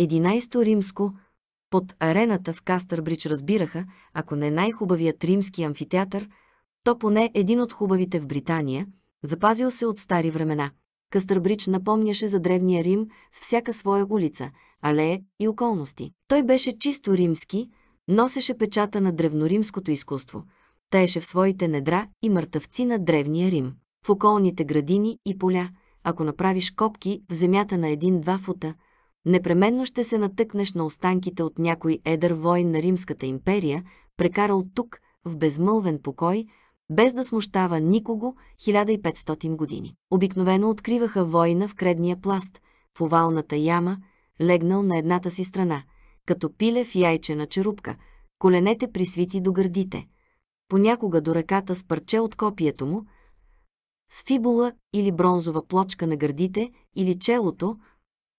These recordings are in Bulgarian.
11 римско под арената в Кастърбрич разбираха, ако не най-хубавият римски амфитеатър, то поне един от хубавите в Британия, запазил се от стари времена. Кастърбрич напомняше за древния Рим с всяка своя улица, алея и околности. Той беше чисто римски, носеше печата на древноримското изкуство, таеше в своите недра и мъртъвци на древния Рим. В околните градини и поля, ако направиш копки в земята на един-два фута – непременно ще се натъкнеш на останките от някой едър воин на Римската империя, прекарал тук, в безмълвен покой, без да смущава никого 1500 години. Обикновено откриваха война в кредния пласт, в овалната яма, легнал на едната си страна, като пиле в яйчена черупка, коленете присвити до гърдите, понякога до ръката с парче от копието му, с фибула или бронзова плочка на гърдите или челото,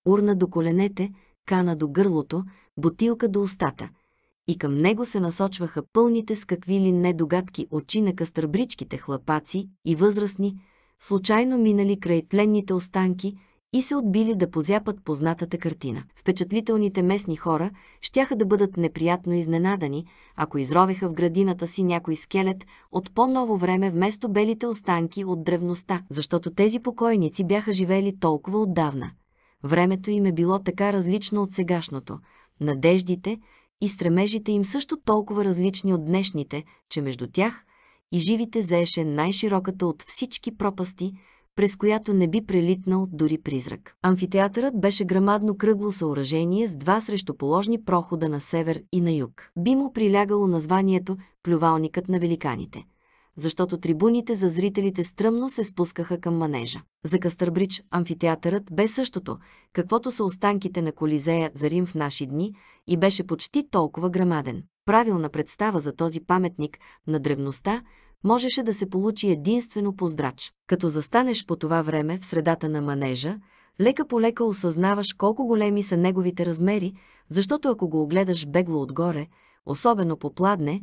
урна до коленете, кана до гърлото, бутилка до устата. И към него се насочваха пълните с какви ли недогадки очи на кастърбричките хлапаци и възрастни, случайно минали край тленните останки и се отбили да позяпат познатата картина. Впечатлителните местни хора щяха да бъдат неприятно изненадани, ако изровеха в градината си някой скелет от по-ново време вместо белите останки от древността, защото тези покойници бяха живели толкова отдавна. Времето им е било така различно от сегашното, надеждите и стремежите им също толкова различни от днешните, че между тях и живите заеше най-широката от всички пропасти, през която не би прелитнал дори призрак. Амфитеатърът беше грамадно кръгло съоръжение с два срещуположни прохода на север и на юг. Би му прилягало названието «Плювалникът на великаните» защото трибуните за зрителите стръмно се спускаха към манежа. За Кастърбрич амфитеатърът бе същото, каквото са останките на Колизея за Рим в наши дни и беше почти толкова грамаден. Правилна представа за този паметник на древността можеше да се получи единствено поздрач. Като застанеш по това време в средата на манежа, лека по лека осъзнаваш колко големи са неговите размери, защото ако го огледаш бегло отгоре, особено по пладне,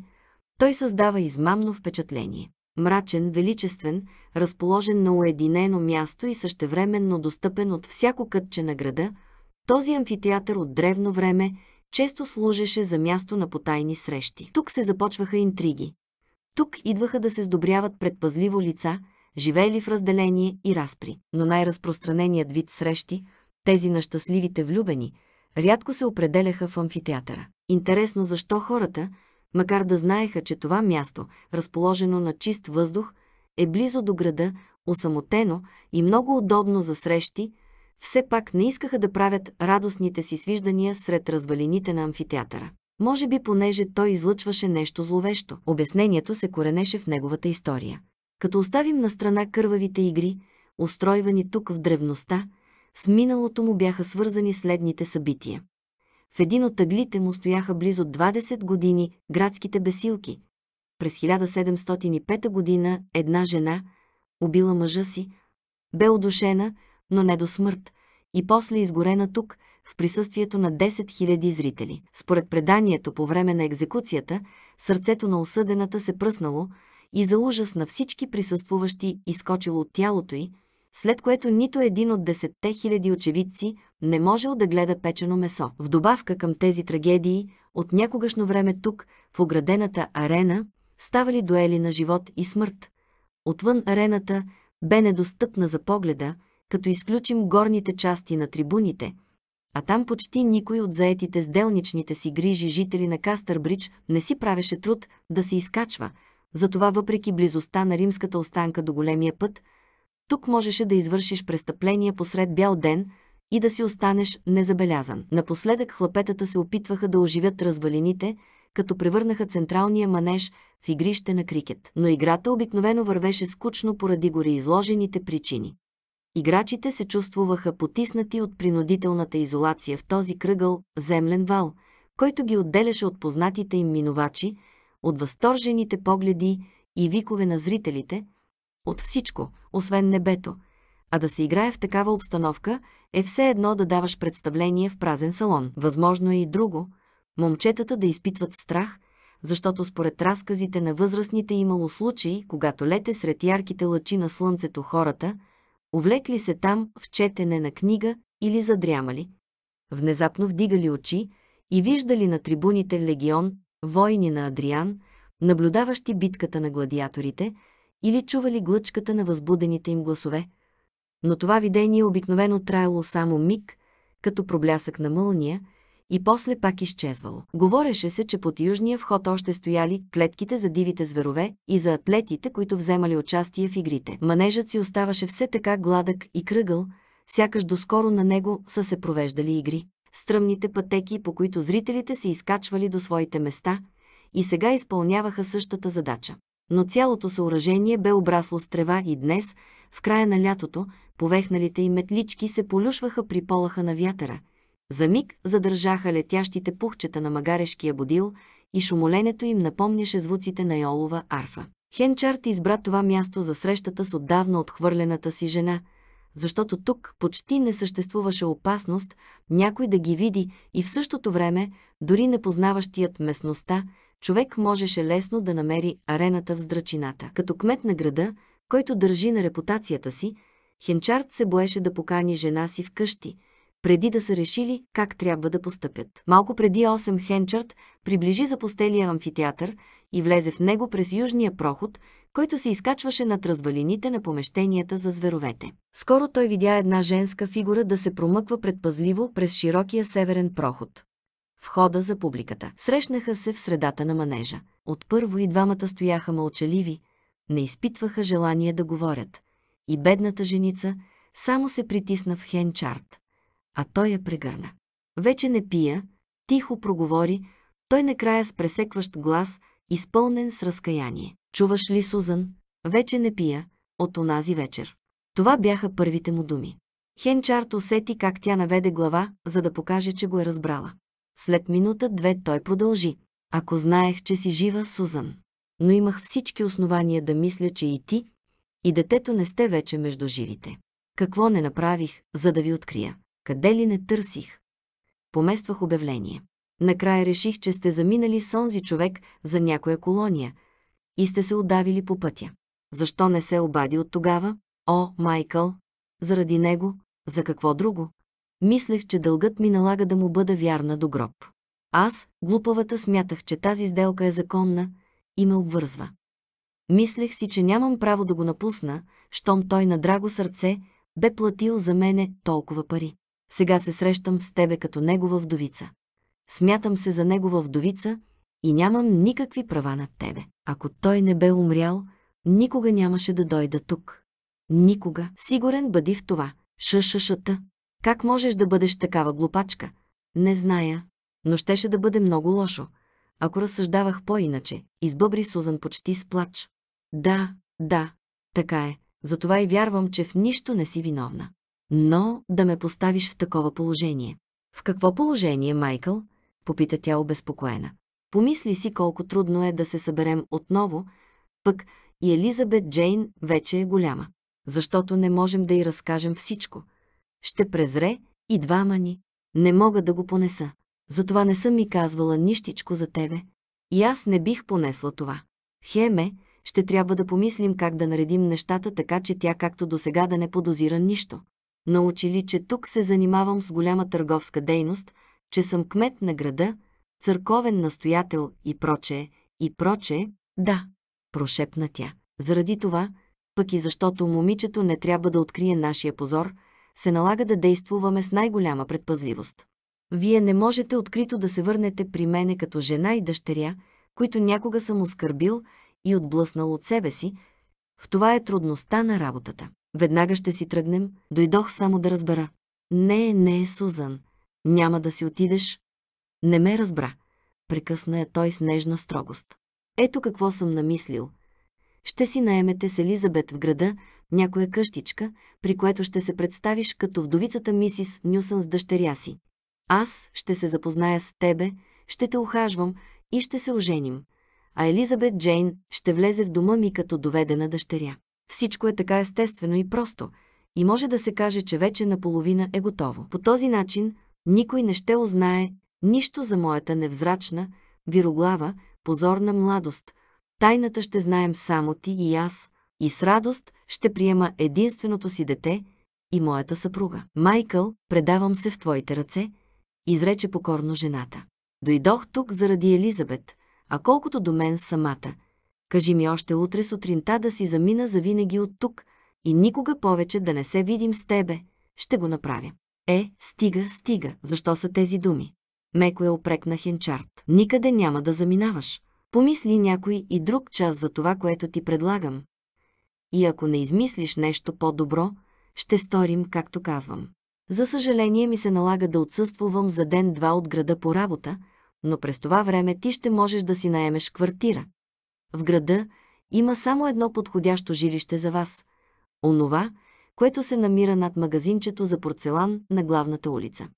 той създава измамно впечатление. Мрачен, величествен, разположен на уединено място и същевременно достъпен от всяко кътче на града, този амфитеатър от древно време често служеше за място на потайни срещи. Тук се започваха интриги. Тук идваха да се сдобряват предпазливо лица, живеели в разделение и разпри. Но най-разпространеният вид срещи, тези на щастливите влюбени, рядко се определяха в амфитеатъра. Интересно защо хората, макар да знаеха, че това място, разположено на чист въздух, е близо до града, осамотено и много удобно за срещи, все пак не искаха да правят радостните си свиждания сред развалините на амфитеатъра. Може би понеже той излъчваше нещо зловещо. Обяснението се коренеше в неговата история. Като оставим на страна кървавите игри, устройвани тук в древността, с миналото му бяха свързани следните събития. В един от тъглите му стояха близо 20 години градските бесилки. През 1705 година една жена, убила мъжа си, бе удушена, но не до смърт, и после изгорена тук, в присъствието на 10 000 зрители. Според преданието по време на екзекуцията, сърцето на осъдената се пръснало и за ужас на всички присъствуващи изкочило от тялото й, след което нито един от 10 000 очевидци не можел да гледа печено месо. В добавка към тези трагедии, от някогашно време тук, в оградената арена, ставали дуели на живот и смърт. Отвън арената бе недостъпна за погледа, като изключим горните части на трибуните, а там почти никой от заетите с делничните си грижи жители на Кастърбридж не си правеше труд да се изкачва, затова въпреки близостта на римската останка до големия път, тук можеше да извършиш престъпление посред бял ден – и да си останеш незабелязан. Напоследък хлапетата се опитваха да оживят развалините, като превърнаха централния манеж в игрище на крикет. Но играта обикновено вървеше скучно поради гореизложените причини. Играчите се чувствуваха потиснати от принудителната изолация в този кръгъл землен вал, който ги отделяше от познатите им минувачи, от възторжените погледи и викове на зрителите, от всичко, освен небето, а да се играе в такава обстановка е все едно да даваш представление в празен салон. Възможно е и друго – момчетата да изпитват страх, защото според разказите на възрастните е имало случаи, когато лете сред ярките лъчи на слънцето хората, увлекли се там в четене на книга или задрямали, внезапно вдигали очи и виждали на трибуните легион, войни на Адриан, наблюдаващи битката на гладиаторите или чували глъчката на възбудените им гласове – но това видение обикновено траяло само миг, като проблясък на мълния, и после пак изчезвало. Говореше се, че под южния вход още стояли клетките за дивите зверове и за атлетите, които вземали участие в игрите. Манежът си оставаше все така гладък и кръгъл, сякаш доскоро на него са се провеждали игри. Стръмните пътеки, по които зрителите се изкачвали до своите места, и сега изпълняваха същата задача. Но цялото съоръжение бе обрасло с трева и днес, в края на лятото, повехналите им метлички се полюшваха при полаха на вятъра. За миг задържаха летящите пухчета на магарешкия будил и шумоленето им напомняше звуците на Йолова арфа. Хенчарт избра това място за срещата с отдавна отхвърлената си жена, защото тук почти не съществуваше опасност някой да ги види и в същото време, дори непознаващият местността, човек можеше лесно да намери арената в здрачината. Като кмет на града, който държи на репутацията си, Хенчард се боеше да покани жена си в къщи, преди да са решили как трябва да постъпят. Малко преди 8 Хенчард приближи за постелия амфитеатър и влезе в него през южния проход, който се изкачваше над развалините на помещенията за зверовете. Скоро той видя една женска фигура да се промъква предпазливо през широкия северен проход. Входа за публиката. Срещнаха се в средата на манежа. От първо и двамата стояха мълчаливи, не изпитваха желание да говорят. И бедната женица само се притисна в Хенчарт, а той я прегърна. Вече не пия, тихо проговори, той накрая с пресекващ глас, изпълнен с разкаяние. Чуваш ли, Сузан? Вече не пия, от онази вечер. Това бяха първите му думи. Хенчарт усети как тя наведе глава, за да покаже, че го е разбрала. След минута-две той продължи. Ако знаех, че си жива, Сузан но имах всички основания да мисля, че и ти, и детето не сте вече между живите. Какво не направих, за да ви открия? Къде ли не търсих? Помествах обявление. Накрая реших, че сте заминали с онзи човек за някоя колония и сте се отдавили по пътя. Защо не се обади от тогава? О, Майкъл! Заради него? За какво друго? Мислех, че дългът ми налага да му бъда вярна до гроб. Аз, глупавата, смятах, че тази сделка е законна – и ме обвързва. Мислех си, че нямам право да го напусна, щом той на драго сърце бе платил за мене толкова пари. Сега се срещам с тебе като негова вдовица. Смятам се за негова вдовица и нямам никакви права над тебе. Ако той не бе умрял, никога нямаше да дойда тук. Никога. Сигурен бъди в това. Шъшъшата. Как можеш да бъдеш такава глупачка? Не зная, но щеше да бъде много лошо – ако разсъждавах по-иначе, избъбри Сузан почти с плач. Да, да, така е. Затова и вярвам, че в нищо не си виновна. Но да ме поставиш в такова положение. В какво положение, Майкъл? Попита тя обезпокоена. Помисли си колко трудно е да се съберем отново, пък и Елизабет Джейн вече е голяма. Защото не можем да й разкажем всичко. Ще презре и двама ни. Не мога да го понеса затова не съм ми казвала нищичко за тебе. И аз не бих понесла това. Хеме, ще трябва да помислим как да наредим нещата така, че тя както до сега да не подозира нищо. Научи ли, че тук се занимавам с голяма търговска дейност, че съм кмет на града, църковен настоятел и прочее, и прочее, да, прошепна тя. Заради това, пък и защото момичето не трябва да открие нашия позор, се налага да действуваме с най-голяма предпазливост. Вие не можете открито да се върнете при мене като жена и дъщеря, които някога съм оскърбил и отблъснал от себе си. В това е трудността на работата. Веднага ще си тръгнем, дойдох само да разбера. Не, не е Сузан. Няма да си отидеш. Не ме разбра. Прекъсна е той с нежна строгост. Ето какво съм намислил. Ще си наемете с Елизабет в града някоя къщичка, при което ще се представиш като вдовицата мисис Нюсън с дъщеря си. Аз ще се запозная с тебе, ще те ухажвам и ще се оженим, а Елизабет Джейн ще влезе в дома ми като доведена дъщеря. Всичко е така естествено и просто и може да се каже, че вече наполовина е готово. По този начин никой не ще узнае нищо за моята невзрачна, вироглава, позорна младост. Тайната ще знаем само ти и аз и с радост ще приема единственото си дете и моята съпруга. Майкъл, предавам се в твоите ръце – изрече покорно жената. Дойдох тук заради Елизабет, а колкото до мен самата. Кажи ми още утре сутринта да си замина завинаги от тук и никога повече да не се видим с тебе. Ще го направя. Е, стига, стига, защо са тези думи? Меко е опрекна Хенчарт. Никъде няма да заминаваш. Помисли някой и друг час за това, което ти предлагам. И ако не измислиш нещо по-добро, ще сторим, както казвам. За съжаление ми се налага да отсъствувам за ден-два от града по работа, но през това време ти ще можеш да си наемеш квартира. В града има само едно подходящо жилище за вас – онова, което се намира над магазинчето за порцелан на главната улица.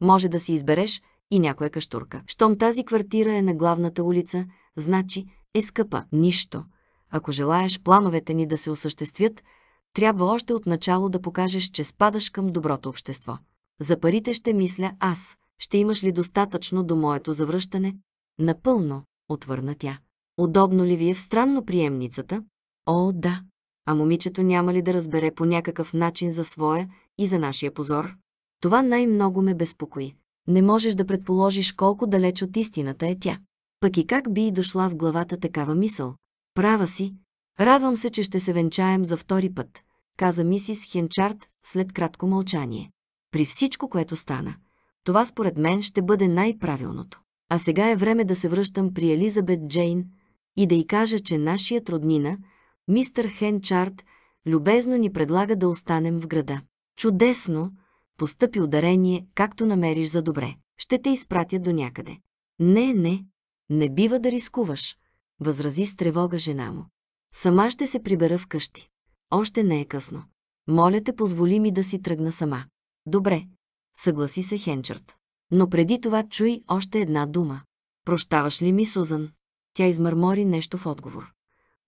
Може да си избереш и някоя каштурка. Щом тази квартира е на главната улица, значи е скъпа. Нищо. Ако желаеш плановете ни да се осъществят – трябва още от начало да покажеш, че спадаш към доброто общество. За парите ще мисля аз. Ще имаш ли достатъчно до моето завръщане? Напълно, отвърна тя. Удобно ли ви е в странно приемницата? О, да. А момичето няма ли да разбере по някакъв начин за своя и за нашия позор? Това най-много ме безпокои. Не можеш да предположиш колко далеч от истината е тя. Пък и как би и дошла в главата такава мисъл? Права си. Радвам се, че ще се венчаем за втори път каза мисис Хенчард след кратко мълчание. При всичко, което стана, това според мен ще бъде най-правилното. А сега е време да се връщам при Елизабет Джейн и да й кажа, че нашия роднина, мистър Хенчард, любезно ни предлага да останем в града. Чудесно! Постъпи ударение, както намериш за добре. Ще те изпратя до някъде. Не, не, не бива да рискуваш, възрази с тревога жена му. Сама ще се прибера вкъщи. Още не е късно. Моля те, позволи ми да си тръгна сама. Добре, съгласи се Хенчърт. Но преди това чуй още една дума. Прощаваш ли ми, Сузан? Тя измърмори нещо в отговор.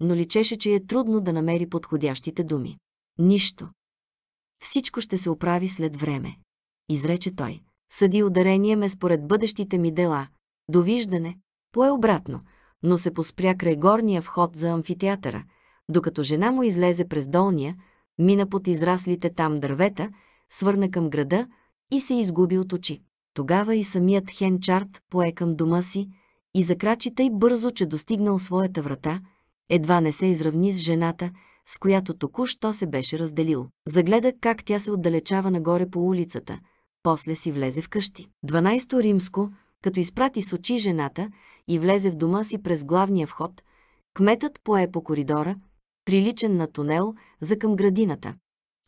Но личеше, че е трудно да намери подходящите думи. Нищо. Всичко ще се оправи след време. Изрече той. Съди ударение ме според бъдещите ми дела. Довиждане. Пое обратно, но се поспря край горния вход за амфитеатъра – докато жена му излезе през долния, мина под израслите там дървета, свърна към града и се изгуби от очи. Тогава и самият Хенчарт пое към дома си и закрачи тъй бързо, че достигнал своята врата, едва не се изравни с жената, с която току-що се беше разделил. Загледа как тя се отдалечава нагоре по улицата, после си влезе в къщи. 12 римско, като изпрати с очи жената и влезе в дома си през главния вход, кметът пое по коридора, приличен на тунел за към градината.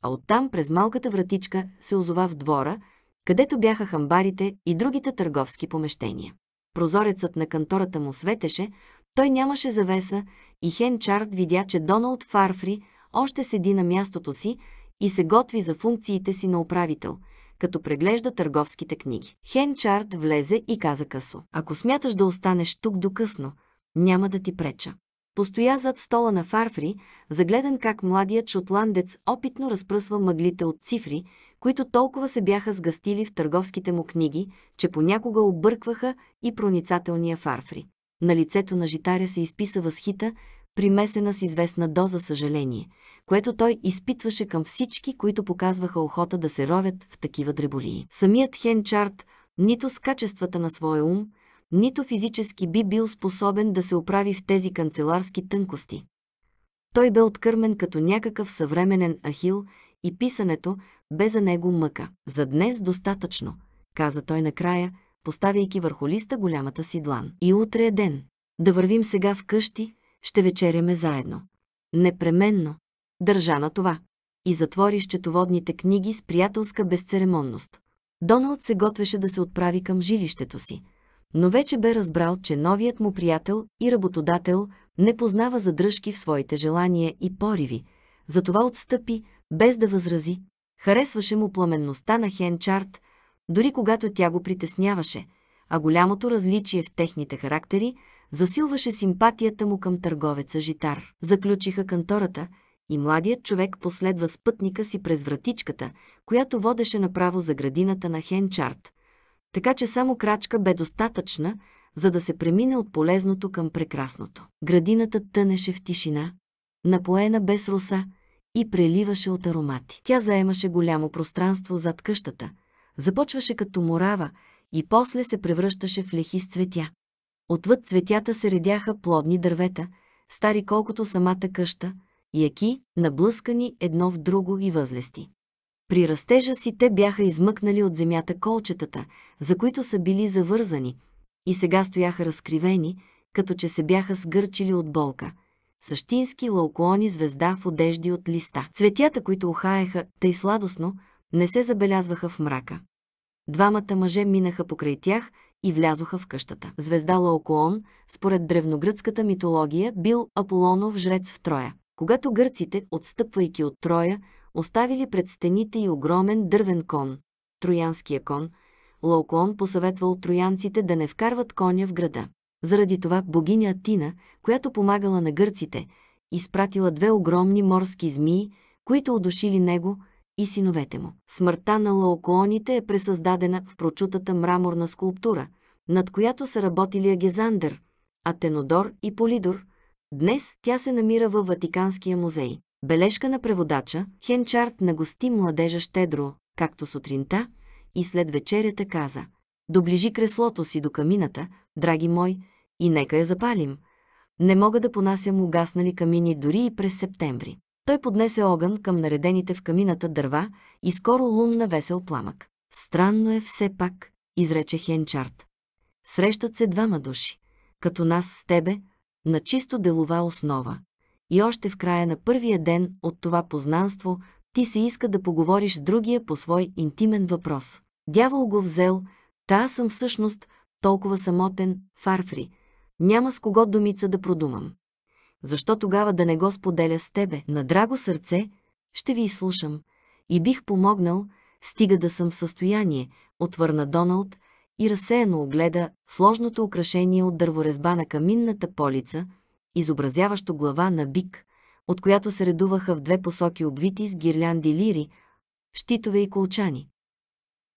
А оттам през малката вратичка се озова в двора, където бяха хамбарите и другите търговски помещения. Прозорецът на кантората му светеше, той нямаше завеса и Хенчард видя, че Доналд Фарфри още седи на мястото си и се готви за функциите си на управител, като преглежда търговските книги. Хенчард влезе и каза късо. Ако смяташ да останеш тук до късно, няма да ти преча. Постоя зад стола на Фарфри, загледан как младият шотландец опитно разпръсва мъглите от цифри, които толкова се бяха сгъстили в търговските му книги, че понякога объркваха и проницателния Фарфри. На лицето на житаря се изписа възхита, примесена с известна доза съжаление, което той изпитваше към всички, които показваха охота да се ровят в такива дреболии. Самият Хенчарт, нито с качествата на своя ум, нито физически би бил способен да се оправи в тези канцеларски тънкости. Той бе откърмен като някакъв съвременен ахил и писането бе за него мъка. За днес достатъчно, каза той накрая, поставяйки върху листа голямата си длан. И утре е ден. Да вървим сега вкъщи, ще вечеряме заедно. Непременно. Държа на това. И затвори счетоводните книги с приятелска безцеремонност. Доналд се готвеше да се отправи към жилището си, но вече бе разбрал, че новият му приятел и работодател не познава задръжки в своите желания и пориви, затова отстъпи, без да възрази. Харесваше му пламенността на Хенчарт, дори когато тя го притесняваше, а голямото различие в техните характери засилваше симпатията му към търговеца Житар. Заключиха кантората и младият човек последва спътника си през вратичката, която водеше направо за градината на Хенчарт, така че само крачка бе достатъчна, за да се премине от полезното към прекрасното. Градината тънеше в тишина, напоена без роса и преливаше от аромати. Тя заемаше голямо пространство зад къщата, започваше като морава и после се превръщаше в лехи с цветя. Отвъд цветята се редяха плодни дървета, стари колкото самата къща, яки, наблъскани едно в друго и възлести. При растежа си те бяха измъкнали от земята колчетата, за които са били завързани, и сега стояха разкривени, като че се бяха сгърчили от болка. Същински лаукони звезда в одежди от листа. Цветята, които ухаеха тъй сладостно, не се забелязваха в мрака. Двамата мъже минаха покрай тях и влязоха в къщата. Звезда Лаокоон, според древногръцката митология, бил Аполонов жрец в Троя. Когато гърците, отстъпвайки от Троя, оставили пред стените и огромен дървен кон, троянския кон. Лаокон посъветвал троянците да не вкарват коня в града. Заради това богиня Атина, която помагала на гърците, изпратила две огромни морски змии, които удушили него и синовете му. Смъртта на лаокооните е пресъздадена в прочутата мраморна скулптура, над която са работили Агезандър, Атенодор и Полидор. Днес тя се намира във Ватиканския музей. Бележка на преводача, Хенчарт нагости младежа щедро, както сутринта, и след вечерята каза «Доближи креслото си до камината, драги мой, и нека я запалим. Не мога да понасям угаснали камини дори и през септември». Той поднесе огън към наредените в камината дърва и скоро лумна весел пламък. Странно е все пак, изрече Хенчарт. Срещат се двама души, като нас с тебе, на чисто делова основа и още в края на първия ден от това познанство ти се иска да поговориш с другия по свой интимен въпрос. Дявол го взел, та аз съм всъщност толкова самотен, фарфри. Няма с кого думица да продумам. Защо тогава да не го споделя с тебе? На драго сърце ще ви изслушам и бих помогнал, стига да съм в състояние, отвърна Доналд и разсеяно огледа сложното украшение от дърворезба на каминната полица – изобразяващо глава на бик, от която се редуваха в две посоки обвити с гирлянди лири, щитове и колчани.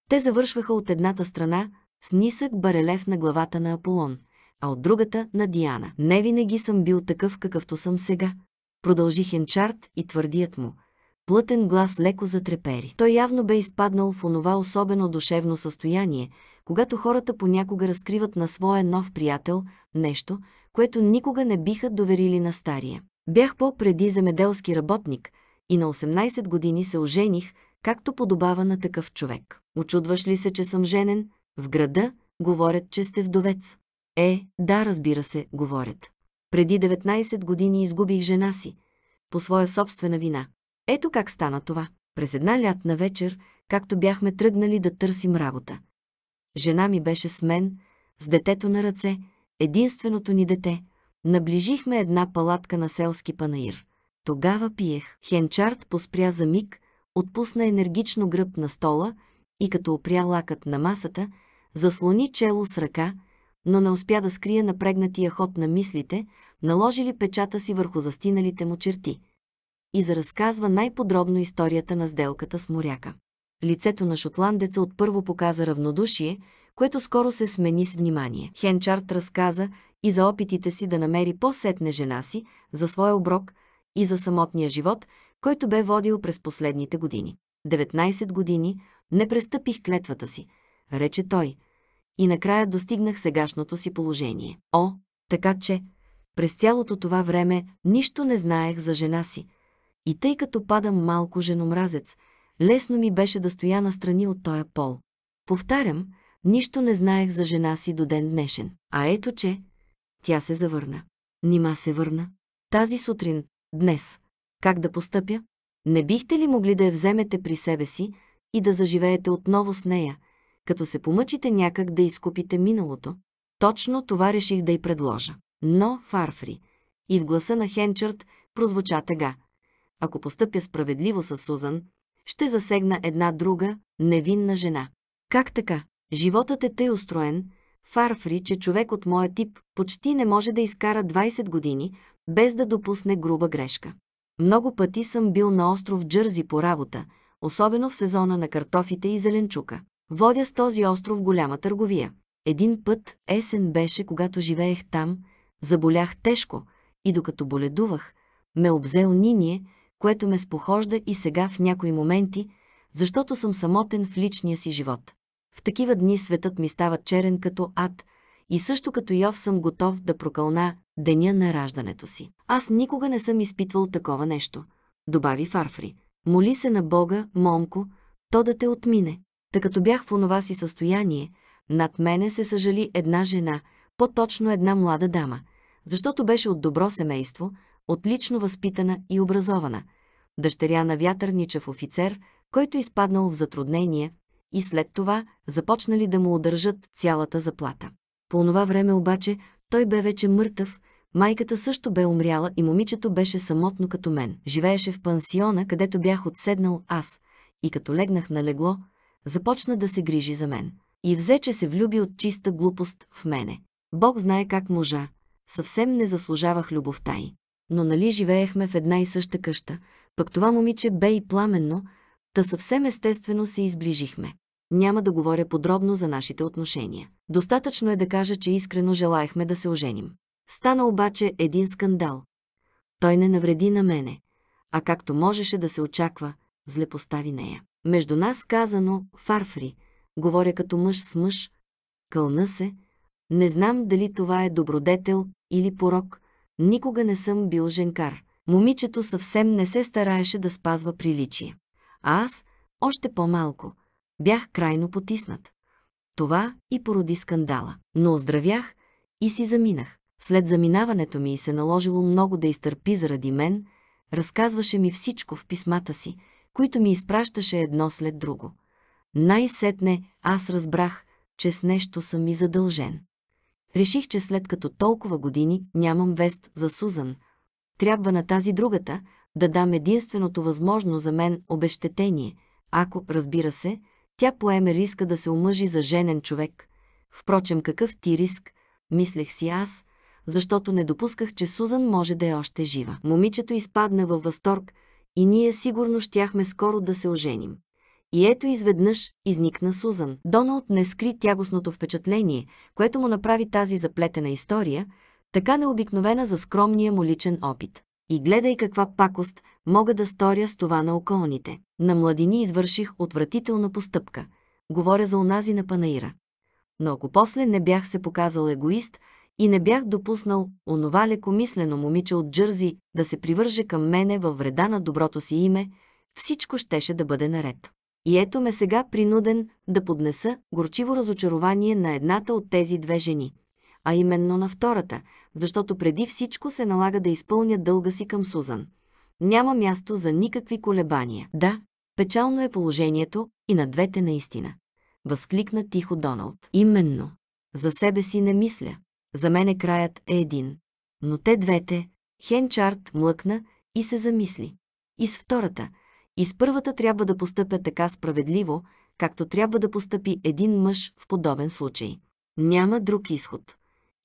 Те завършваха от едната страна с нисък барелев на главата на Аполон, а от другата на Диана. Не винаги съм бил такъв, какъвто съм сега. Продължи Хенчарт и твърдият му. Плътен глас леко затрепери. Той явно бе изпаднал в онова особено душевно състояние, когато хората понякога разкриват на своя нов приятел нещо, което никога не биха доверили на стария. Бях по-преди земеделски работник и на 18 години се ожених, както подобава на такъв човек. Очудваш ли се, че съм женен? В града говорят, че сте вдовец. Е, да, разбира се, говорят. Преди 19 години изгубих жена си, по своя собствена вина. Ето как стана това. През една лятна вечер, както бяхме тръгнали да търсим работа. Жена ми беше с мен, с детето на ръце – единственото ни дете. Наближихме една палатка на селски панаир. Тогава пиех. Хенчард поспря за миг, отпусна енергично гръб на стола и като опря лакът на масата, заслони чело с ръка, но не успя да скрие напрегнатия ход на мислите, наложили печата си върху застиналите му черти. И заразказва най-подробно историята на сделката с моряка. Лицето на шотландеца от първо показа равнодушие, което скоро се смени с внимание. Хенчарт разказа и за опитите си да намери по-сетне жена си, за своя оброк и за самотния живот, който бе водил през последните години. 19 години не престъпих клетвата си, рече той, и накрая достигнах сегашното си положение. О, така че, през цялото това време нищо не знаех за жена си. И тъй като падам малко женомразец, лесно ми беше да стоя настрани от тоя пол. Повтарям, Нищо не знаех за жена си до ден днешен. А ето че... Тя се завърна. Нима се върна. Тази сутрин, днес. Как да постъпя? Не бихте ли могли да я вземете при себе си и да заживеете отново с нея, като се помъчите някак да изкупите миналото? Точно това реших да й предложа. Но, Фарфри, и в гласа на Хенчърт прозвуча тега: Ако постъпя справедливо с Сузан, ще засегна една друга, невинна жена. Как така? Животът е тъй устроен, фарфри, че човек от моя тип, почти не може да изкара 20 години, без да допусне груба грешка. Много пъти съм бил на остров Джързи по работа, особено в сезона на картофите и зеленчука. Водя с този остров голяма търговия. Един път, есен беше, когато живеех там, заболях тежко и докато боледувах, ме обзел ниние, което ме спохожда и сега в някои моменти, защото съм самотен в личния си живот. В такива дни светът ми става черен като ад и също като Йов съм готов да прокълна деня на раждането си. Аз никога не съм изпитвал такова нещо, добави Фарфри. Моли се на Бога, момко, то да те отмине. Та като бях в онова си състояние, над мене се съжали една жена, по-точно една млада дама, защото беше от добро семейство, отлично възпитана и образована, дъщеря на вятърничев офицер, който изпаднал в затруднение и след това започнали да му удържат цялата заплата. По онова време обаче той бе вече мъртъв, майката също бе умряла и момичето беше самотно като мен. Живееше в пансиона, където бях отседнал аз и като легнах на легло, започна да се грижи за мен. И взе, че се влюби от чиста глупост в мене. Бог знае как можа. Съвсем не заслужавах любовта й. Но нали живеехме в една и съща къща, пък това момиче бе и пламенно, Та съвсем естествено се изближихме. Няма да говоря подробно за нашите отношения. Достатъчно е да кажа, че искрено желаехме да се оженим. Стана обаче един скандал. Той не навреди на мене, а както можеше да се очаква, зле постави нея. Между нас казано фарфри, говоря като мъж с мъж, кълна се, не знам дали това е добродетел или порок, никога не съм бил женкар. Момичето съвсем не се стараеше да спазва приличие а аз още по-малко. Бях крайно потиснат. Това и породи скандала. Но оздравях и си заминах. След заминаването ми се наложило много да изтърпи заради мен, разказваше ми всичко в писмата си, които ми изпращаше едно след друго. Най-сетне аз разбрах, че с нещо съм и задължен. Реших, че след като толкова години нямам вест за Сузан, трябва на тази другата, да дам единственото възможно за мен обещетение, ако, разбира се, тя поеме риска да се омъжи за женен човек. Впрочем, какъв ти риск, мислех си аз, защото не допусках, че Сузан може да е още жива. Момичето изпадна във възторг и ние сигурно щяхме скоро да се оженим. И ето изведнъж изникна Сузан. Доналд не скри тягостното впечатление, което му направи тази заплетена история, така необикновена за скромния му личен опит и гледай каква пакост мога да сторя с това на околните. На младини извърших отвратителна постъпка. Говоря за онази на панаира. Но ако после не бях се показал егоист и не бях допуснал онова лекомислено момиче от Джързи да се привърже към мене във вреда на доброто си име, всичко щеше да бъде наред. И ето ме сега принуден да поднеса горчиво разочарование на едната от тези две жени, а именно на втората – защото преди всичко се налага да изпълня дълга си към Сузан. Няма място за никакви колебания. Да, печално е положението и на двете наистина. Възкликна тихо Доналд. Именно. За себе си не мисля. За мене краят е един. Но те двете, Хенчарт млъкна и се замисли. И с втората, и с първата трябва да постъпя така справедливо, както трябва да постъпи един мъж в подобен случай. Няма друг изход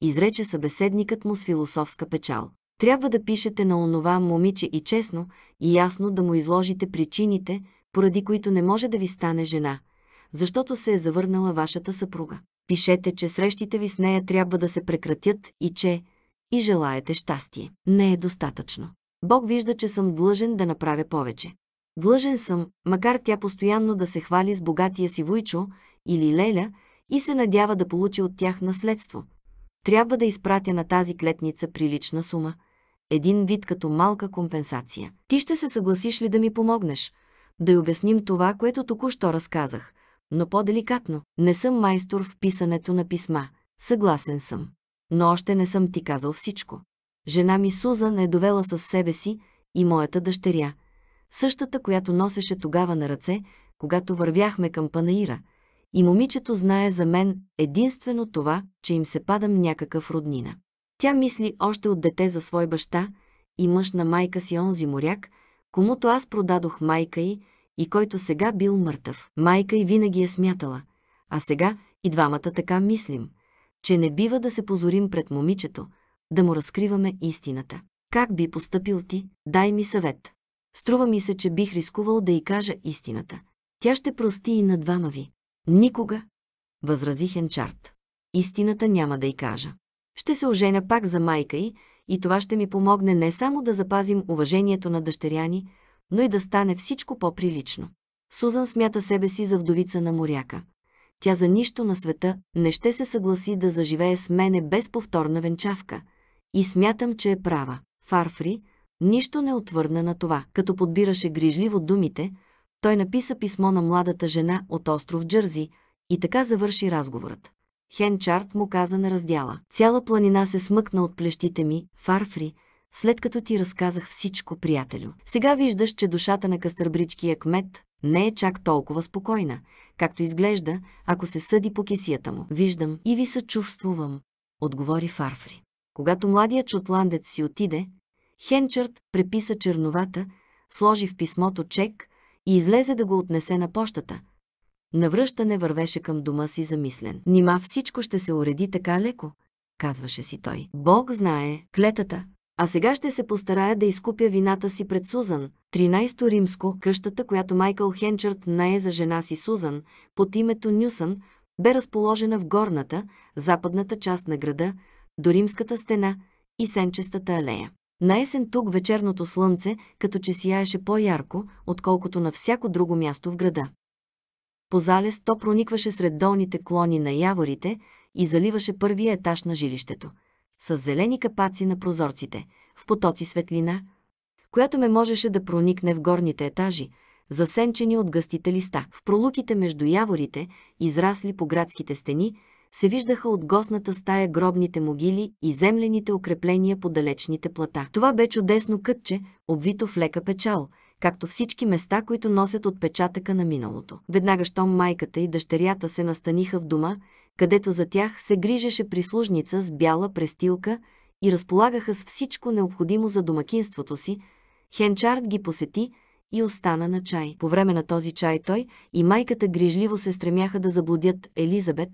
изрече събеседникът му с философска печал. Трябва да пишете на онова момиче и честно и ясно да му изложите причините, поради които не може да ви стане жена, защото се е завърнала вашата съпруга. Пишете, че срещите ви с нея трябва да се прекратят и че и желаете щастие. Не е достатъчно. Бог вижда, че съм длъжен да направя повече. Длъжен съм, макар тя постоянно да се хвали с богатия си войчо или леля и се надява да получи от тях наследство – трябва да изпратя на тази клетница прилична сума, един вид като малка компенсация. Ти ще се съгласиш ли да ми помогнеш? Да й обясним това, което току-що разказах, но по-деликатно. Не съм майстор в писането на писма. Съгласен съм. Но още не съм ти казал всичко. Жена ми Сузан е довела с себе си и моята дъщеря. Същата, която носеше тогава на ръце, когато вървяхме към панаира – и момичето знае за мен единствено това, че им се падам някакъв роднина. Тя мисли още от дете за свой баща и мъж на майка си онзи моряк, комуто аз продадох майка й и който сега бил мъртъв. Майка й винаги е смятала, а сега и двамата така мислим, че не бива да се позорим пред момичето, да му разкриваме истината. Как би поступил ти? Дай ми съвет. Струва ми се, че бих рискувал да й кажа истината. Тя ще прости и на двама ви. Никога, възрази Хенчарт. Истината няма да й кажа. Ще се оженя пак за майка й и това ще ми помогне не само да запазим уважението на дъщеря ни, но и да стане всичко по-прилично. Сузан смята себе си за вдовица на моряка. Тя за нищо на света не ще се съгласи да заживее с мене без повторна венчавка. И смятам, че е права. Фарфри нищо не отвърна на това, като подбираше грижливо думите – той написа писмо на младата жена от остров Джързи и така завърши разговорът. Хенчарт му каза на раздяла. Цяла планина се смъкна от плещите ми, фарфри, след като ти разказах всичко, приятелю. Сега виждаш, че душата на Кастърбричкия кмет не е чак толкова спокойна, както изглежда, ако се съди по кисията му. Виждам и ви съчувствувам, отговори Фарфри. Когато младият шотландец си отиде, Хенчърт преписа черновата, сложи в писмото чек – и излезе да го отнесе на пощата. Навръщане вървеше към дома си замислен. Нима всичко ще се уреди така леко, казваше си той. Бог знае, клетата. А сега ще се постарая да изкупя вината си пред Сузан. 13-то римско, къщата, която Майкъл Хенчърт нае за жена си Сузан, под името Нюсън, бе разположена в горната, западната част на града, до римската стена и сенчестата алея. На есен тук вечерното слънце като че сияеше по-ярко, отколкото на всяко друго място в града. По залез то проникваше сред долните клони на яворите и заливаше първия етаж на жилището, с зелени капаци на прозорците, в потоци светлина, която ме можеше да проникне в горните етажи, засенчени от гъстите листа. В пролуките между яворите, израсли по градските стени, се виждаха от гостната стая гробните могили и землените укрепления по далечните плата. Това бе чудесно кътче, обвито в лека печал, както всички места, които носят отпечатъка на миналото. Веднага щом майката и дъщерята се настаниха в дома, където за тях се грижеше прислужница с бяла престилка и разполагаха с всичко необходимо за домакинството си, Хенчард ги посети – и остана на чай. По време на този чай той и майката грижливо се стремяха да заблудят Елизабет,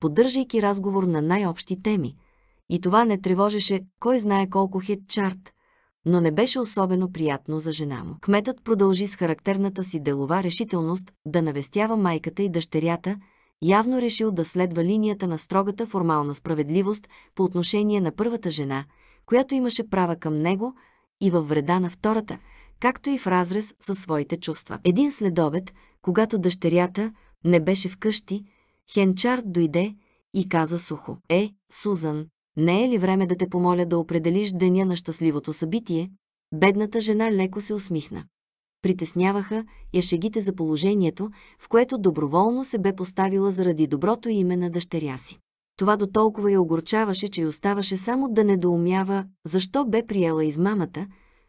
поддържайки разговор на най-общи теми. И това не тревожеше кой знае колко хит чарт, но не беше особено приятно за жена му. Кметът продължи с характерната си делова решителност да навестява майката и дъщерята, явно решил да следва линията на строгата формална справедливост по отношение на първата жена, която имаше права към него и във вреда на втората, както и в разрез със своите чувства. Един следобед, когато дъщерята не беше вкъщи, Хенчард дойде и каза сухо. Е, Сузан, не е ли време да те помоля да определиш деня на щастливото събитие? Бедната жена леко се усмихна. Притесняваха я шегите за положението, в което доброволно се бе поставила заради доброто име на дъщеря си. Това до толкова я огорчаваше, че й оставаше само да недоумява защо бе приела измамата,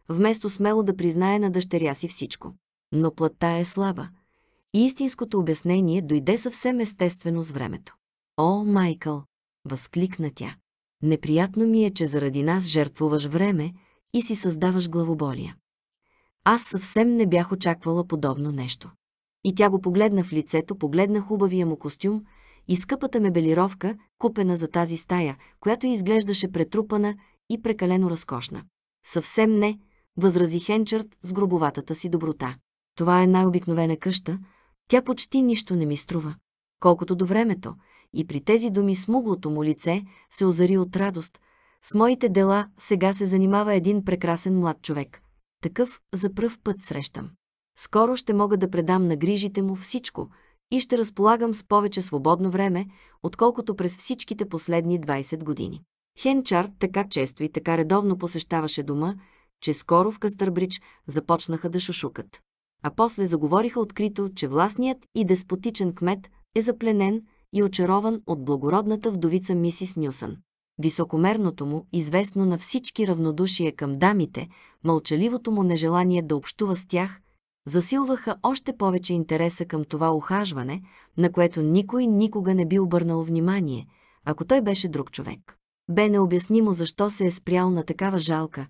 вместо смело да признае на дъщеря си всичко. Но плътта е слаба – и истинското обяснение дойде съвсем естествено с времето. О, Майкъл! възкликна тя. Неприятно ми е, че заради нас жертвуваш време и си създаваш главоболия. Аз съвсем не бях очаквала подобно нещо. И тя го погледна в лицето, погледна хубавия му костюм и скъпата мебелировка, купена за тази стая, която изглеждаше претрупана и прекалено разкошна. Съвсем не, възрази хенчард с грубоватата си доброта. Това е най-обикновена къща, тя почти нищо не ми струва. Колкото до времето, и при тези думи смуглото му лице се озари от радост. С моите дела сега се занимава един прекрасен млад човек. Такъв за пръв път срещам. Скоро ще мога да предам на грижите му всичко и ще разполагам с повече свободно време, отколкото през всичките последни 20 години. Хенчард така често и така редовно посещаваше дома, че скоро в Къстърбрич започнаха да шушукат а после заговориха открито, че властният и деспотичен кмет е запленен и очарован от благородната вдовица мисис Нюсън. Високомерното му, известно на всички равнодушие към дамите, мълчаливото му нежелание да общува с тях, засилваха още повече интереса към това ухажване, на което никой никога не би обърнал внимание, ако той беше друг човек. Бе необяснимо защо се е спрял на такава жалка,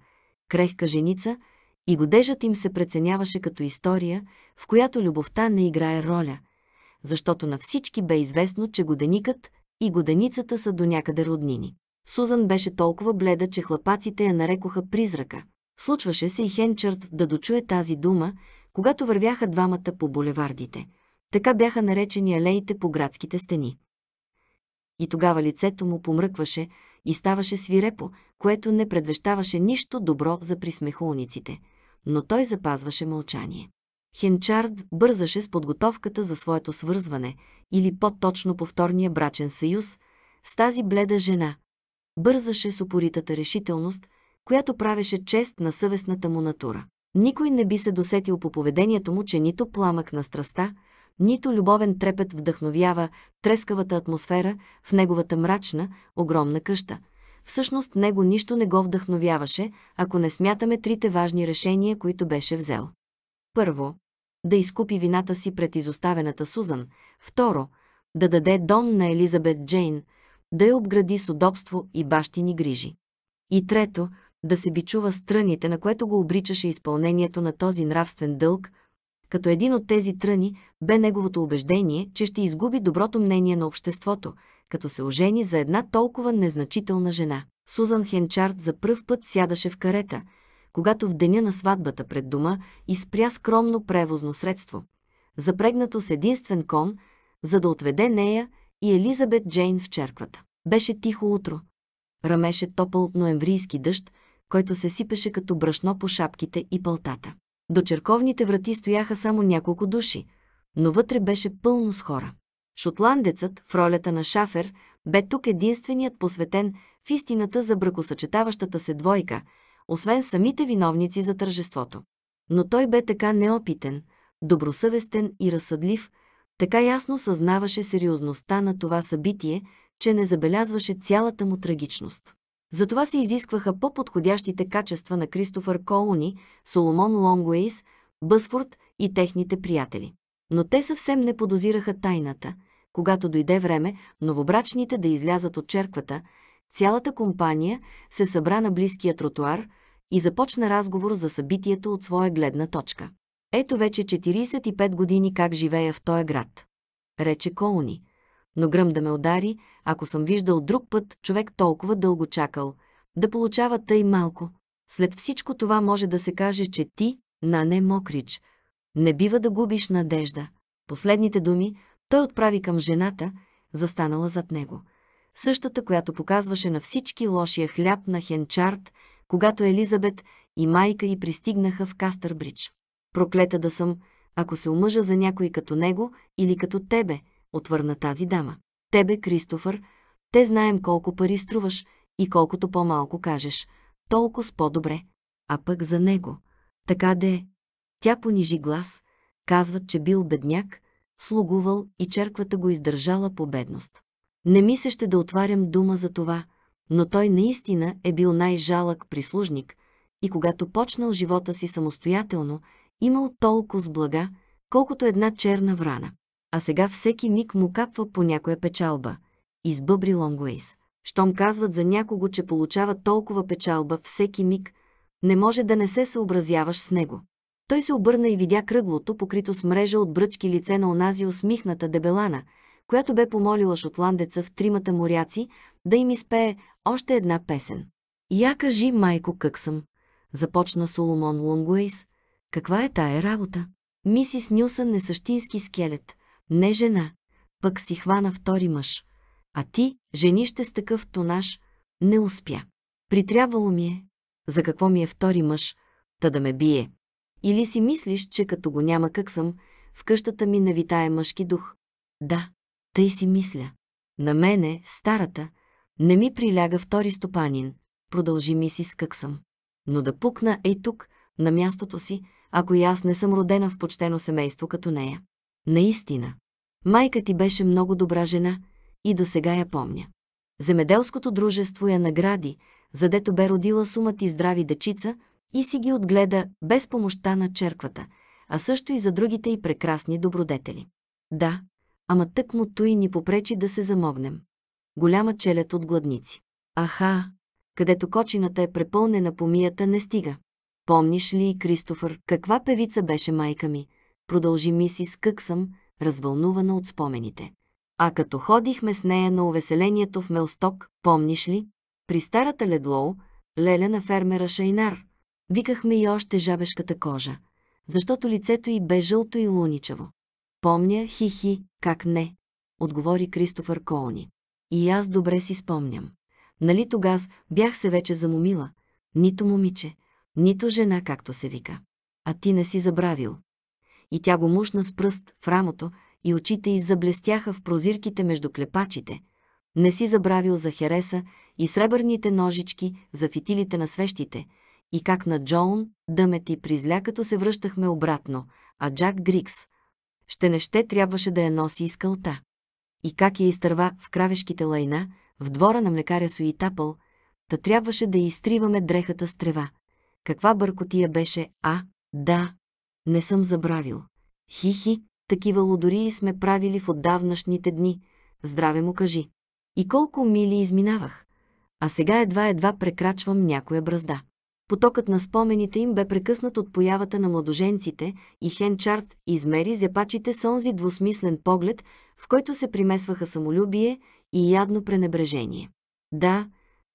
крехка женица – и годежът им се преценяваше като история, в която любовта не играе роля, защото на всички бе известно, че годеникът и годеницата са до някъде роднини. Сузан беше толкова бледа, че хлапаците я нарекоха призрака. Случваше се и Хенчърт да дочуе тази дума, когато вървяха двамата по булевардите. Така бяха наречени алеите по градските стени. И тогава лицето му помръкваше и ставаше свирепо, което не предвещаваше нищо добро за присмехулниците но той запазваше мълчание. Хенчард бързаше с подготовката за своето свързване или по-точно повторния брачен съюз с тази бледа жена. Бързаше с упоритата решителност, която правеше чест на съвестната му натура. Никой не би се досетил по поведението му, че нито пламък на страста, нито любовен трепет вдъхновява трескавата атмосфера в неговата мрачна, огромна къща – всъщност него нищо не го вдъхновяваше, ако не смятаме трите важни решения, които беше взел. Първо, да изкупи вината си пред изоставената Сузан. Второ, да даде дом на Елизабет Джейн, да я обгради с удобство и бащини грижи. И трето, да се бичува с на което го обричаше изпълнението на този нравствен дълг, като един от тези тръни бе неговото убеждение, че ще изгуби доброто мнение на обществото, като се ожени за една толкова незначителна жена. Сузан Хенчард за пръв път сядаше в карета, когато в деня на сватбата пред дома изпря скромно превозно средство, запрегнато с единствен кон, за да отведе нея и Елизабет Джейн в черквата. Беше тихо утро. Рамеше топъл ноемврийски дъжд, който се сипеше като брашно по шапките и пълтата. До черковните врати стояха само няколко души, но вътре беше пълно с хора. Шотландецът в ролята на шафер бе тук единственият посветен в истината за бракосъчетаващата се двойка, освен самите виновници за тържеството. Но той бе така неопитен, добросъвестен и разсъдлив, така ясно съзнаваше сериозността на това събитие, че не забелязваше цялата му трагичност. Затова се изискваха по-подходящите качества на Кристофър Коуни, Соломон Лонгуейс, Бъсфорд и техните приятели. Но те съвсем не подозираха тайната. Когато дойде време новобрачните да излязат от черквата, цялата компания се събра на близкия тротуар и започна разговор за събитието от своя гледна точка. Ето вече 45 години как живея в този град. Рече Коуни. Но гръм да ме удари, ако съм виждал друг път човек толкова дълго чакал, да получава тъй малко. След всичко това може да се каже, че ти, Нане Мокрич, не бива да губиш надежда. Последните думи той отправи към жената, застанала зад него. Същата, която показваше на всички лошия хляб на Хенчард, когато Елизабет и майка й пристигнаха в Кастърбридж. Проклета да съм, ако се омъжа за някой като него или като тебе, отвърна тази дама. Тебе, Кристофър, те знаем колко пари струваш и колкото по-малко кажеш, толкова с по-добре. А пък за него. Така де, тя понижи глас, казват, че бил бедняк, слугувал и черквата го издържала по бедност. Не ми се ще да отварям дума за това, но той наистина е бил най-жалък прислужник и когато почнал живота си самостоятелно, имал толкова с блага, колкото една черна врана. А сега всеки миг му капва по някоя печалба. Избъбри Лонгуейс. Щом казват за някого, че получава толкова печалба всеки миг, не може да не се съобразяваш с него. Той се обърна и видя кръглото, покрито с мрежа от бръчки лице на онази усмихната дебелана, която бе помолила шотландеца в тримата моряци да им изпее още една песен. «Я кажи, майко, как съм!» започна Соломон Лонгуейс. «Каква е тая работа?» Мисис Нюсън е същински скелет, не жена, пък си хвана втори мъж. А ти, женище с такъв тонаж, не успя. Притрябвало ми е. За какво ми е втори мъж? Та да ме бие. Или си мислиш, че като го няма как съм, в къщата ми навитае мъжки дух. Да, тъй си мисля. На мене, старата, не ми приляга втори стопанин, продължи ми си с как съм. Но да пукна ей тук, на мястото си, ако и аз не съм родена в почтено семейство като нея. Наистина. Майка ти беше много добра жена и до сега я помня. Земеделското дружество я награди, задето бе родила сума ти здрави дечица – и си ги отгледа без помощта на черквата, а също и за другите и прекрасни добродетели. Да, ама тък му той ни попречи да се замогнем. Голяма челят от гладници. Аха, където кочината е препълнена помията не стига. Помниш ли, Кристофър, каква певица беше майка ми? Продължи мисис Къксъм, развълнувана от спомените. А като ходихме с нея на увеселението в Мелсток, помниш ли? При старата Ледлоу, леля на фермера Шайнар, Викахме и още жабешката кожа, защото лицето й бе жълто и луничаво. Помня, хихи, как не, отговори Кристофър Коуни. И аз добре си спомням. Нали тогаз бях се вече замомила, нито момиче, нито жена, както се вика. А ти не си забравил. И тя го мушна с пръст в рамото и очите й заблестяха в прозирките между клепачите. Не си забравил за хереса и сребърните ножички за фитилите на свещите – и как на Джоун дъмет и призля, като се връщахме обратно, а Джак Грикс, ще не ще трябваше да я носи из кълта. И как я изтърва в кравешките лайна, в двора на млекаря Суитапъл, та трябваше да изтриваме дрехата с трева. Каква бъркотия беше, а, да, не съм забравил. Хихи, такива лодории сме правили в отдавнашните дни, здраве му кажи. И колко мили изминавах, а сега едва-едва прекрачвам някоя бразда. Потокът на спомените им бе прекъснат от появата на младоженците и Хенчарт измери зепачите с онзи двусмислен поглед, в който се примесваха самолюбие и ядно пренебрежение. Да,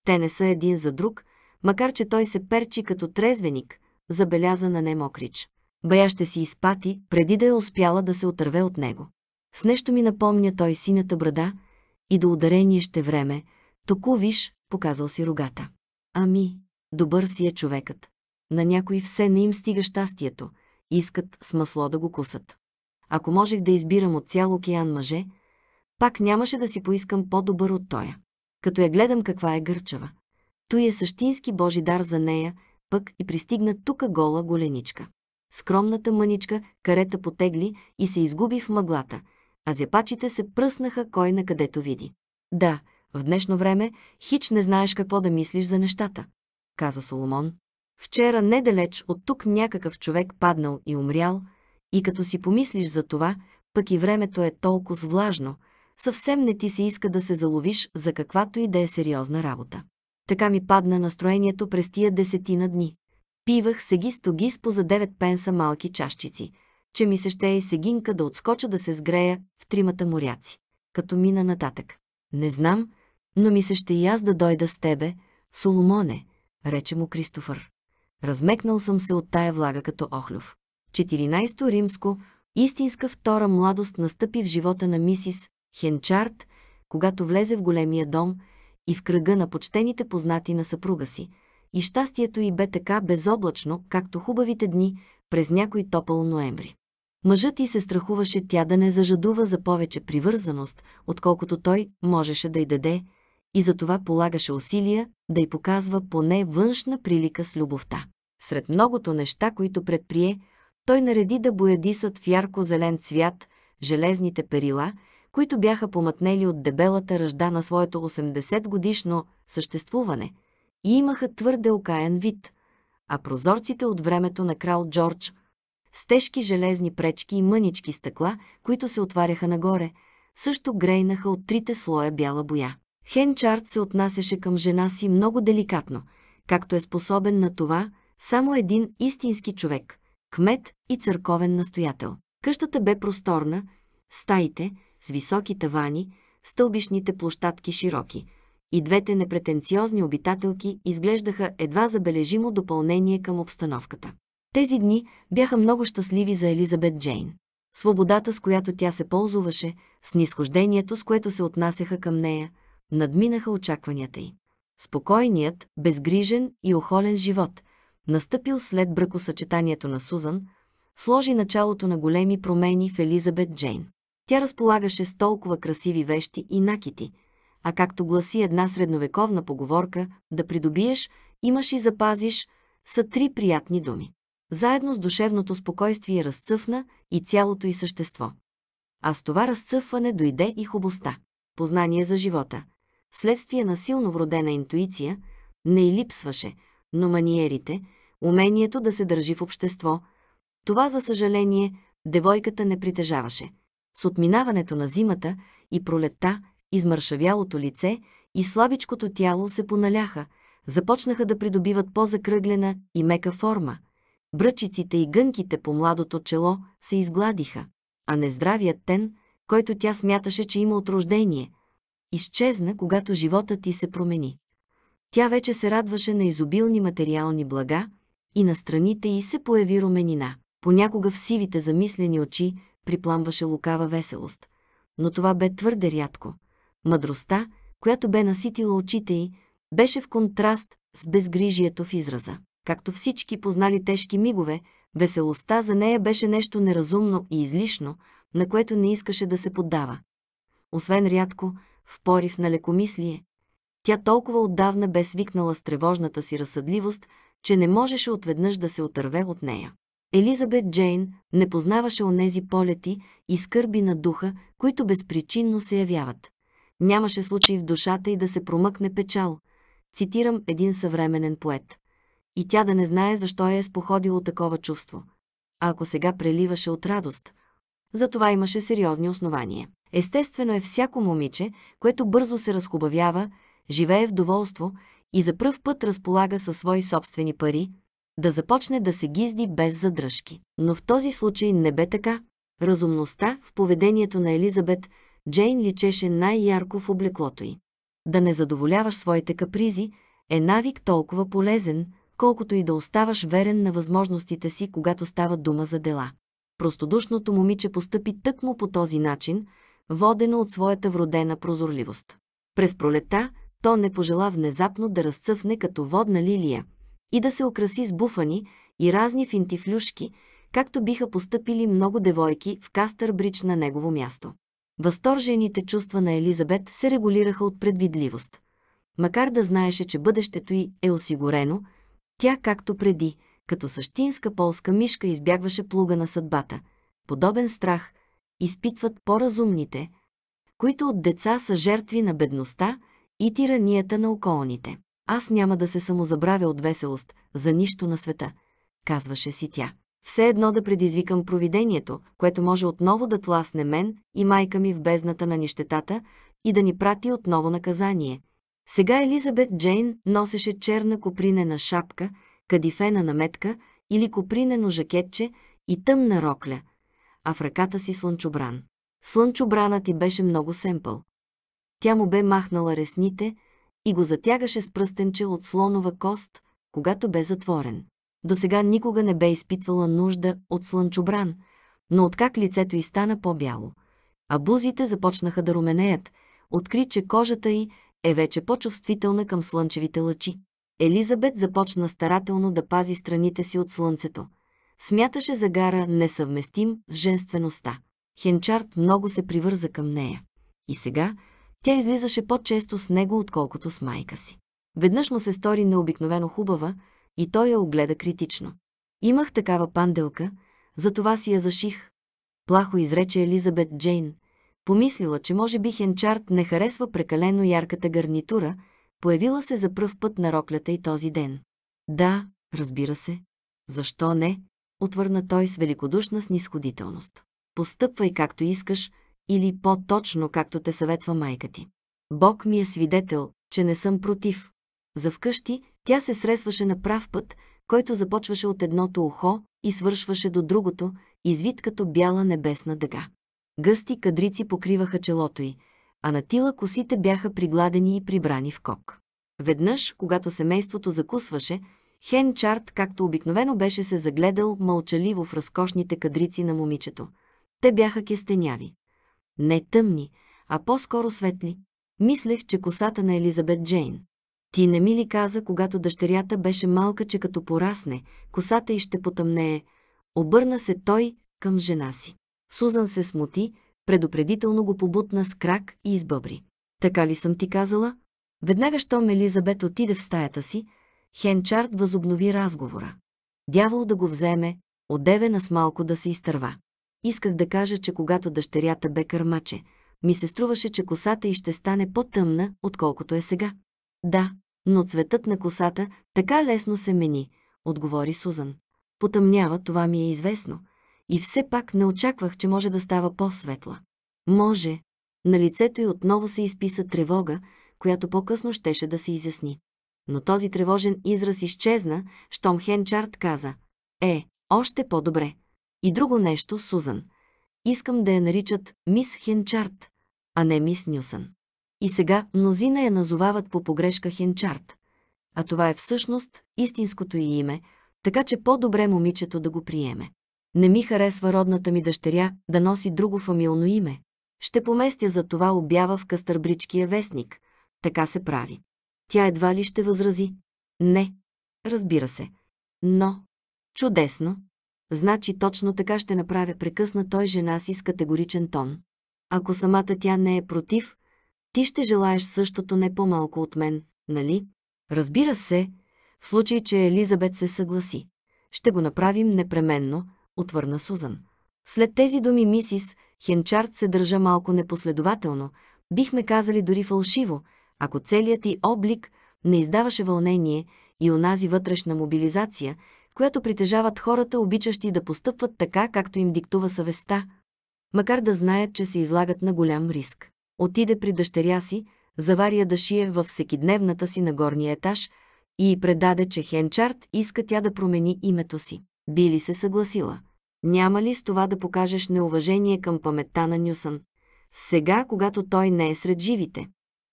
те не са един за друг, макар че той се перчи като трезвеник, забеляза на Немокрич. Бая ще си изпати, преди да е успяла да се отърве от него. С нещо ми напомня той синята брада и до ударение ще време. Току виж, показал си рогата. Ами, Добър си е човекът. На някои все не им стига щастието, искат с масло да го кусат. Ако можех да избирам от цял океан мъже, пак нямаше да си поискам по-добър от тоя. Като я гледам каква е гърчава. Той е същински божи дар за нея, пък и пристигна тука гола голеничка. Скромната мъничка карета потегли и се изгуби в мъглата, а зяпачите се пръснаха кой на където види. Да, в днешно време хич не знаеш какво да мислиш за нещата каза Соломон. Вчера недалеч от тук някакъв човек паднал и умрял, и като си помислиш за това, пък и времето е толкова влажно, съвсем не ти се иска да се заловиш за каквато и да е сериозна работа. Така ми падна настроението през тия десетина дни. Пивах сеги стогис по за девет пенса малки чашчици, че ми се ще е и сегинка да отскоча да се сгрея в тримата моряци, като мина нататък. Не знам, но ми се ще и аз да дойда с тебе, Соломоне, рече му Кристофър. Размекнал съм се от тая влага като охлюв. 14 римско, истинска втора младост настъпи в живота на мисис Хенчарт, когато влезе в големия дом и в кръга на почтените познати на съпруга си, и щастието й бе така безоблачно, както хубавите дни през някой топъл ноември. Мъжът й се страхуваше тя да не зажадува за повече привързаност, отколкото той можеше да й даде, и затова полагаше усилия да й показва поне външна прилика с любовта. Сред многото неща, които предприе, той нареди да боядисат в ярко-зелен цвят железните перила, които бяха помътнели от дебелата ръжда на своето 80-годишно съществуване и имаха твърде окаян вид, а прозорците от времето на крал Джордж с тежки железни пречки и мънички стъкла, които се отваряха нагоре, също грейнаха от трите слоя бяла боя. Хенчард се отнасяше към жена си много деликатно, както е способен на това само един истински човек – кмет и църковен настоятел. Къщата бе просторна, стаите с високи тавани, стълбишните площадки широки – и двете непретенциозни обитателки изглеждаха едва забележимо допълнение към обстановката. Тези дни бяха много щастливи за Елизабет Джейн. Свободата, с която тя се ползуваше, снисхождението, с което се отнасяха към нея – надминаха очакванията й. Спокойният, безгрижен и охолен живот, настъпил след бракосъчетанието на Сузан, сложи началото на големи промени в Елизабет Джейн. Тя разполагаше с толкова красиви вещи и накити, а както гласи една средновековна поговорка «да придобиеш, имаш и запазиш» са три приятни думи. Заедно с душевното спокойствие разцъфна и цялото й същество. А с това разцъфване дойде и хубостта, познание за живота – вследствие на силно вродена интуиция, не и липсваше, но маниерите, умението да се държи в общество, това, за съжаление, девойката не притежаваше. С отминаването на зимата и пролетта, измършавялото лице и слабичкото тяло се поналяха, започнаха да придобиват по-закръглена и мека форма. Бръчиците и гънките по младото чело се изгладиха, а нездравият тен, който тя смяташе, че има от рождение, изчезна, когато живота ти се промени. Тя вече се радваше на изобилни материални блага и на страните й се появи руменина. Понякога в сивите замислени очи припламваше лукава веселост. Но това бе твърде рядко. Мъдростта, която бе наситила очите й, беше в контраст с безгрижието в израза. Както всички познали тежки мигове, веселостта за нея беше нещо неразумно и излишно, на което не искаше да се поддава. Освен рядко, в порив на лекомислие. Тя толкова отдавна бе свикнала с тревожната си разсъдливост, че не можеше отведнъж да се отърве от нея. Елизабет Джейн не познаваше онези полети и скърби на духа, които безпричинно се явяват. Нямаше случай в душата й да се промъкне печал. Цитирам един съвременен поет. И тя да не знае защо е споходило такова чувство. А ако сега преливаше от радост – за това имаше сериозни основания. Естествено е всяко момиче, което бързо се разхубавява, живее в доволство и за пръв път разполага със свои собствени пари, да започне да се гизди без задръжки. Но в този случай не бе така. Разумността в поведението на Елизабет Джейн личеше най-ярко в облеклото й. Да не задоволяваш своите капризи е навик толкова полезен, колкото и да оставаш верен на възможностите си, когато става дума за дела простодушното момиче постъпи тъкмо по този начин, водено от своята вродена прозорливост. През пролета то не пожела внезапно да разцъфне като водна лилия и да се украси с буфани и разни финтифлюшки, както биха постъпили много девойки в Кастърбридж на негово място. Възторжените чувства на Елизабет се регулираха от предвидливост. Макар да знаеше, че бъдещето й е осигурено, тя, както преди, като същинска полска мишка избягваше плуга на съдбата. Подобен страх изпитват по-разумните, които от деца са жертви на бедността и тиранията на околните. Аз няма да се самозабравя от веселост за нищо на света, казваше си тя. Все едно да предизвикам провидението, което може отново да тласне мен и майка ми в бездната на нищетата и да ни прати отново наказание. Сега Елизабет Джейн носеше черна копринена шапка кадифена наметка или копринено жакетче и тъмна рокля, а в ръката си слънчобран. Слънчобранът ти беше много семпъл. Тя му бе махнала ресните и го затягаше с пръстенче от слонова кост, когато бе затворен. До сега никога не бе изпитвала нужда от слънчобран, но откак лицето й стана по-бяло, а бузите започнаха да руменеят, откри, че кожата й е вече по-чувствителна към слънчевите лъчи. Елизабет започна старателно да пази страните си от слънцето. Смяташе загара несъвместим с женствеността. Хенчард много се привърза към нея. И сега тя излизаше по-често с него, отколкото с майка си. Веднъж му се стори необикновено хубава и той я огледа критично. Имах такава панделка, затова си я заших. Плахо изрече Елизабет Джейн. Помислила, че може би Хенчард не харесва прекалено ярката гарнитура – Появила се за пръв път на роклята и този ден. Да, разбира се. Защо не? Отвърна той с великодушна снисходителност. Постъпвай както искаш или по-точно както те съветва майка ти. Бог ми е свидетел, че не съм против. За вкъщи тя се сресваше на прав път, който започваше от едното ухо и свършваше до другото, извит като бяла небесна дъга. Гъсти кадрици покриваха челото й, а на Тила косите бяха пригладени и прибрани в кок. Веднъж, когато семейството закусваше, Хен Чарт, както обикновено беше се загледал мълчаливо в разкошните кадрици на момичето. Те бяха кестеняви. Не тъмни, а по-скоро светли. Мислех, че косата на Елизабет Джейн. Ти не ми ли каза, когато дъщерята беше малка, че като порасне, косата й ще потъмнее? Обърна се той към жена си. Сузан се смути, предупредително го побутна с крак и избъбри. Така ли съм ти казала? Веднага, щом Елизабет отиде в стаята си, Хенчард възобнови разговора. Дявол да го вземе, одевена с малко да се изтърва. Исках да кажа, че когато дъщерята бе кърмаче, ми се струваше, че косата й ще стане по-тъмна, отколкото е сега. Да, но цветът на косата така лесно се мени, отговори Сузан. Потъмнява, това ми е известно, и все пак не очаквах, че може да става по-светла. Може. На лицето й отново се изписа тревога, която по-късно щеше да се изясни. Но този тревожен израз изчезна, щом Хенчард каза «Е, още по-добре». И друго нещо, Сузан. Искам да я наричат мис Хенчард, а не мис Нюсън. И сега мнозина я назовават по погрешка Хенчард. А това е всъщност истинското й име, така че по-добре момичето да го приеме. Не ми харесва родната ми дъщеря да носи друго фамилно име. Ще поместя за това обява в къстърбричкия вестник. Така се прави. Тя едва ли ще възрази. Не. Разбира се. Но. Чудесно. Значи точно така ще направя прекъсна той жена си с категоричен тон. Ако самата тя не е против, ти ще желаеш същото не по-малко от мен, нали? Разбира се, в случай, че Елизабет се съгласи. Ще го направим непременно, отвърна Сузан. След тези думи мисис Хенчард се държа малко непоследователно, бихме казали дори фалшиво, ако целият ти облик не издаваше вълнение и онази вътрешна мобилизация, която притежават хората, обичащи да постъпват така, както им диктува съвестта, макар да знаят, че се излагат на голям риск. Отиде при дъщеря си, заваря да шие във всекидневната си на горния етаж и предаде, че Хенчард иска тя да промени името си. Били се съгласила. Няма ли с това да покажеш неуважение към паметта на Нюсън? Сега, когато той не е сред живите.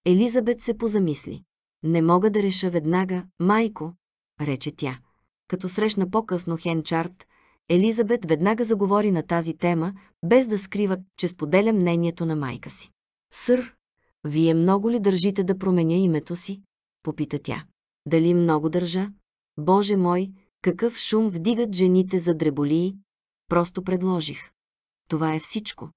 Елизабет се позамисли. Не мога да реша веднага, майко, рече тя. Като срещна по-късно Хенчарт, Елизабет веднага заговори на тази тема, без да скрива, че споделя мнението на майка си. Сър, вие много ли държите да променя името си? Попита тя. Дали много държа? Боже мой, какъв шум вдигат жените за дреболии, Просто предложих. Това е всичко.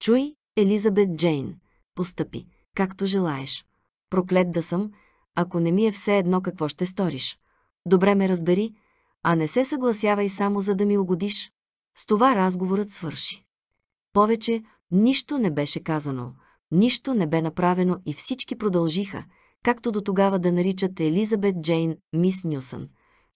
Чуй, Елизабет Джейн, постъпи, както желаеш. Проклет да съм, ако не ми е все едно какво ще сториш. Добре ме разбери, а не се съгласявай само за да ми угодиш. С това разговорът свърши. Повече нищо не беше казано, нищо не бе направено и всички продължиха, както до тогава да наричат Елизабет Джейн мис Нюсън,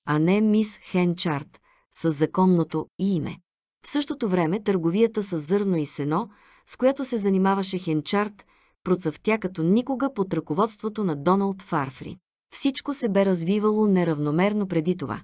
а не мис Хенчарт, с законното и име. В същото време търговията с зърно и сено, с която се занимаваше Хенчарт, процъфтя като никога под ръководството на Доналд Фарфри. Всичко се бе развивало неравномерно преди това,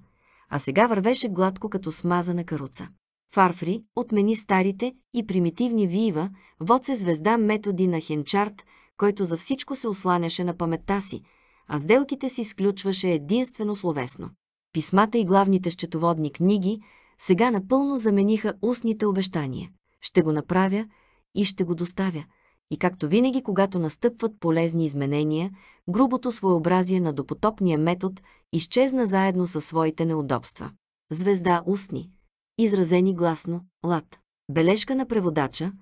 а сега вървеше гладко като смазана каруца. Фарфри отмени старите и примитивни виива, вод се звезда методи на Хенчарт, който за всичко се осланяше на паметта си, а сделките си сключваше единствено словесно. Писмата и главните счетоводни книги сега напълно замениха устните обещания. Ще го направя и ще го доставя. И както винаги, когато настъпват полезни изменения, грубото своеобразие на допотопния метод изчезна заедно със своите неудобства. Звезда устни, изразени гласно, лад. Бележка на преводача,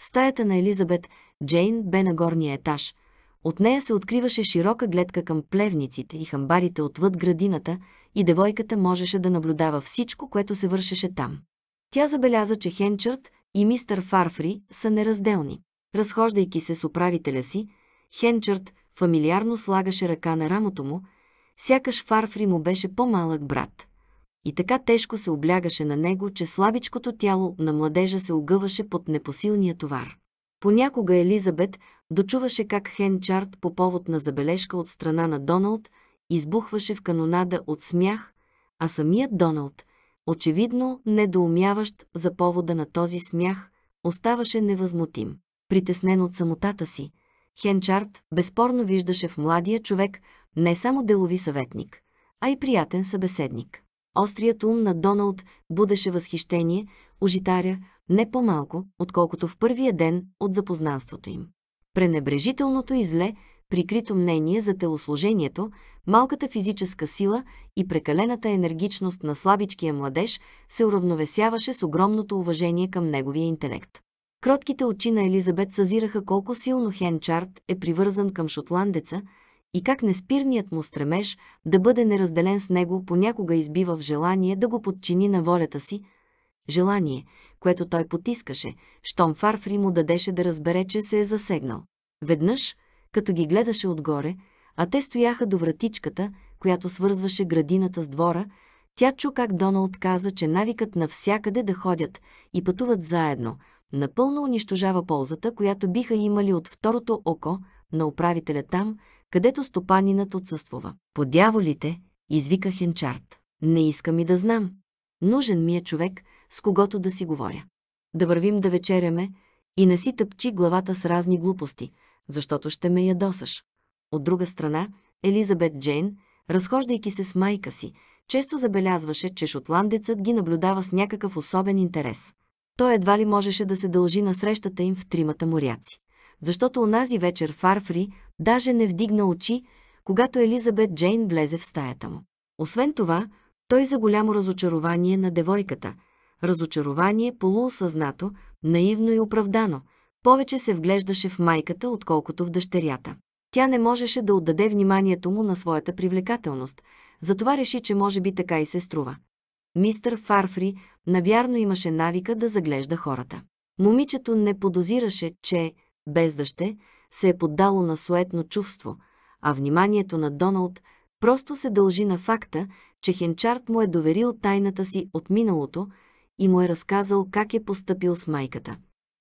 стаята на Елизабет Джейн бе на горния етаж – от нея се откриваше широка гледка към плевниците и хамбарите отвъд градината и девойката можеше да наблюдава всичко, което се вършеше там. Тя забеляза, че Хенчърт и мистър Фарфри са неразделни. Разхождайки се с управителя си, Хенчърт фамилиарно слагаше ръка на рамото му, сякаш Фарфри му беше по-малък брат. И така тежко се облягаше на него, че слабичкото тяло на младежа се огъваше под непосилния товар. Понякога Елизабет дочуваше как Хенчард по повод на забележка от страна на Доналд избухваше в канонада от смях, а самият Доналд, очевидно недоумяващ за повода на този смях, оставаше невъзмутим. Притеснен от самотата си, Чарт безспорно виждаше в младия човек не само делови съветник, а и приятен събеседник. Острият ум на Доналд будеше възхищение, ожитаря не по-малко, отколкото в първия ден от запознанството им пренебрежителното и зле, прикрито мнение за телослужението, малката физическа сила и прекалената енергичност на слабичкия младеж се уравновесяваше с огромното уважение към неговия интелект. Кротките очи на Елизабет съзираха колко силно Хенчард е привързан към шотландеца и как неспирният му стремеж да бъде неразделен с него понякога избива в желание да го подчини на волята си, желание, което той потискаше, щом Фарфри му дадеше да разбере, че се е засегнал. Веднъж, като ги гледаше отгоре, а те стояха до вратичката, която свързваше градината с двора, тя чу как Доналд каза, че навикът навсякъде да ходят и пътуват заедно, напълно унищожава ползата, която биха имали от второто око на управителя там, където стопанинът отсъствува. По дяволите, извика Хенчарт. Не искам и да знам. Нужен ми е човек, с когото да си говоря. Да вървим да вечеряме и не си тъпчи главата с разни глупости, защото ще ме ядосаш. От друга страна, Елизабет Джейн, разхождайки се с майка си, често забелязваше, че шотландецът ги наблюдава с някакъв особен интерес. Той едва ли можеше да се дължи на срещата им в тримата моряци. Защото онази вечер Фарфри даже не вдигна очи, когато Елизабет Джейн влезе в стаята му. Освен това, той за голямо разочарование на девойката – разочарование полуосъзнато, наивно и оправдано, повече се вглеждаше в майката, отколкото в дъщерята. Тя не можеше да отдаде вниманието му на своята привлекателност, затова реши, че може би така и се струва. Мистър Фарфри навярно имаше навика да заглежда хората. Момичето не подозираше, че, без дъще, се е поддало на суетно чувство, а вниманието на Доналд просто се дължи на факта, че Хенчарт му е доверил тайната си от миналото, и му е разказал как е постъпил с майката.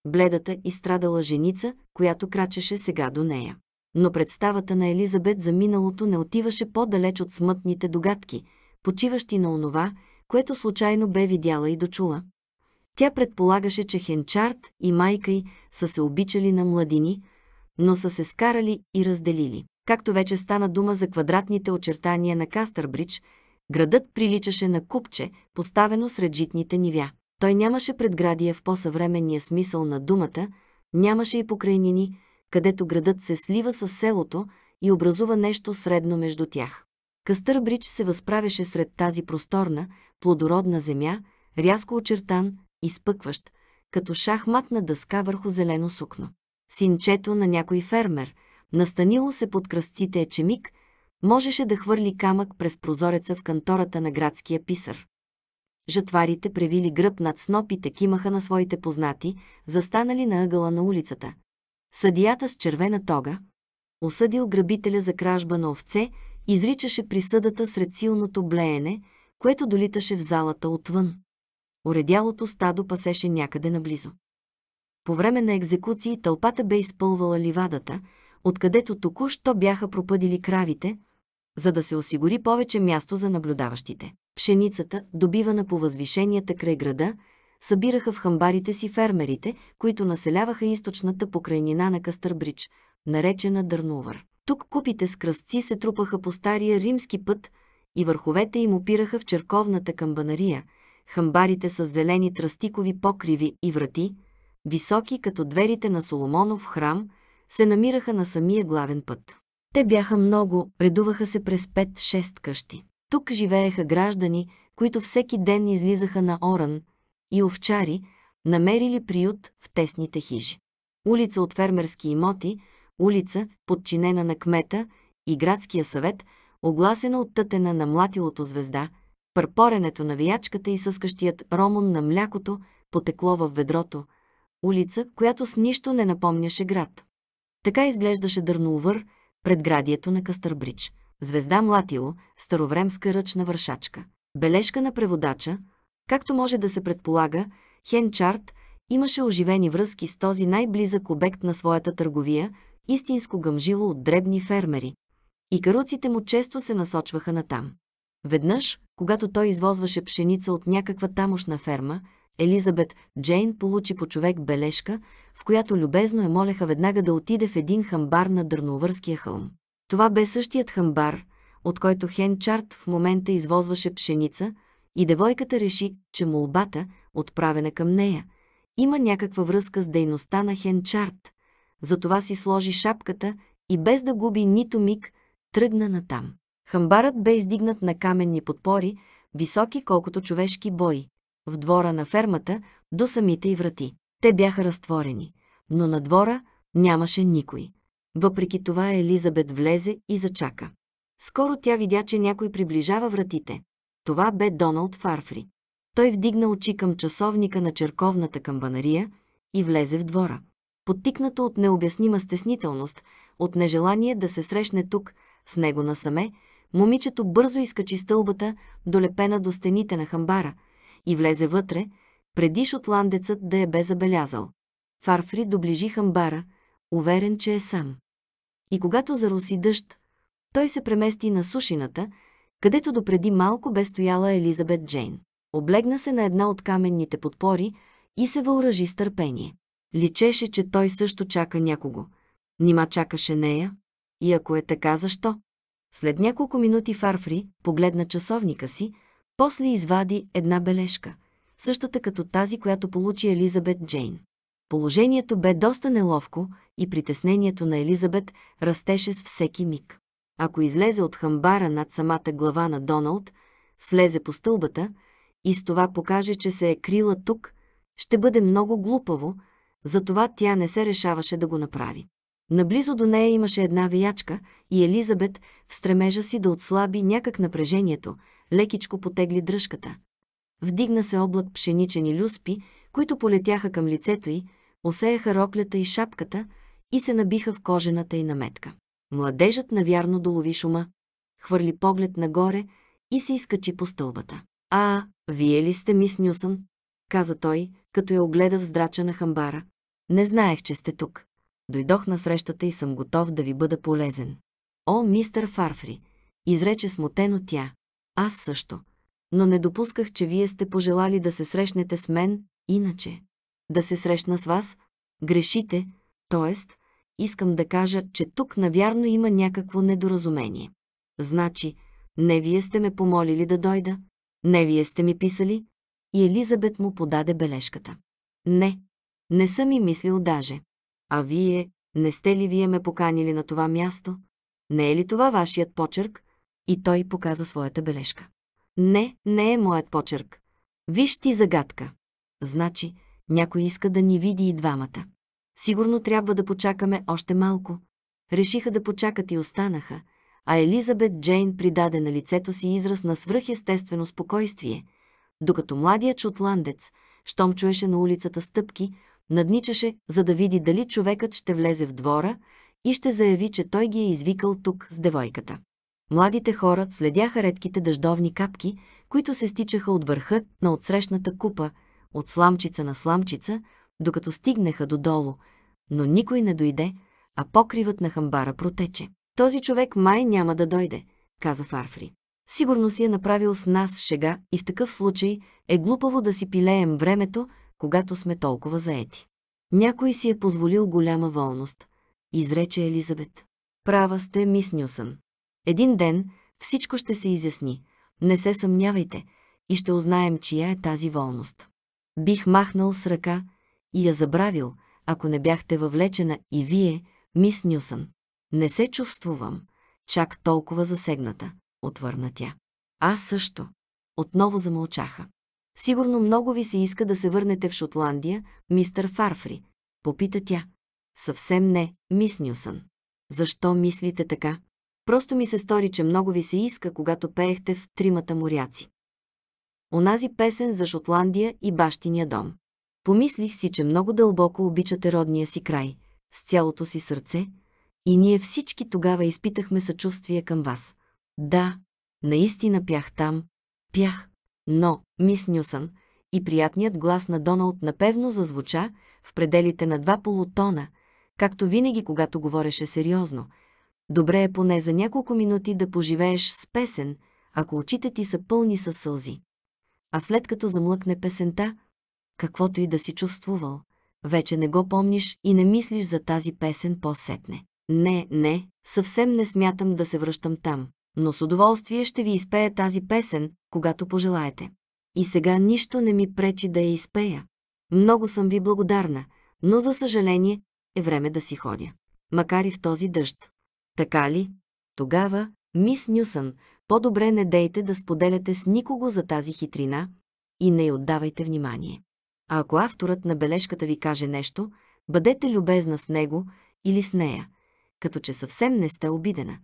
Бледата и страдала женица, която крачеше сега до нея. Но представата на Елизабет за миналото не отиваше по-далеч от смътните догадки, почиващи на онова, което случайно бе видяла и дочула. Тя предполагаше, че Хенчард и майка й са се обичали на младини, но са се скарали и разделили. Както вече стана дума за квадратните очертания на Кастърбридж, Градът приличаше на купче, поставено сред житните нивя. Той нямаше предградия в по-съвременния смисъл на думата, нямаше и покрайнини, където градът се слива с селото и образува нещо средно между тях. Къстърбрич се възправяше сред тази просторна, плодородна земя, рязко очертан, изпъкващ, като шахматна дъска върху зелено сукно. Синчето на някой фермер, настанило се под кръстците ечемик – можеше да хвърли камък през прозореца в кантората на градския писар. Жатварите превили гръб над и кимаха на своите познати, застанали на ъгъла на улицата. Съдията с червена тога, осъдил грабителя за кражба на овце, изричаше присъдата сред силното блеене, което долиташе в залата отвън. Оредялото стадо пасеше някъде наблизо. По време на екзекуции тълпата бе изпълвала ливадата, откъдето току-що бяха пропъдили кравите – за да се осигури повече място за наблюдаващите. Пшеницата, добивана по възвишенията край града, събираха в хамбарите си фермерите, които населяваха източната покрайнина на Кастърбрич, наречена Дърнувър. Тук купите с кръстци се трупаха по стария римски път и върховете им опираха в черковната камбанария, хамбарите с зелени тръстикови покриви и врати, високи като дверите на Соломонов храм, се намираха на самия главен път. Те бяха много, редуваха се през 5-6 къщи. Тук живееха граждани, които всеки ден излизаха на оран и овчари, намерили приют в тесните хижи. Улица от фермерски имоти, улица, подчинена на кмета и градския съвет, огласена от тътена на млатилото звезда, пърпоренето на виячката и съскащият ромон на млякото потекло в ведрото, улица, която с нищо не напомняше град. Така изглеждаше Дърноувър, предградието на Кастърбридж. Звезда Млатило, старовремска ръчна вършачка. Бележка на преводача. Както може да се предполага, Хенчарт имаше оживени връзки с този най-близък обект на своята търговия, истинско гъмжило от дребни фермери. И каруците му често се насочваха натам. Веднъж, когато той извозваше пшеница от някаква тамошна ферма, Елизабет Джейн получи по човек бележка, в която любезно я е молеха веднага да отиде в един хамбар на Дърновърския хълм. Това бе същият хамбар, от който Хенчарт в момента извозваше пшеница, и девойката реши, че молбата, отправена към нея, има някаква връзка с дейността на Хенчарт. Затова си сложи шапката и без да губи нито миг, тръгна натам. Хамбарът бе издигнат на каменни подпори, високи колкото човешки бои в двора на фермата до самите й врати. Те бяха разтворени, но на двора нямаше никой. Въпреки това Елизабет влезе и зачака. Скоро тя видя, че някой приближава вратите. Това бе Доналд Фарфри. Той вдигна очи към часовника на черковната камбанария и влезе в двора. Подтикнато от необяснима стеснителност, от нежелание да се срещне тук с него насаме, момичето бързо изкачи стълбата, долепена до стените на хамбара, и влезе вътре, преди шотландецът да е бе забелязал. Фарфри доближи хамбара, уверен, че е сам. И когато зароси дъжд, той се премести на сушината, където допреди малко бе стояла Елизабет Джейн. Облегна се на една от каменните подпори и се въоръжи с търпение. Личеше, че той също чака някого. Нима чакаше нея? И ако е така, защо? След няколко минути Фарфри погледна часовника си, после извади една бележка, същата като тази, която получи Елизабет Джейн. Положението бе доста неловко и притеснението на Елизабет растеше с всеки миг. Ако излезе от хамбара над самата глава на Доналд, слезе по стълбата и с това покаже, че се е крила тук, ще бъде много глупаво, затова тя не се решаваше да го направи. Наблизо до нея имаше една виячка и Елизабет в стремежа си да отслаби някак напрежението – лекичко потегли дръжката. Вдигна се облак пшеничени люспи, които полетяха към лицето й, осеяха роклята и шапката и се набиха в кожената й наметка. Младежът навярно долови шума, хвърли поглед нагоре и се изкачи по стълбата. «А, вие ли сте, мис Нюсън?» каза той, като я огледа в здрача на хамбара. «Не знаех, че сте тук. Дойдох на срещата и съм готов да ви бъда полезен». «О, мистър Фарфри!» изрече смутено тя. Аз също. Но не допусках, че вие сте пожелали да се срещнете с мен, иначе. Да се срещна с вас, грешите, т.е. искам да кажа, че тук навярно има някакво недоразумение. Значи, не вие сте ме помолили да дойда, не вие сте ми писали, и Елизабет му подаде бележката. Не, не съм и мислил даже. А вие, не сте ли вие ме поканили на това място? Не е ли това вашият почерк? И той показа своята бележка. Не, не е моят почерк. Виж ти загадка. Значи, някой иска да ни види и двамата. Сигурно трябва да почакаме още малко. Решиха да почакат и останаха, а Елизабет Джейн придаде на лицето си израз на свръхестествено спокойствие, докато младият шотландец, щом чуеше на улицата стъпки, надничаше, за да види дали човекът ще влезе в двора и ще заяви, че той ги е извикал тук с девойката. Младите хора следяха редките дъждовни капки, които се стичаха от върха на отсрещната купа, от сламчица на сламчица, докато стигнаха додолу, но никой не дойде, а покривът на хамбара протече. Този човек май няма да дойде, каза Фарфри. Сигурно си е направил с нас шега и в такъв случай е глупаво да си пилеем времето, когато сме толкова заети. Някой си е позволил голяма волност, изрече Елизабет. Права сте, мис Нюсън. Един ден всичко ще се изясни. Не се съмнявайте и ще узнаем, чия е тази волност. Бих махнал с ръка и я забравил, ако не бяхте въвлечена и вие, мис Нюсън. Не се чувствувам чак толкова засегната, отвърна тя. Аз също. Отново замълчаха. Сигурно много ви се иска да се върнете в Шотландия, мистър Фарфри, попита тя. Съвсем не, мис Нюсън. Защо мислите така? Просто ми се стори, че много ви се иска, когато пеехте в «Тримата моряци». Онази песен за Шотландия и бащиния дом. Помислих си, че много дълбоко обичате родния си край, с цялото си сърце, и ние всички тогава изпитахме съчувствие към вас. Да, наистина пях там, пях, но, мис Нюсън, и приятният глас на Доналд напевно зазвуча в пределите на два полутона, както винаги, когато говореше сериозно – Добре е поне за няколко минути да поживееш с песен, ако очите ти са пълни със сълзи. А след като замлъкне песента, каквото и да си чувствувал, вече не го помниш и не мислиш за тази песен по-сетне. Не, не, съвсем не смятам да се връщам там, но с удоволствие ще ви изпея тази песен, когато пожелаете. И сега нищо не ми пречи да я изпея. Много съм ви благодарна, но за съжаление е време да си ходя. Макар и в този дъжд. Така ли? Тогава, мис Нюсън, по-добре не дейте да споделяте с никого за тази хитрина и не й отдавайте внимание. А ако авторът на бележката ви каже нещо, бъдете любезна с него или с нея, като че съвсем не сте обидена.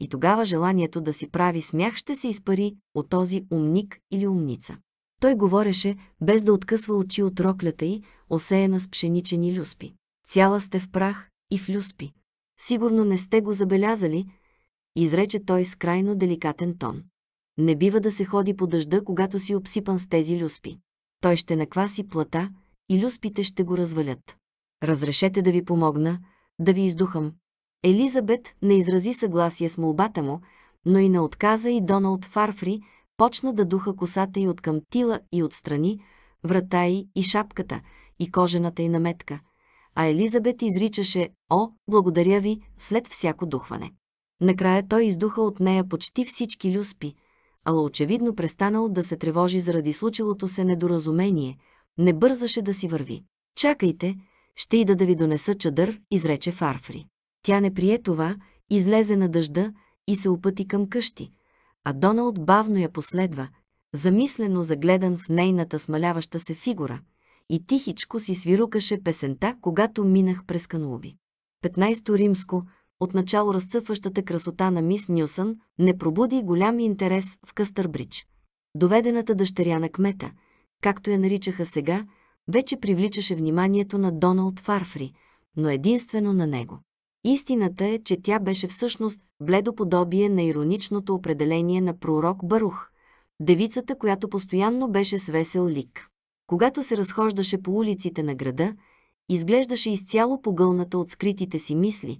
И тогава желанието да си прави смях ще се изпари от този умник или умница. Той говореше, без да откъсва очи от роклята й, осеяна с пшеничени люспи. Цяла сте в прах и в люспи. Сигурно не сте го забелязали, изрече той с крайно деликатен тон. Не бива да се ходи по дъжда, когато си обсипан с тези люспи. Той ще накваси плата и люспите ще го развалят. Разрешете да ви помогна, да ви издухам. Елизабет не изрази съгласие с молбата му, но и на отказа и Доналд Фарфри почна да духа косата й от тила и отстрани, врата и, и шапката, и кожената й наметка, а Елизабет изричаше «О, благодаря ви!» след всяко духване. Накрая той издуха от нея почти всички люспи, ала очевидно престанал да се тревожи заради случилото се недоразумение, не бързаше да си върви. «Чакайте, ще ида да ви донеса чадър», изрече Фарфри. Тя не прие това, излезе на дъжда и се опъти към къщи, а Доналд бавно я последва, замислено загледан в нейната смаляваща се фигура – и тихичко си свирукаше песента, когато минах през Канулби. 15 римско, отначало разцъфващата красота на мис Нюсън не пробуди голям интерес в Къстърбридж. Доведената дъщеря на кмета, както я наричаха сега, вече привличаше вниманието на Доналд Фарфри, но единствено на него. Истината е, че тя беше всъщност бледо подобие на ироничното определение на пророк Барух, девицата, която постоянно беше с весел лик когато се разхождаше по улиците на града, изглеждаше изцяло погълната от скритите си мисли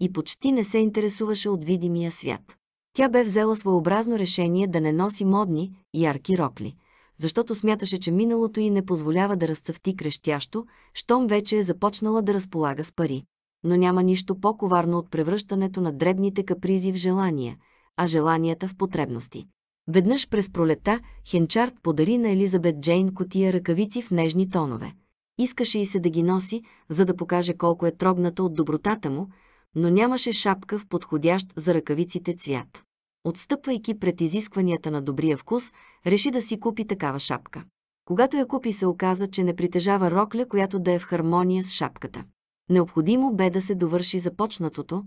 и почти не се интересуваше от видимия свят. Тя бе взела своеобразно решение да не носи модни, ярки рокли, защото смяташе, че миналото й не позволява да разцъфти крещящо, щом вече е започнала да разполага с пари. Но няма нищо по-коварно от превръщането на дребните капризи в желания, а желанията в потребности. Веднъж през пролета Хенчард подари на Елизабет Джейн котия ръкавици в нежни тонове. Искаше и се да ги носи, за да покаже колко е трогната от добротата му, но нямаше шапка в подходящ за ръкавиците цвят. Отстъпвайки пред изискванията на добрия вкус, реши да си купи такава шапка. Когато я купи, се оказа, че не притежава рокля, която да е в хармония с шапката. Необходимо бе да се довърши започнатото.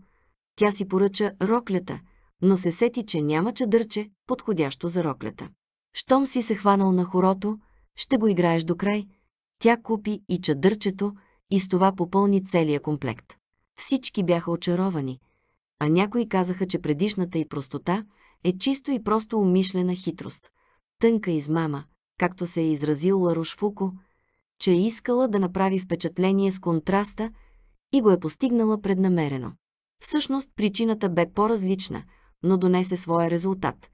Тя си поръча роклята – но се сети, че няма чадърче, подходящо за роклята. Щом си се хванал на хорото, ще го играеш до край. Тя купи и чадърчето и с това попълни целия комплект. Всички бяха очаровани, а някои казаха, че предишната и простота е чисто и просто умишлена хитрост, тънка измама, както се е изразил Фуко, че е искала да направи впечатление с контраста и го е постигнала преднамерено. Всъщност причината бе по-различна – но донесе своя резултат.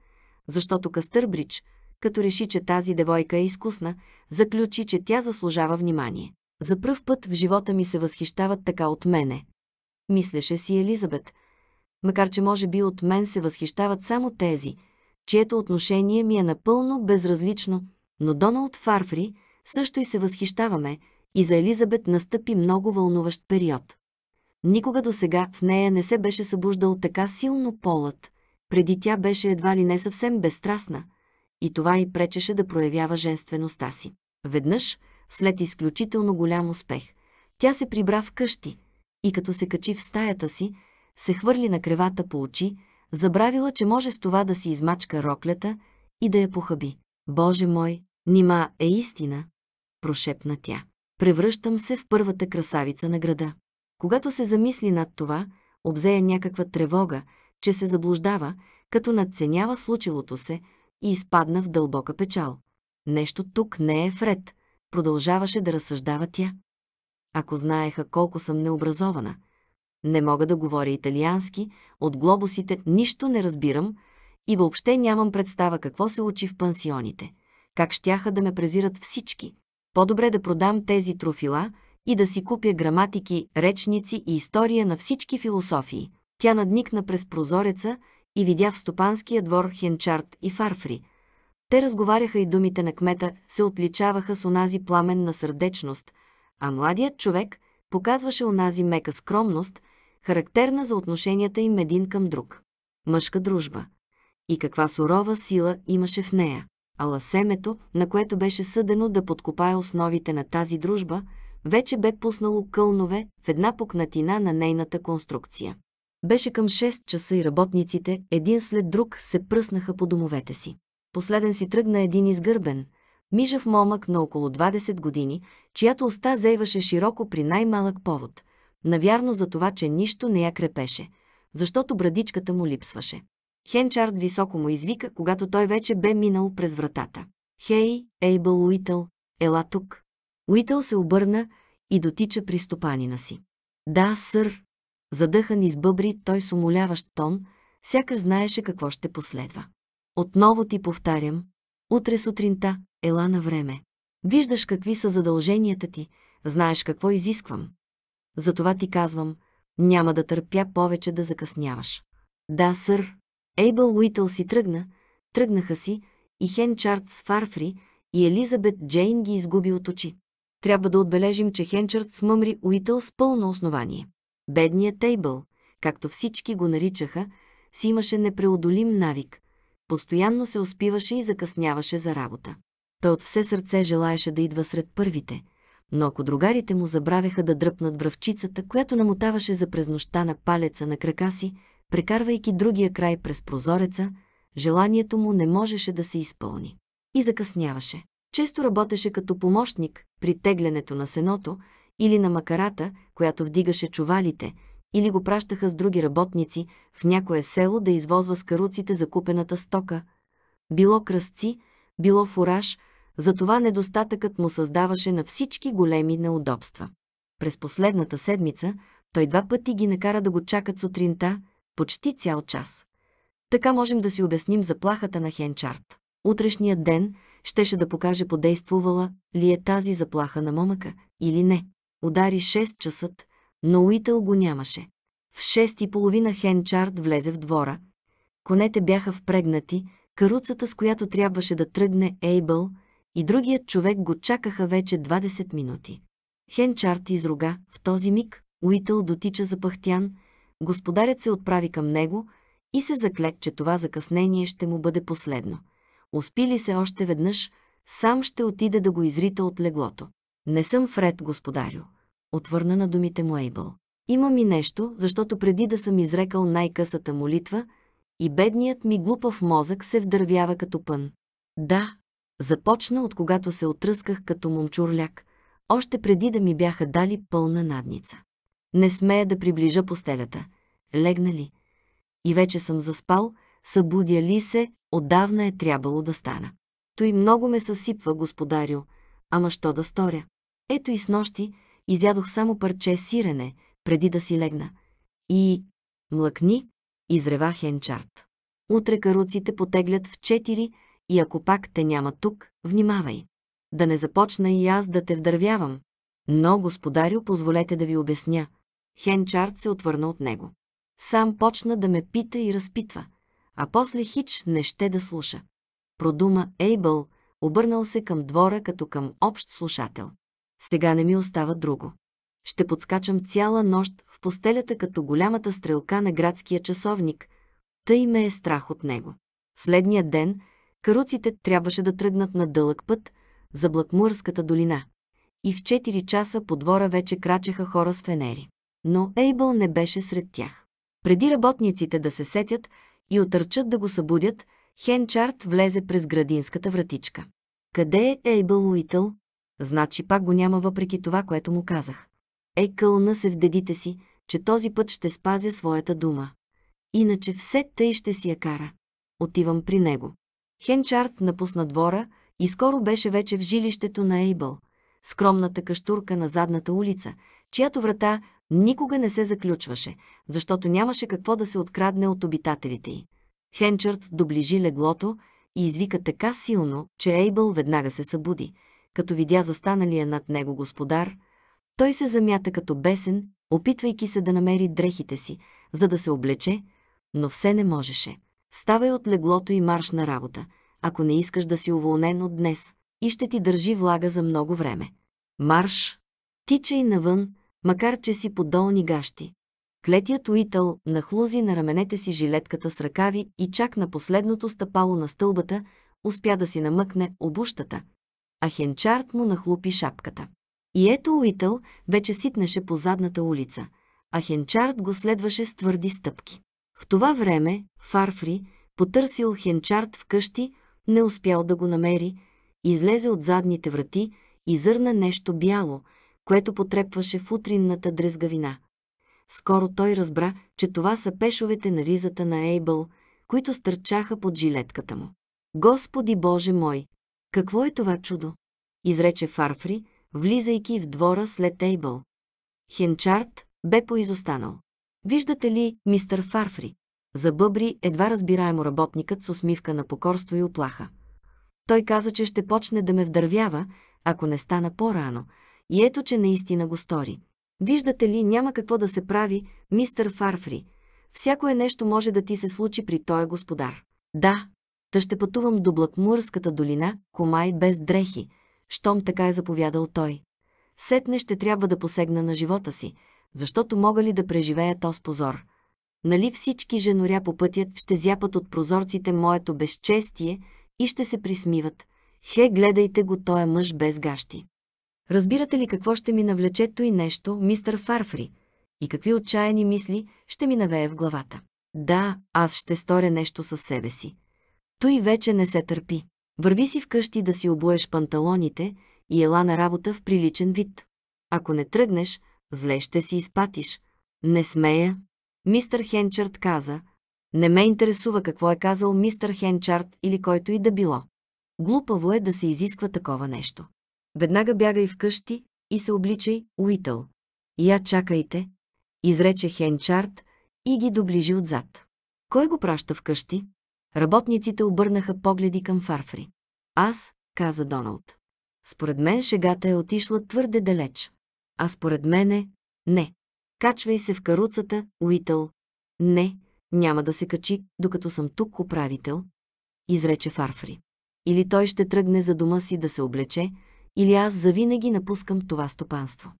Защото Кастърбрич, като реши, че тази девойка е изкусна, заключи, че тя заслужава внимание. За пръв път в живота ми се възхищават така от мене. Мислеше си Елизабет. Макар, че може би от мен се възхищават само тези, чието отношение ми е напълно безразлично, но Доналд Фарфри също и се възхищаваме и за Елизабет настъпи много вълнуващ период. Никога до сега в нея не се беше събуждал така силно полът, преди тя беше едва ли не съвсем безстрастна и това й пречеше да проявява женствеността си. Веднъж, след изключително голям успех, тя се прибра в къщи и като се качи в стаята си, се хвърли на кревата по очи, забравила, че може с това да си измачка роклята и да я похъби. Боже мой, нима е истина, прошепна тя. Превръщам се в първата красавица на града. Когато се замисли над това, обзея някаква тревога, че се заблуждава, като надценява случилото се и изпадна в дълбока печал. Нещо тук не е вред, продължаваше да разсъждава тя. Ако знаеха колко съм необразована, не мога да говоря италиански, от глобусите нищо не разбирам и въобще нямам представа какво се учи в пансионите. Как щяха да ме презират всички. По-добре да продам тези трофила и да си купя граматики, речници и история на всички философии – тя надникна през прозореца и видя в стопанския двор Хенчарт и Фарфри. Те разговаряха и думите на кмета се отличаваха с онази пламенна сърдечност, а младият човек показваше онази мека скромност, характерна за отношенията им един към друг. Мъжка дружба. И каква сурова сила имаше в нея. Ала семето, на което беше съдено да подкопае основите на тази дружба, вече бе пуснало кълнове в една пукнатина на нейната конструкция. Беше към 6 часа и работниците, един след друг, се пръснаха по домовете си. Последен си тръгна един изгърбен, мижав момък на около 20 години, чиято уста зейваше широко при най-малък повод. Навярно за това, че нищо не я крепеше, защото брадичката му липсваше. Хенчард високо му извика, когато той вече бе минал през вратата. «Хей, Ейбъл Уитъл, ела тук!» Уитъл се обърна и дотича при стопанина си. «Да, сър», Задъхан избъбри той с умоляващ тон, сякаш знаеше какво ще последва. Отново ти повтарям, утре сутринта, ела на време. Виждаш какви са задълженията ти, знаеш какво изисквам. Затова ти казвам, няма да търпя повече да закъсняваш. Да, сър. Ейбъл Уитъл си тръгна, тръгнаха си, и Хенчард с Фарфри и Елизабет Джейн ги изгуби от очи. Трябва да отбележим, че Хенчард смъмри Уитъл с пълно основание. Бедният Тейбъл, както всички го наричаха, си имаше непреодолим навик. Постоянно се успиваше и закъсняваше за работа. Той от все сърце желаеше да идва сред първите, но ако другарите му забравяха да дръпнат връвчицата, която намотаваше за през нощта на палеца на крака си, прекарвайки другия край през прозореца, желанието му не можеше да се изпълни. И закъсняваше. Често работеше като помощник при теглянето на сеното, или на макарата, която вдигаше чувалите, или го пращаха с други работници в някое село да извозва с каруците закупената стока. Било кръсци, било фураж, затова недостатъкът му създаваше на всички големи неудобства. През последната седмица той два пъти ги накара да го чакат сутринта, почти цял час. Така можем да си обясним заплахата на Хенчарт. Утрешният ден щеше да покаже подействувала ли е тази заплаха на момъка или не. Удари 6 часът, но Уитъл го нямаше. В 6 и половина Хенчард влезе в двора. Конете бяха впрегнати, каруцата, с която трябваше да тръгне Ейбъл, и другият човек го чакаха вече 20 минути. Хенчард изруга. В този миг Уитъл дотича запахтян. господарят се отправи към него и се закле, че това закъснение ще му бъде последно. Успили се още веднъж, сам ще отиде да го изрита от леглото. Не съм Фред, господарю, отвърна на думите му Ейбъл. Имам и нещо, защото преди да съм изрекал най-късата молитва, и бедният ми глупав мозък се вдървява като пън. Да, започна от когато се отръсках като момчурляк, още преди да ми бяха дали пълна надница. Не смея да приближа постелята. Легна ли? И вече съм заспал, събудя ли се, отдавна е трябвало да стана. Той много ме съсипва, господарю, ама що да сторя? Ето и с нощи изядох само парче сирене, преди да си легна. И... млъкни, изрева Хенчарт. Утре каруците потеглят в четири и ако пак те няма тук, внимавай. Да не започна и аз да те вдървявам. Но, господарю, позволете да ви обясня. Хенчарт се отвърна от него. Сам почна да ме пита и разпитва, а после хич не ще да слуша. Продума Ейбъл, обърнал се към двора като към общ слушател. Сега не ми остава друго. Ще подскачам цяла нощ в постелята като голямата стрелка на градския часовник. Тъй ме е страх от него. Следния ден каруците трябваше да тръгнат на дълъг път за Блакмурската долина. И в 4 часа по двора вече крачеха хора с фенери. Но Ейбъл не беше сред тях. Преди работниците да се сетят и отърчат да го събудят, Хенчарт влезе през градинската вратичка. Къде е Ейбъл Уитъл? Значи пак го няма въпреки това, което му казах. Ей, кълна се в дедите си, че този път ще спазя своята дума. Иначе все тъй ще си я кара. Отивам при него. Хенчарт напусна двора и скоро беше вече в жилището на Ейбъл, скромната каштурка на задната улица, чиято врата никога не се заключваше, защото нямаше какво да се открадне от обитателите й. Хенчарт доближи леглото и извика така силно, че Ейбъл веднага се събуди – като видя застаналия над него господар, той се замята като бесен, опитвайки се да намери дрехите си, за да се облече, но все не можеше. Ставай от леглото и марш на работа, ако не искаш да си уволнен от днес, и ще ти държи влага за много време. Марш! Тичай навън, макар че си под долни гащи. Клетият Уитъл нахлузи на раменете си жилетката с ръкави и чак на последното стъпало на стълбата успя да си намъкне обущата, а Хенчарт му нахлупи шапката. И ето Уитъл вече ситнеше по задната улица, а Хенчарт го следваше с твърди стъпки. В това време Фарфри потърсил Хенчарт в къщи, не успял да го намери, излезе от задните врати и зърна нещо бяло, което потрепваше в утринната дрезгавина. Скоро той разбра, че това са пешовете на ризата на Ейбъл, които стърчаха под жилетката му. Господи Боже мой, какво е това чудо? Изрече Фарфри, влизайки в двора след Тейбъл. Хенчарт бе поизостанал. Виждате ли, мистър Фарфри? Забъбри едва разбираемо работникът с усмивка на покорство и оплаха. Той каза, че ще почне да ме вдървява, ако не стана по-рано. И ето, че наистина го стори. Виждате ли, няма какво да се прави, мистър Фарфри. Всяко е нещо може да ти се случи при този господар. Да, Та ще пътувам до Блакмурската долина, Комай без дрехи, щом така е заповядал той. Сетне ще трябва да посегна на живота си, защото мога ли да преживея този позор? Нали всички женоря по пътя ще зяпат от прозорците моето безчестие и ще се присмиват. Хе, гледайте го, той е мъж без гащи. Разбирате ли какво ще ми навлече той нещо, мистър Фарфри? И какви отчаяни мисли ще ми навее в главата? Да, аз ще сторя нещо със себе си. Той вече не се търпи. Върви си вкъщи да си обуеш панталоните и ела на работа в приличен вид. Ако не тръгнеш, зле ще си изпатиш. Не смея. Мистър Хенчард каза. Не ме интересува какво е казал мистър Хенчард или който и да било. Глупаво е да се изисква такова нещо. Веднага бягай вкъщи и се обличай, Уитъл. Я чакайте, изрече Хенчард и ги доближи отзад. Кой го праща вкъщи? Работниците обърнаха погледи към Фарфри. Аз, каза Доналд. Според мен шегата е отишла твърде далеч. А според мене – не. Качвай се в каруцата, Уитъл. Не, няма да се качи, докато съм тук управител, изрече Фарфри. Или той ще тръгне за дома си да се облече, или аз завинаги напускам това стопанство.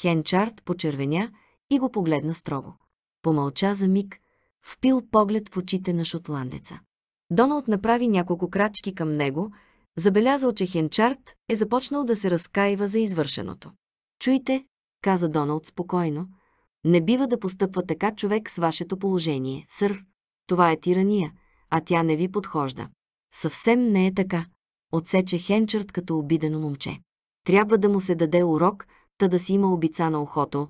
Хенчард почервеня и го погледна строго. Помълча за миг, впил поглед в очите на шотландеца. Доналд направи няколко крачки към него, забелязал, че Хенчарт е започнал да се разкаива за извършеното. Чуйте, каза Доналд спокойно, не бива да постъпва така човек с вашето положение, сър. Това е тирания, а тя не ви подхожда. Съвсем не е така, отсече Хенчарт като обидено момче. Трябва да му се даде урок, та да си има обица на ухото.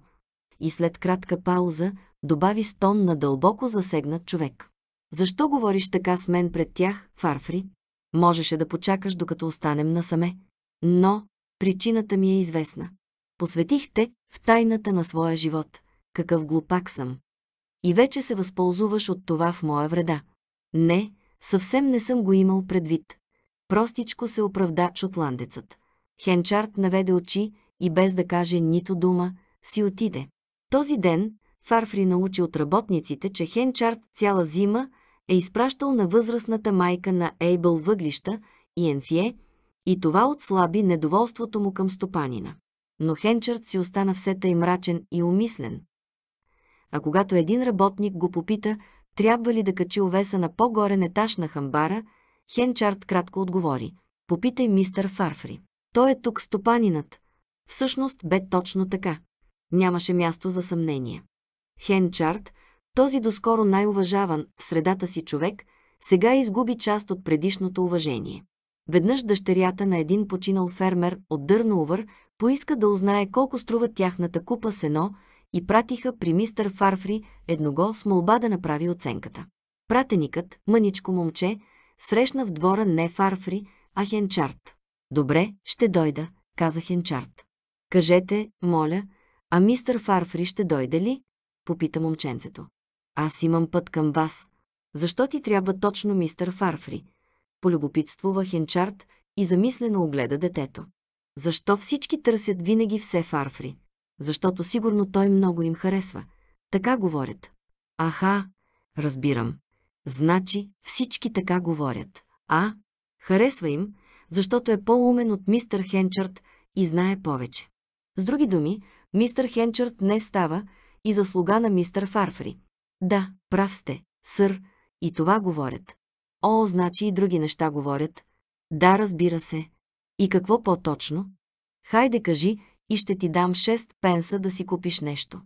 И след кратка пауза добави стон на дълбоко засегнат човек. Защо говориш така с мен пред тях, Фарфри? Можеше да почакаш, докато останем насаме. Но причината ми е известна. Посветих те в тайната на своя живот. Какъв глупак съм. И вече се възползваш от това в моя вреда. Не, съвсем не съм го имал предвид. Простичко се оправда шотландецът. Хенчарт наведе очи и без да каже нито дума, си отиде. Този ден Фарфри научи от работниците, че Хенчарт цяла зима е изпращал на възрастната майка на Ейбъл въглища и Енфие, и това отслаби недоволството му към стопанина. Но Хенчард си остана все тъй мрачен и умислен. А когато един работник го попита, трябва ли да качи овеса на по-горен етаж на хамбара, Хенчард кратко отговори. Попитай мистър Фарфри. Той е тук стопанинът. Всъщност бе точно така. Нямаше място за съмнение. Хенчард, този доскоро най-уважаван в средата си човек сега изгуби част от предишното уважение. Веднъж дъщерята на един починал фермер от Дърноувър поиска да узнае колко струва тяхната купа сено и пратиха при мистър Фарфри едного с молба да направи оценката. Пратеникът, мъничко момче, срещна в двора не Фарфри, а Хенчарт. «Добре, ще дойда», каза Хенчарт. «Кажете, моля, а мистър Фарфри ще дойде ли?» попита момченцето. Аз имам път към вас. Защо ти трябва точно мистър Фарфри? Полюбопитствува Хенчарт и замислено огледа детето. Защо всички търсят винаги все Фарфри? Защото сигурно той много им харесва. Така говорят. Аха, разбирам. Значи всички така говорят. А, харесва им, защото е по-умен от мистър Хенчарт и знае повече. С други думи, мистър Хенчарт не става и заслуга на мистър Фарфри. Да, прав сте, сър, и това говорят. О, значи и други неща говорят. Да, разбира се. И какво по-точно? Хайде кажи и ще ти дам 6 пенса да си купиш нещо.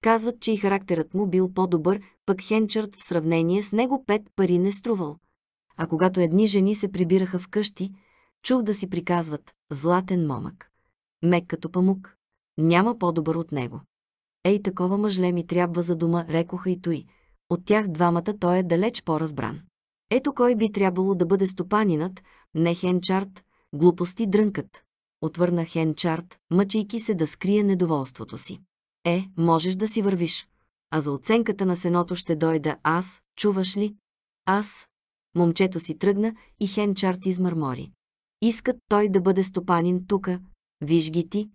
Казват, че и характерът му бил по-добър, пък Хенчърт в сравнение с него пет пари не струвал. А когато едни жени се прибираха в къщи, чух да си приказват «златен момък». Мек като памук. Няма по-добър от него. Ей, такова мъжле ми трябва за дома, рекоха и той. От тях двамата той е далеч по-разбран. Ето кой би трябвало да бъде стопанинът, не Хенчарт, глупости дрънкът. Отвърна Хенчарт, мъчейки се да скрие недоволството си. Е, можеш да си вървиш. А за оценката на сеното ще дойда аз, чуваш ли? Аз. Момчето си тръгна и Хенчарт измърмори. Искат той да бъде стопанин тука, виж ги ти,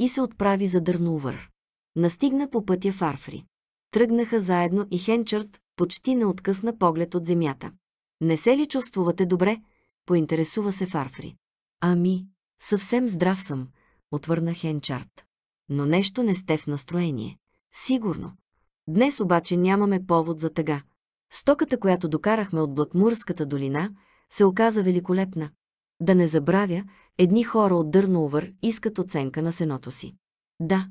и се отправи за дърновър. Настигна по пътя Фарфри. Тръгнаха заедно и Хенчърт почти не откъсна поглед от земята. Не се ли чувствувате добре? Поинтересува се Фарфри. Ами, съвсем здрав съм, отвърна Хенчарт. Но нещо не сте в настроение. Сигурно. Днес обаче нямаме повод за тъга. Стоката, която докарахме от Блатмурската долина, се оказа великолепна. Да не забравя, едни хора от Дърновър искат оценка на сеното си. Да,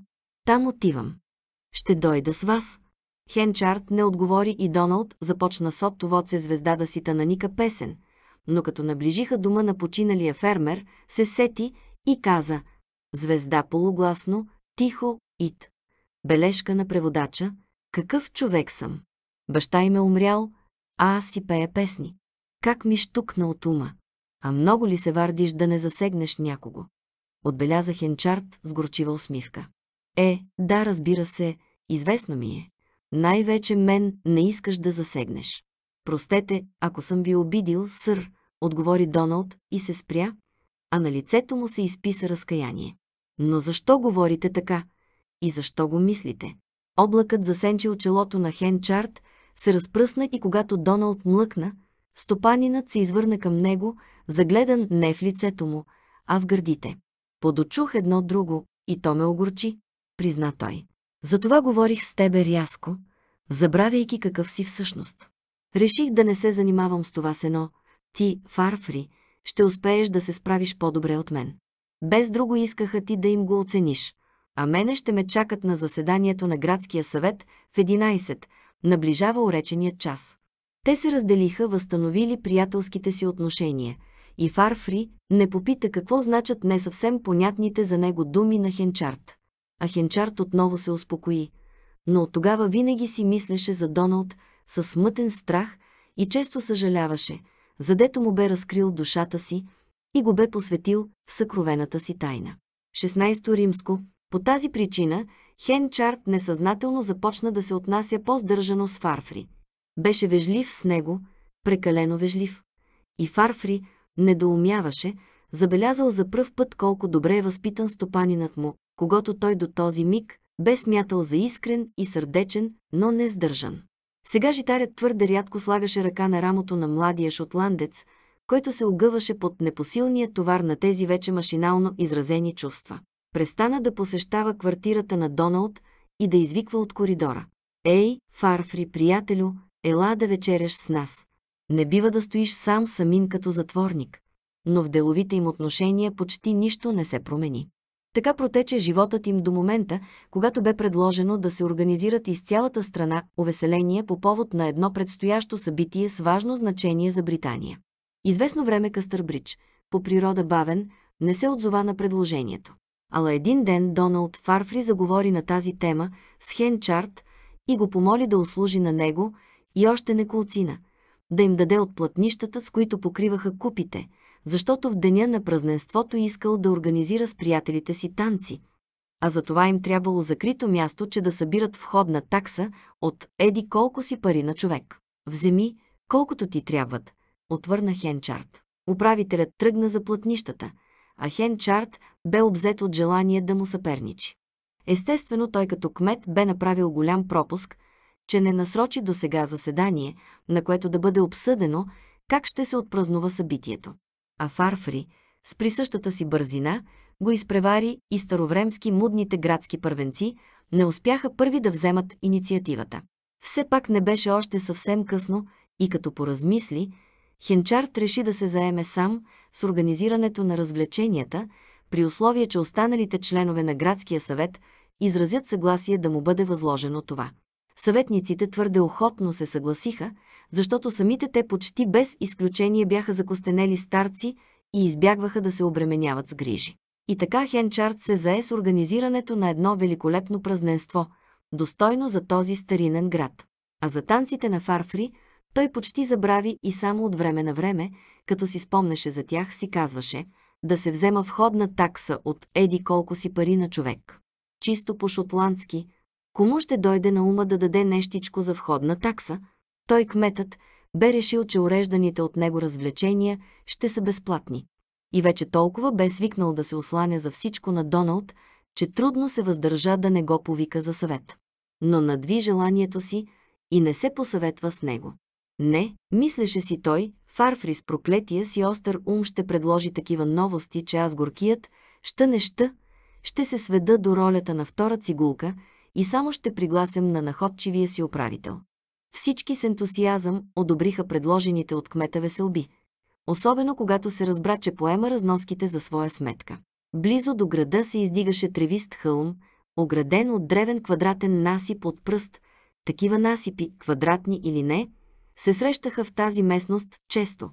там отивам. Ще дойда с вас. Хенчард не отговори и Доналд започна с се звезда да си тананика песен, но като наближиха дома на починалия фермер, се сети и каза «Звезда полугласно, тихо, ит». Бележка на преводача «Какъв човек съм? Баща им е умрял, а аз си пея песни. Как ми штукна от ума? А много ли се вардиш да не засегнеш някого?» Отбеляза Хенчард с горчива усмивка. Е, да, разбира се, известно ми е. Най-вече мен не искаш да засегнеш. Простете, ако съм ви обидил, сър, отговори Доналд и се спря, а на лицето му се изписа разкаяние. Но защо говорите така? И защо го мислите? Облакът засенчил челото на Чарт, се разпръсна и когато Доналд млъкна, стопанинът се извърна към него, загледан не в лицето му, а в гърдите. Подочух едно друго и то ме огорчи призна той. Затова говорих с тебе рязко, забравяйки какъв си всъщност. Реших да не се занимавам с това сено. Ти, Фарфри, ще успееш да се справиш по-добре от мен. Без друго искаха ти да им го оцениш. А мене ще ме чакат на заседанието на градския съвет в 11. Наближава уречения час. Те се разделиха, възстановили приятелските си отношения. И Фарфри не попита какво значат не съвсем понятните за него думи на Хенчарт а Хенчарт отново се успокои. Но от тогава винаги си мислеше за Доналд със смътен страх и често съжаляваше, задето му бе разкрил душата си и го бе посветил в съкровената си тайна. 16 римско. По тази причина Хенчарт несъзнателно започна да се отнася по-здържано с Фарфри. Беше вежлив с него, прекалено вежлив. И Фарфри недоумяваше, забелязал за пръв път колко добре е възпитан стопанинът му, когато той до този миг бе смятал за искрен и сърдечен, но не сдържан. Сега житарят твърде рядко слагаше ръка на рамото на младия шотландец, който се огъваше под непосилния товар на тези вече машинално изразени чувства. Престана да посещава квартирата на Доналд и да извиква от коридора. «Ей, Фарфри, приятелю, ела да вечеряш с нас. Не бива да стоиш сам самин като затворник». Но в деловите им отношения почти нищо не се промени. Така протече животът им до момента, когато бе предложено да се организират из цялата страна увеселения по повод на едно предстоящо събитие с важно значение за Британия. Известно време Къстърбридж, по природа бавен, не се отзова на предложението. Ала един ден Доналд Фарфри заговори на тази тема с Хен Чарт и го помоли да услужи на него и още неколцина, да им даде от платнищата, с които покриваха купите – защото в деня на празненството искал да организира с приятелите си танци, а за това им трябвало закрито място, че да събират входна такса от еди колко си пари на човек. Вземи, колкото ти трябват, отвърна Хенчарт. Управителят тръгна за платнищата, а Хенчарт бе обзет от желание да му съперничи. Естествено, той като кмет бе направил голям пропуск, че не насрочи до сега заседание, на което да бъде обсъдено как ще се отпразнува събитието а Фарфри, с присъщата си бързина, го изпревари и старовремски мудните градски първенци не успяха първи да вземат инициативата. Все пак не беше още съвсем късно и като поразмисли, Хенчарт реши да се заеме сам с организирането на развлеченията, при условие, че останалите членове на градския съвет изразят съгласие да му бъде възложено това. Съветниците твърде охотно се съгласиха, защото самите те почти без изключение бяха закостенели старци и избягваха да се обременяват с грижи. И така Хенчард се зае с организирането на едно великолепно празненство, достойно за този старинен град. А за танците на фарфри той почти забрави и само от време на време, като си спомнеше за тях, си казваше да се взема входна такса от еди колко си пари на човек. Чисто по-шотландски – Кому ще дойде на ума да даде нещичко за входна такса? Той кметът бе решил, че урежданите от него развлечения ще са безплатни. И вече толкова бе свикнал да се осланя за всичко на Доналд, че трудно се въздържа да не го повика за съвет. Но надви желанието си и не се посъветва с него. Не, мислеше си той, Фарфри с проклетия си остър ум ще предложи такива новости, че аз горкият, ща неща, ще се сведа до ролята на втора цигулка – и само ще пригласим на находчивия си управител. Всички с ентусиазъм одобриха предложените от кмета веселби, особено когато се разбра, че поема разноските за своя сметка. Близо до града се издигаше тревист хълм, ограден от древен квадратен насип от пръст. Такива насипи, квадратни или не, се срещаха в тази местност често,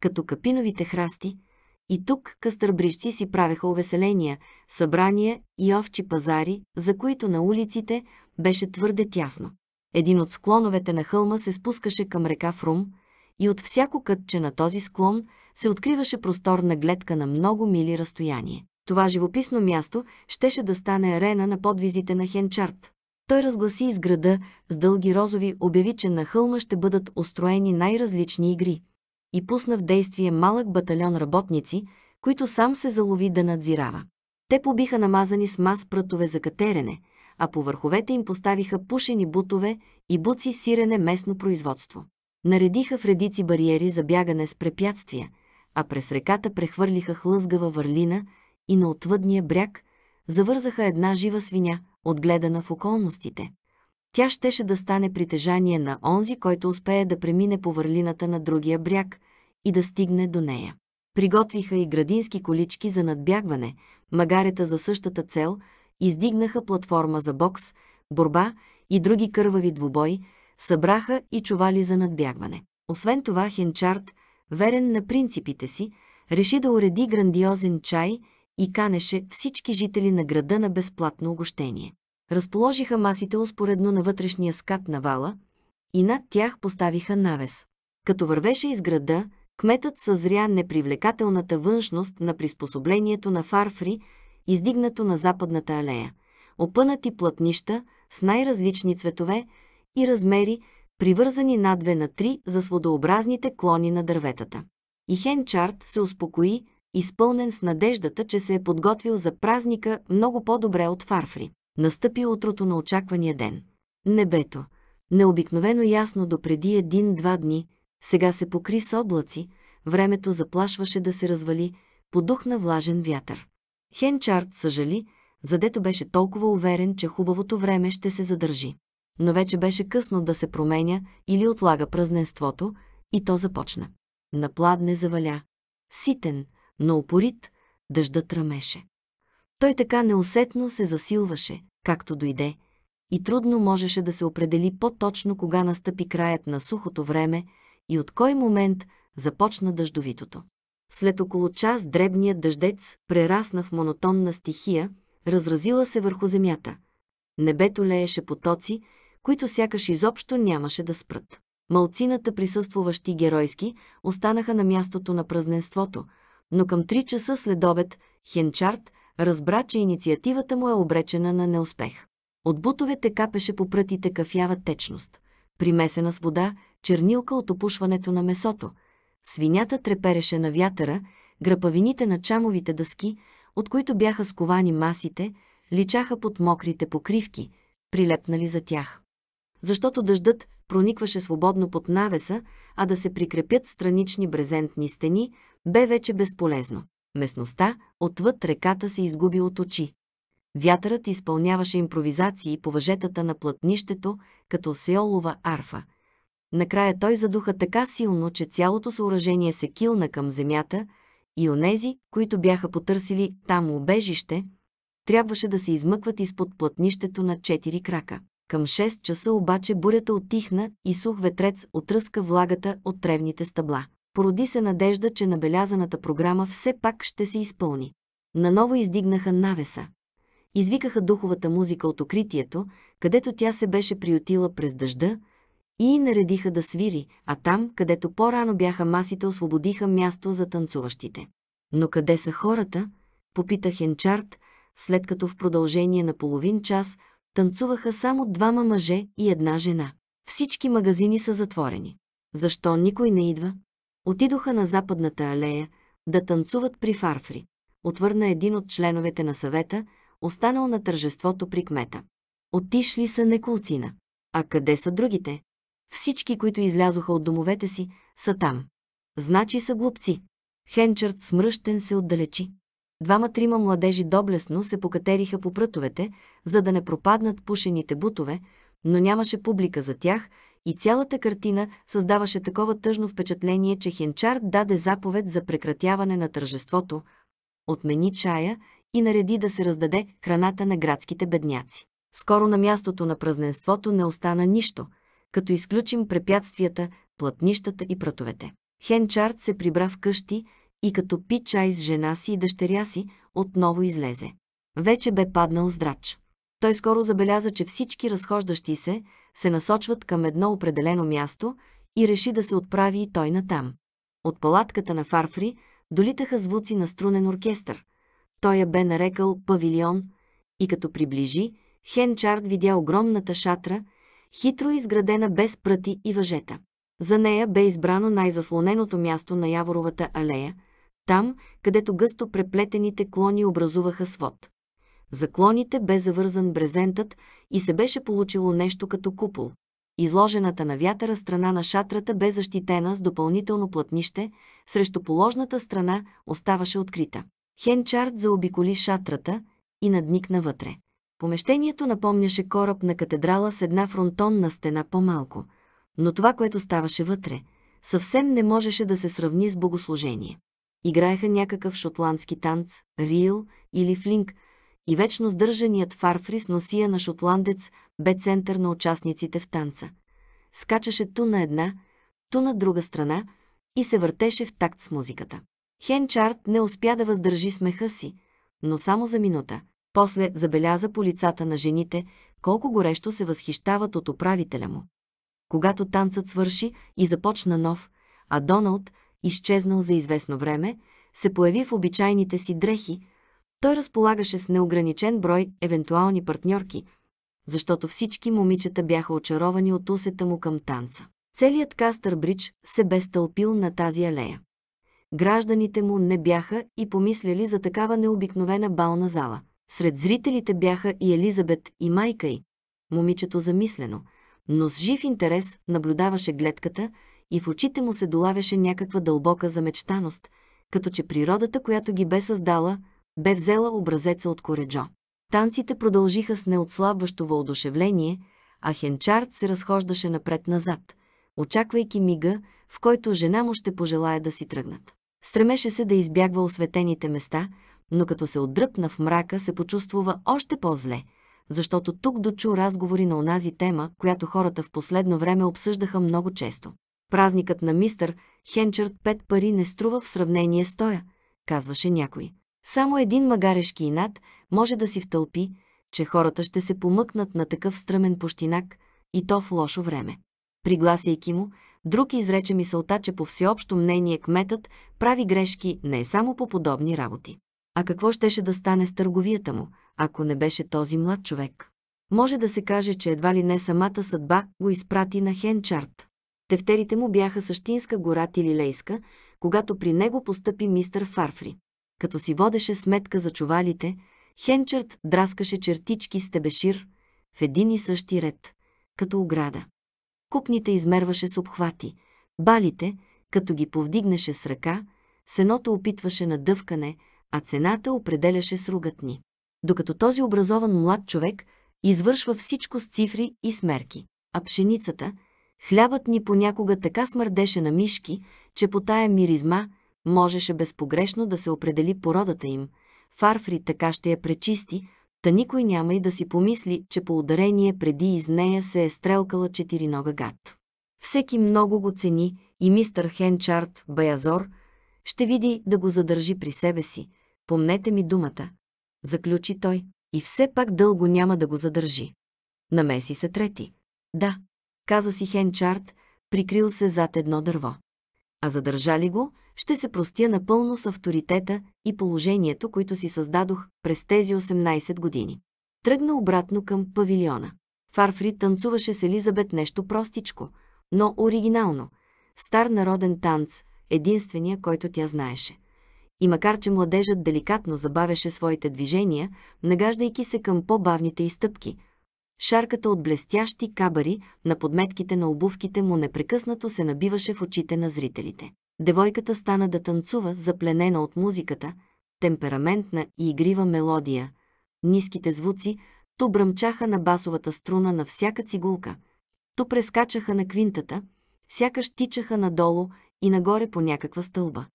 като капиновите храсти – и тук къстърбрижци си правеха увеселения, събрания и овчи пазари, за които на улиците беше твърде тясно. Един от склоновете на хълма се спускаше към река Фрум и от всяко кътче на този склон се откриваше просторна гледка на много мили разстояние. Това живописно място щеше да стане арена на подвизите на Хенчарт. Той разгласи из града с дълги розови обяви, че на хълма ще бъдат устроени най-различни игри – и пусна в действие малък батальон работници, които сам се залови да надзирава. Те побиха намазани с мас прътове за катерене, а по върховете им поставиха пушени бутове и буци сирене местно производство. Наредиха в редици бариери за бягане с препятствия, а през реката прехвърлиха хлъзгава върлина и на отвъдния бряг завързаха една жива свиня, отгледана в околностите тя щеше да стане притежание на онзи, който успее да премине по върлината на другия бряг и да стигне до нея. Приготвиха и градински колички за надбягване, магарета за същата цел, издигнаха платформа за бокс, борба и други кървави двубой, събраха и чували за надбягване. Освен това Хенчард, верен на принципите си, реши да уреди грандиозен чай и канеше всички жители на града на безплатно огощение разположиха масите успоредно на вътрешния скат на вала и над тях поставиха навес. Като вървеше из града, кметът съзря непривлекателната външност на приспособлението на фарфри, издигнато на западната алея. Опънати платнища с най-различни цветове и размери, привързани две на три за сводообразните клони на дърветата. И Хенчарт се успокои, изпълнен с надеждата, че се е подготвил за празника много по-добре от Фарфри. Настъпи утрото на очаквания ден. Небето, необикновено ясно до преди един-два дни, сега се покри с облаци, времето заплашваше да се развали, подухна влажен вятър. Хенчард съжали, задето беше толкова уверен, че хубавото време ще се задържи. Но вече беше късно да се променя или отлага празненството, и то започна. Напладне заваля. Ситен, но упорит, дъждът тръмеше. Той така неусетно се засилваше, както дойде, и трудно можеше да се определи по-точно кога настъпи краят на сухото време и от кой момент започна дъждовитото. След около час дребният дъждец прерасна в монотонна стихия, разразила се върху земята. Небето лееше потоци, които сякаш изобщо нямаше да спрат. Малцината присъствуващи геройски останаха на мястото на празненството, но към 3 часа след обед Хенчарт разбра, че инициативата му е обречена на неуспех. От бутовете капеше по прътите кафява течност, примесена с вода, чернилка от опушването на месото. Свинята трепереше на вятъра, грапавините на чамовите дъски, от които бяха сковани масите, личаха под мокрите покривки, прилепнали за тях. Защото дъждът проникваше свободно под навеса, а да се прикрепят странични брезентни стени, бе вече безполезно. Местността, отвъд реката, се изгуби от очи. Вятърът изпълняваше импровизации по въжетата на платнището като сеолова арфа. Накрая той задуха така силно, че цялото съоръжение се килна към земята и онези, които бяха потърсили там убежище, трябваше да се измъкват изпод платнището на четири крака. Към 6 часа обаче бурята отихна и сух ветрец отръска влагата от тревните стъбла. Породи се надежда, че набелязаната програма все пак ще се изпълни. Наново издигнаха навеса. Извикаха духовата музика от укритието, където тя се беше приютила през дъжда, и наредиха да свири, а там, където по-рано бяха масите, освободиха място за танцуващите. Но къде са хората? Попита Хенчарт, след като в продължение на половин час танцуваха само двама мъже и една жена. Всички магазини са затворени. Защо никой не идва? Отидоха на западната алея да танцуват при фарфри. Отвърна един от членовете на съвета, останал на тържеството при кмета. Отишли са неколцина. А къде са другите? Всички, които излязоха от домовете си, са там. Значи са глупци. Хенчард смръщен се отдалечи. Двама-трима младежи доблесно се покатериха по прътовете, за да не пропаднат пушените бутове, но нямаше публика за тях и цялата картина създаваше такова тъжно впечатление, че Хенчар даде заповед за прекратяване на тържеството, отмени чая и нареди да се раздаде храната на градските бедняци. Скоро на мястото на празненството не остана нищо, като изключим препятствията, платнищата и пратовете. Хенчард се прибра в къщи и като пи чай с жена си и дъщеря си, отново излезе. Вече бе паднал здрач той скоро забеляза, че всички разхождащи се се насочват към едно определено място и реши да се отправи и той натам. От палатката на Фарфри долитаха звуци на струнен оркестър. Той я бе нарекал павилион и като приближи, Хенчард видя огромната шатра, хитро изградена без пръти и въжета. За нея бе избрано най-заслоненото място на Яворовата алея, там, където гъсто преплетените клони образуваха свод. Заклоните бе завързан брезентът и се беше получило нещо като купол. Изложената на вятъра страна на шатрата бе защитена с допълнително платнище, срещу положната страна оставаше открита. Хенчард заобиколи шатрата и надникна вътре. Помещението напомняше кораб на катедрала с една фронтонна стена по-малко, но това, което ставаше вътре, съвсем не можеше да се сравни с богослужение. Играеха някакъв шотландски танц, рил или флинг – и вечно сдържаният фарфри с носия на шотландец бе център на участниците в танца. Скачаше ту на една, ту на друга страна и се въртеше в такт с музиката. Хенчард не успя да въздържи смеха си, но само за минута. После забеляза по лицата на жените колко горещо се възхищават от управителя му. Когато танцът свърши и започна нов, а Доналд, изчезнал за известно време, се появи в обичайните си дрехи, той разполагаше с неограничен брой евентуални партньорки, защото всички момичета бяха очаровани от усета му към танца. Целият Бридж се бе стълпил на тази алея. Гражданите му не бяха и помисляли за такава необикновена бална зала. Сред зрителите бяха и Елизабет и майка й. Момичето замислено, но с жив интерес наблюдаваше гледката и в очите му се долавяше някаква дълбока замечтаност, като че природата, която ги бе създала – бе взела образеца от Кореджо. Танците продължиха с неотслабващо въодушевление, а Хенчард се разхождаше напред-назад, очаквайки мига, в който жена му ще пожелая да си тръгнат. Стремеше се да избягва осветените места, но като се отдръпна в мрака, се почувствува още по-зле, защото тук дочу разговори на онази тема, която хората в последно време обсъждаха много често. Празникът на мистър Хенчард пет пари не струва в сравнение с тоя, казваше някой. Само един магарешки инат може да си втълпи, че хората ще се помъкнат на такъв стръмен пощинак и то в лошо време. Пригласяйки му, друг изрече мисълта, че по всеобщо мнение кметът прави грешки не само по подобни работи. А какво щеше да стане с търговията му, ако не беше този млад човек? Може да се каже, че едва ли не самата съдба го изпрати на Хенчарт. Тефтерите му бяха същинска гора Тилилейска, когато при него постъпи мистър Фарфри. Като си водеше сметка за чувалите, Хенчърт драскаше чертички с тебешир в един и същи ред, като ограда. Купните измерваше с обхвати, балите, като ги повдигнеше с ръка, сеното опитваше на дъвкане, а цената определяше с ругътни. Докато този образован млад човек извършва всичко с цифри и смерки. А пшеницата, хлябът ни понякога така смърдеше на мишки, че по тая миризма – можеше безпогрешно да се определи породата им. Фарфри така ще я пречисти, та никой няма и да си помисли, че по ударение преди из нея се е стрелкала четиринога гад. Всеки много го цени и мистър Хенчарт, Баязор ще види да го задържи при себе си. Помнете ми думата. Заключи той и все пак дълго няма да го задържи. Намеси се трети. Да, каза си Хенчарт, прикрил се зад едно дърво. А задържали го, ще се простя напълно с авторитета и положението, които си създадох през тези 18 години. Тръгна обратно към павилиона. Фарфри танцуваше с Елизабет нещо простичко, но оригинално. Стар народен танц, единствения, който тя знаеше. И макар, че младежът деликатно забавяше своите движения, нагаждайки се към по-бавните изтъпки, шарката от блестящи кабари на подметките на обувките му непрекъснато се набиваше в очите на зрителите. Девойката стана да танцува, запленена от музиката, темпераментна и игрива мелодия. Ниските звуци то бръмчаха на басовата струна на всяка цигулка, то прескачаха на квинтата, сякаш тичаха надолу и нагоре по някаква стълба.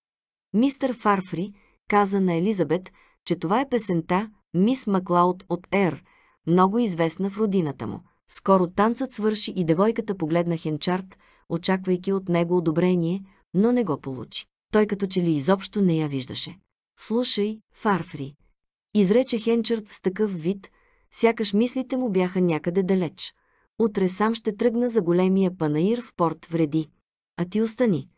Мистер Фарфри каза на Елизабет, че това е песента «Мис Маклауд от Ер», много известна в родината му. Скоро танцът свърши и девойката погледна Хенчарт, очаквайки от него одобрение – но не го получи. Той като че ли изобщо не я виждаше. Слушай, Фарфри, изрече Хенчърт с такъв вид, сякаш мислите му бяха някъде далеч. Утре сам ще тръгна за големия панаир в порт Вреди. А ти остани,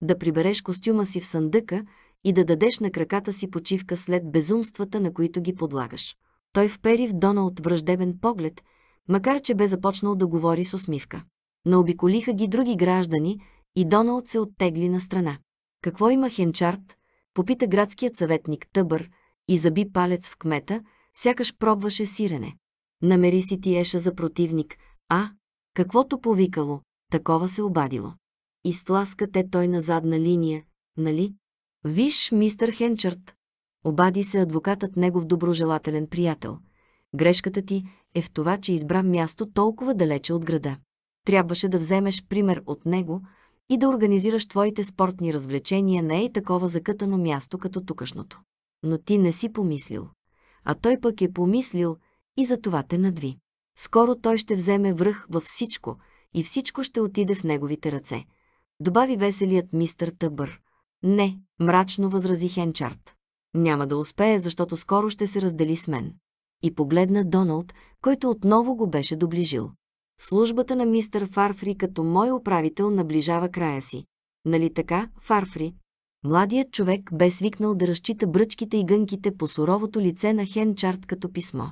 да прибереш костюма си в съндъка и да дадеш на краката си почивка след безумствата, на които ги подлагаш. Той впери в Доналд враждебен поглед, макар че бе започнал да говори с усмивка. Наобиколиха ги други граждани и Доналд се оттегли на страна. Какво има Хенчарт? Попита градският съветник Тъбър и заби палец в кмета, сякаш пробваше сирене. Намери си ти еша за противник, а, каквото повикало, такова се обадило. Изтласка те той на задна линия, нали? Виж, мистър Хенчарт, обади се адвокатът негов доброжелателен приятел. Грешката ти е в това, че избра място толкова далече от града. Трябваше да вземеш пример от него, и да организираш твоите спортни развлечения не е такова закътано място като тукашното. Но ти не си помислил. А той пък е помислил и за това те надви. Скоро той ще вземе връх във всичко и всичко ще отиде в неговите ръце. Добави веселият мистър Тъбър. Не, мрачно възрази Хенчарт. Няма да успее, защото скоро ще се раздели с мен. И погледна Доналд, който отново го беше доближил. Службата на мистър Фарфри като мой управител наближава края си. Нали така, Фарфри? Младият човек бе свикнал да разчита бръчките и гънките по суровото лице на Хенчарт като писмо.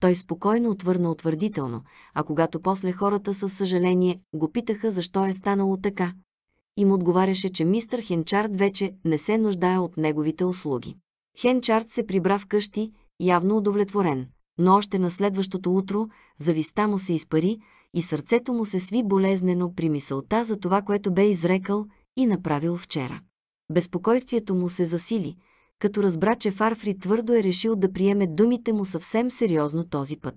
Той спокойно отвърна утвърдително, а когато после хората със съжаление го питаха защо е станало така, им отговаряше, че мистър Хенчард вече не се нуждае от неговите услуги. Хенчард се прибра в къщи, явно удовлетворен но още на следващото утро зависта му се изпари и сърцето му се сви болезнено при мисълта за това, което бе изрекал и направил вчера. Безпокойствието му се засили, като разбра, че Фарфри твърдо е решил да приеме думите му съвсем сериозно този път.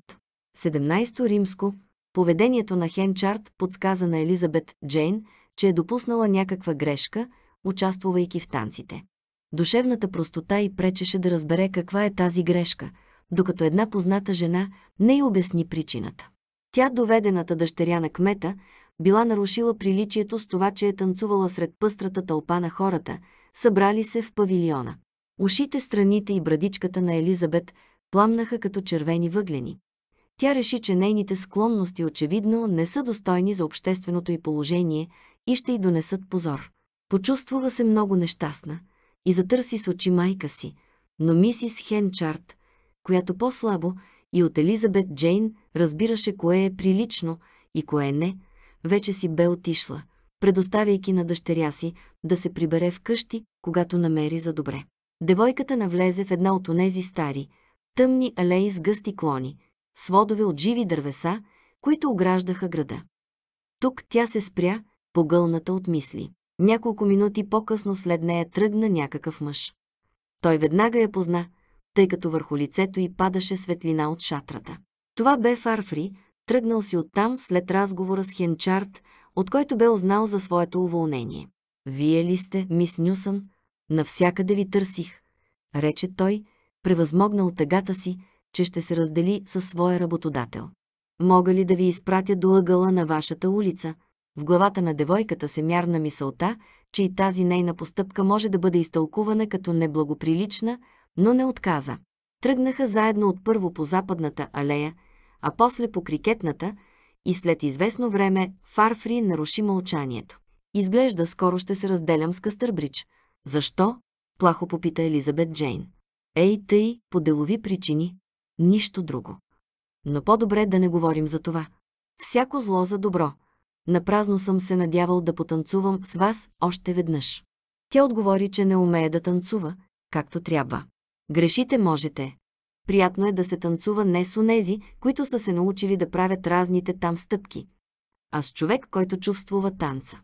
17 римско Поведението на Хенчарт подсказа на Елизабет Джейн, че е допуснала някаква грешка, участвувайки в танците. Душевната простота й пречеше да разбере каква е тази грешка – докато една позната жена не й обясни причината. Тя, доведената дъщеря на кмета, била нарушила приличието с това, че е танцувала сред пъстрата тълпа на хората, събрали се в павилиона. Ушите, страните и брадичката на Елизабет пламнаха като червени въглени. Тя реши, че нейните склонности очевидно не са достойни за общественото й положение и ще й донесат позор. Почувствува се много нещастна и затърси с очи майка си, но мисис Хенчарт – която по-слабо, и от Елизабет Джейн разбираше кое е прилично и кое не, вече си бе отишла, предоставяйки на дъщеря си да се прибере в къщи, когато намери за добре. Девойката навлезе в една от онези стари, тъмни алеи с гъсти клони, сводове от живи дървеса, които ограждаха града. Тук тя се спря, погълната от мисли. Няколко минути по-късно след нея тръгна някакъв мъж. Той веднага я позна – тъй като върху лицето й падаше светлина от шатрата. Това бе Фарфри, тръгнал си оттам след разговора с Хенчарт, от който бе узнал за своето уволнение. «Вие ли сте, мис Нюсън? Навсякъде ви търсих», рече той, превъзмогнал тъгата си, че ще се раздели със своя работодател. Мога ли да ви изпратя до ъгъла на вашата улица? В главата на девойката се мярна мисълта, че и тази нейна постъпка може да бъде изтълкувана като неблагоприлична, но не отказа. Тръгнаха заедно от първо по западната алея, а после по крикетната и след известно време Фарфри наруши мълчанието. Изглежда скоро ще се разделям с Кастърбрич. Защо? Плахо попита Елизабет Джейн. Ей, тъй, по делови причини. Нищо друго. Но по-добре да не говорим за това. Всяко зло за добро. Напразно съм се надявал да потанцувам с вас още веднъж. Тя отговори, че не умее да танцува, както трябва. Грешите можете. Приятно е да се танцува не с онези, които са се научили да правят разните там стъпки, а с човек, който чувствува танца.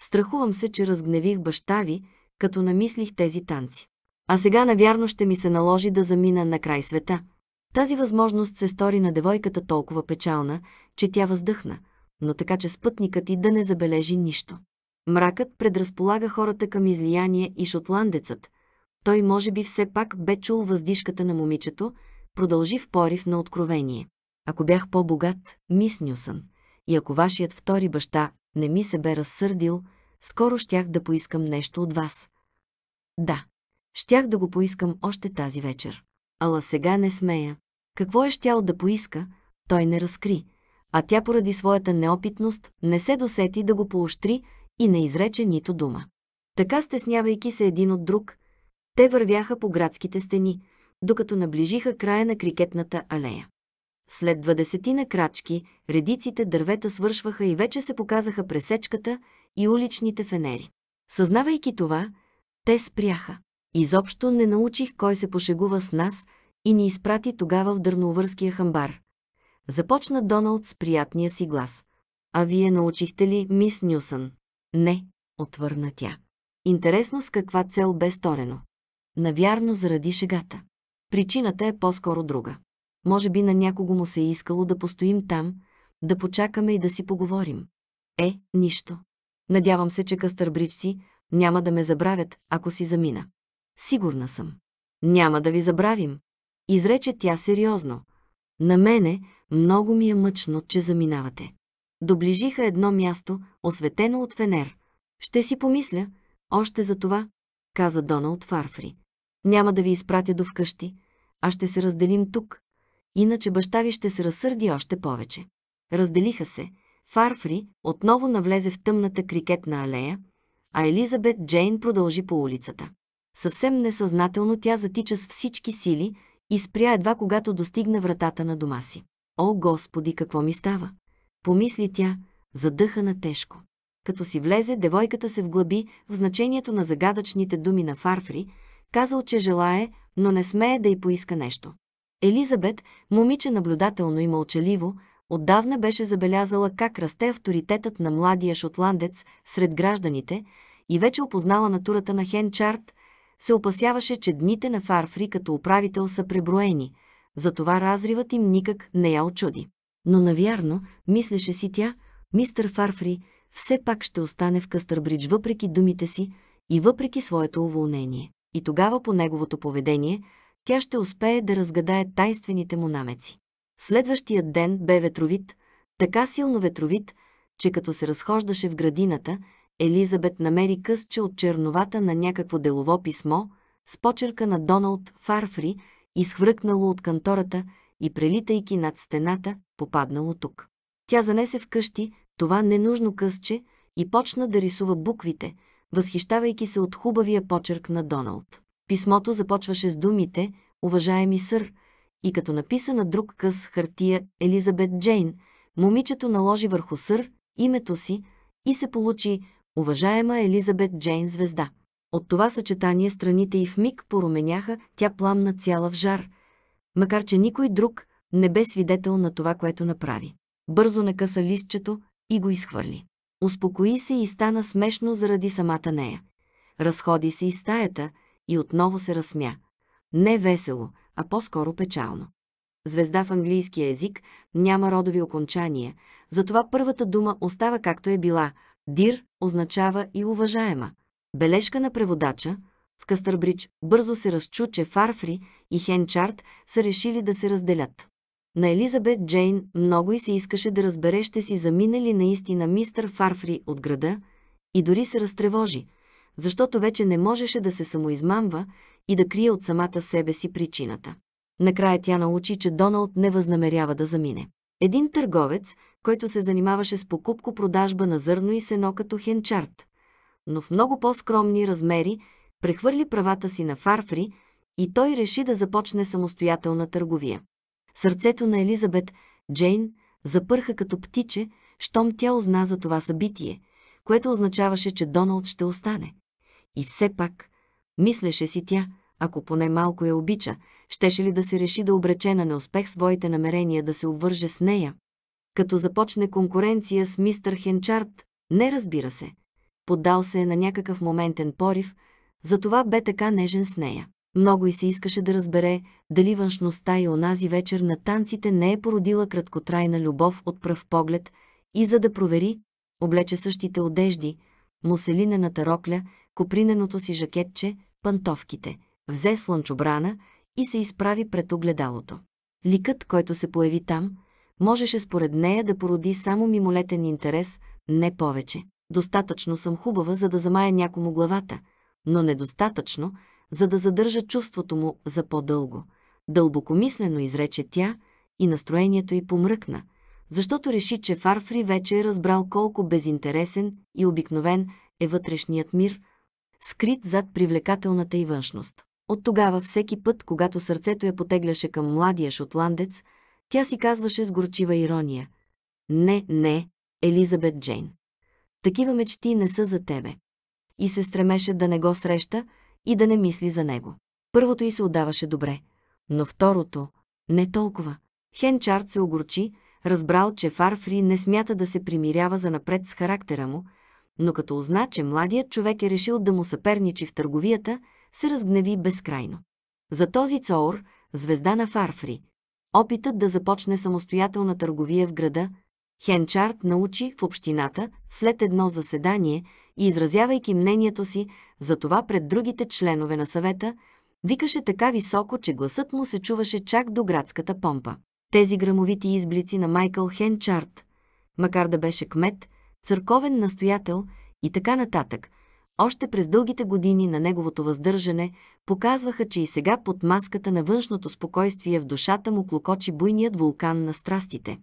Страхувам се, че разгневих баща ви, като намислих тези танци. А сега навярно ще ми се наложи да замина на край света. Тази възможност се стори на девойката толкова печална, че тя въздъхна, но така, че спътникът и да не забележи нищо. Мракът предразполага хората към излияние и шотландецът, той може би все пак бе чул въздишката на момичето, продължи в порив на откровение. Ако бях по-богат, мисню съм. И ако вашият втори баща не ми се бе разсърдил, скоро щях да поискам нещо от вас. Да, щях да го поискам още тази вечер. Ала сега не смея. Какво е щял да поиска, той не разкри, а тя поради своята неопитност не се досети да го поощри и не изрече нито дума. Така стеснявайки се един от друг, те вървяха по градските стени, докато наближиха края на крикетната алея. След двадесетина крачки, редиците дървета свършваха и вече се показаха пресечката и уличните фенери. Съзнавайки това, те спряха. Изобщо не научих кой се пошегува с нас и ни изпрати тогава в Дърновърския хамбар. Започна Доналд с приятния си глас. А вие научихте ли мис Нюсън? Не, отвърна тя. Интересно с каква цел бе сторено. Навярно заради шегата. Причината е по-скоро друга. Може би на някого му се е искало да постоим там, да почакаме и да си поговорим. Е, нищо. Надявам се, че къстърбричци няма да ме забравят, ако си замина. Сигурна съм. Няма да ви забравим. Изрече тя сериозно. На мене много ми е мъчно, че заминавате. Доближиха едно място, осветено от фенер. Ще си помисля, още за това, каза Доналд Фарфри. Няма да ви изпратя до вкъщи, а ще се разделим тук, иначе баща ви ще се разсърди още повече. Разделиха се. Фарфри отново навлезе в тъмната крикетна алея, а Елизабет Джейн продължи по улицата. Съвсем несъзнателно тя затича с всички сили и спря едва когато достигна вратата на дома си. О, Господи, какво ми става? Помисли тя, задъхана тежко. Като си влезе, девойката се вглъби в значението на загадъчните думи на Фарфри – Казал, че желае, но не смее да й поиска нещо. Елизабет, момиче наблюдателно и мълчаливо, отдавна беше забелязала как расте авторитетът на младия шотландец сред гражданите и вече опознала натурата на Хенчарт, се опасяваше, че дните на Фарфри като управител са преброени, затова разривът им никак не я очуди. Но навярно, мислеше си тя, мистър Фарфри все пак ще остане в Къстърбридж въпреки думите си и въпреки своето уволнение и тогава по неговото поведение тя ще успее да разгадае тайствените му намеци. Следващият ден бе ветровит, така силно ветровит, че като се разхождаше в градината, Елизабет намери късче от черновата на някакво делово писмо с почерка на Доналд Фарфри, изхвъркнало от кантората и прелитайки над стената, попаднало тук. Тя занесе в къщи това ненужно късче и почна да рисува буквите – възхищавайки се от хубавия почерк на Доналд. Писмото започваше с думите «Уважаеми сър», и като написа на друг къс хартия Елизабет Джейн, момичето наложи върху сър името си и се получи «Уважаема Елизабет Джейн звезда». От това съчетание страните и в миг поруменяха, тя пламна цяла в жар, макар че никой друг не бе свидетел на това, което направи. Бързо накъса листчето и го изхвърли. Успокои се и стана смешно заради самата нея. Разходи се из стаята и отново се разсмя. Не весело, а по-скоро печално. Звезда в английския език няма родови окончания, затова първата дума остава както е била. Дир означава и уважаема. Бележка на преводача в Кастърбрич бързо се разчу, че Фарфри и Хенчарт са решили да се разделят. На Елизабет Джейн много и се искаше да разбере ще си заминали наистина мистър Фарфри от града и дори се разтревожи, защото вече не можеше да се самоизмамва и да крие от самата себе си причината. Накрая тя научи, че Доналд не възнамерява да замине. Един търговец, който се занимаваше с покупко-продажба на зърно и сено като хенчарт, но в много по-скромни размери, прехвърли правата си на Фарфри и той реши да започне самостоятелна търговия. Сърцето на Елизабет Джейн запърха като птиче, щом тя узна за това събитие, което означаваше, че Доналд ще остане. И все пак, мислеше си тя, ако поне малко я обича, щеше ли да се реши да обрече на неуспех своите намерения да се обвърже с нея, като започне конкуренция с мистър Хенчарт? Не разбира се. Поддал се е на някакъв моментен порив, затова бе така нежен с нея. Много и се искаше да разбере, дали външността и онази вечер на танците не е породила краткотрайна любов от пръв поглед и за да провери, облече същите одежди, муселинената рокля, коприненото си жакетче, пантовките, взе слънчобрана и се изправи пред огледалото. Ликът, който се появи там, можеше според нея да породи само мимолетен интерес, не повече. Достатъчно съм хубава, за да замая някому главата, но недостатъчно, за да задържа чувството му за по-дълго. Дълбокомислено изрече тя и настроението й помръкна, защото реши, че Фарфри вече е разбрал колко безинтересен и обикновен е вътрешният мир, скрит зад привлекателната и външност. От тогава всеки път, когато сърцето я потегляше към младия шотландец, тя си казваше с горчива ирония. Не, не, Елизабет Джейн. Такива мечти не са за тебе. И се стремеше да не го среща, и да не мисли за него. Първото й се отдаваше добре, но второто – не толкова. Хенчард се огорчи, разбрал, че Фарфри не смята да се примирява за напред с характера му, но като узна, че младият човек е решил да му съперничи в търговията, се разгневи безкрайно. За този Цоур, звезда на Фарфри, опитът да започне самостоятелна търговия в града, Хенчард научи в общината след едно заседание – и изразявайки мнението си за това пред другите членове на съвета, викаше така високо, че гласът му се чуваше чак до градската помпа. Тези грамовити изблици на Майкъл Хенчарт, макар да беше кмет, църковен настоятел и така нататък, още през дългите години на неговото въздържане показваха, че и сега под маската на външното спокойствие в душата му клокочи буйният вулкан на страстите.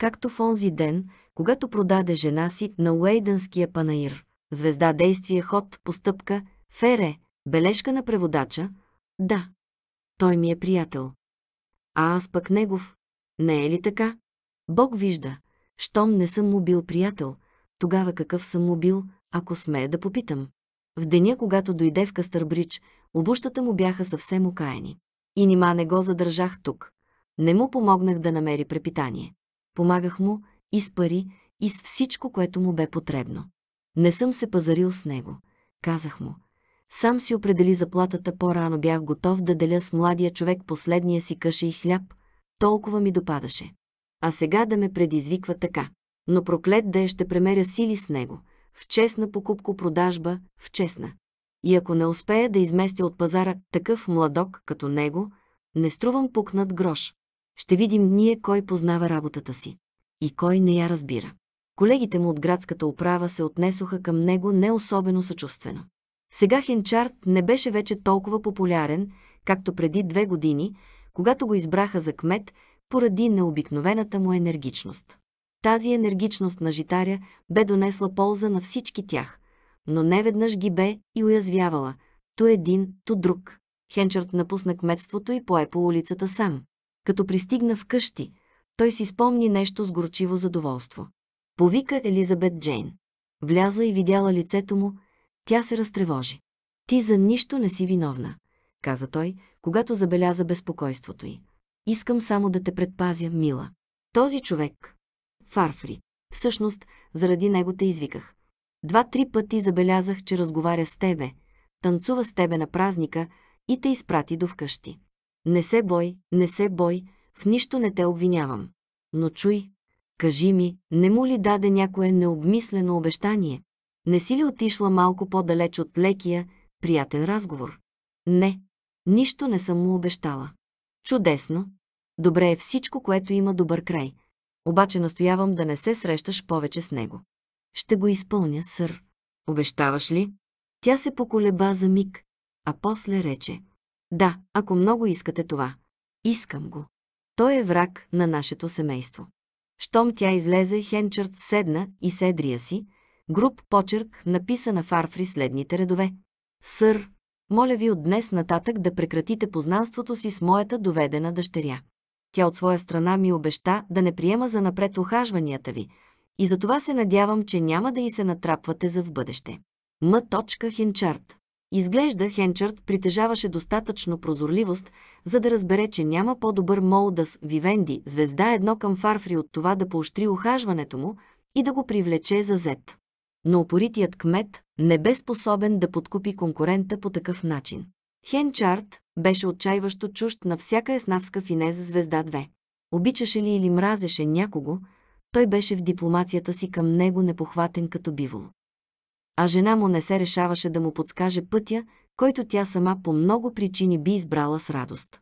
Както в онзи ден, когато продаде жена си на Уейденския панаир. Звезда действие ход, постъпка, фере, бележка на преводача. Да, той ми е приятел. А аз пък негов. Не е ли така? Бог вижда. Щом не съм му бил приятел, тогава какъв съм му бил, ако смея да попитам. В деня, когато дойде в Кастърбрич, обущата му бяха съвсем окаяни. И нима не го задържах тук. Не му помогнах да намери препитание. Помагах му и с пари, и с всичко, което му бе потребно. Не съм се пазарил с него. Казах му. Сам си определи заплатата, по-рано бях готов да деля с младия човек последния си къша и хляб. Толкова ми допадаше. А сега да ме предизвиква така. Но проклет да е ще премеря сили с него. В честна покупко-продажба, в честна. И ако не успея да изместя от пазара такъв младок като него, не струвам пукнат грош. Ще видим ние кой познава работата си и кой не я разбира колегите му от градската управа се отнесоха към него не особено съчувствено. Сега Хенчарт не беше вече толкова популярен, както преди две години, когато го избраха за кмет, поради необикновената му енергичност. Тази енергичност на житаря бе донесла полза на всички тях, но неведнъж ги бе и уязвявала, то един, то друг. Хенчарт напусна кметството и пое по улицата сам. Като пристигна в къщи, той си спомни нещо с горчиво задоволство. Повика Елизабет Джейн. Влязла и видяла лицето му, тя се разтревожи. Ти за нищо не си виновна, каза той, когато забеляза безпокойството й. Искам само да те предпазя, мила. Този човек. Фарфри. Всъщност, заради него те извиках. Два-три пъти забелязах, че разговаря с тебе, танцува с тебе на празника и те изпрати до вкъщи. Не се бой, не се бой, в нищо не те обвинявам. Но чуй, Кажи ми, не му ли даде някое необмислено обещание? Не си ли отишла малко по-далеч от лекия, приятен разговор? Не, нищо не съм му обещала. Чудесно. Добре е всичко, което има добър край. Обаче настоявам да не се срещаш повече с него. Ще го изпълня, сър. Обещаваш ли? Тя се поколеба за миг, а после рече. Да, ако много искате това. Искам го. Той е враг на нашето семейство. Щом тя излезе, Хенчърт седна и седрия си, груп почерк написа на фарфри следните редове. Сър, моля ви от днес нататък да прекратите познанството си с моята доведена дъщеря. Тя от своя страна ми обеща да не приема за напред ухажванията ви и затова се надявам, че няма да и се натрапвате за в бъдеще. М. Хенчарт Изглежда Хенчард притежаваше достатъчно прозорливост, за да разбере, че няма по-добър Молдас Вивенди, звезда едно към Фарфри от това да поощри ухажването му и да го привлече за зет. Но упоритият кмет не бе способен да подкупи конкурента по такъв начин. Хенчард беше отчаиващо чужд на всяка еснавска финеза звезда 2. Обичаше ли или мразеше някого, той беше в дипломацията си към него непохватен като бивол а жена му не се решаваше да му подскаже пътя, който тя сама по много причини би избрала с радост.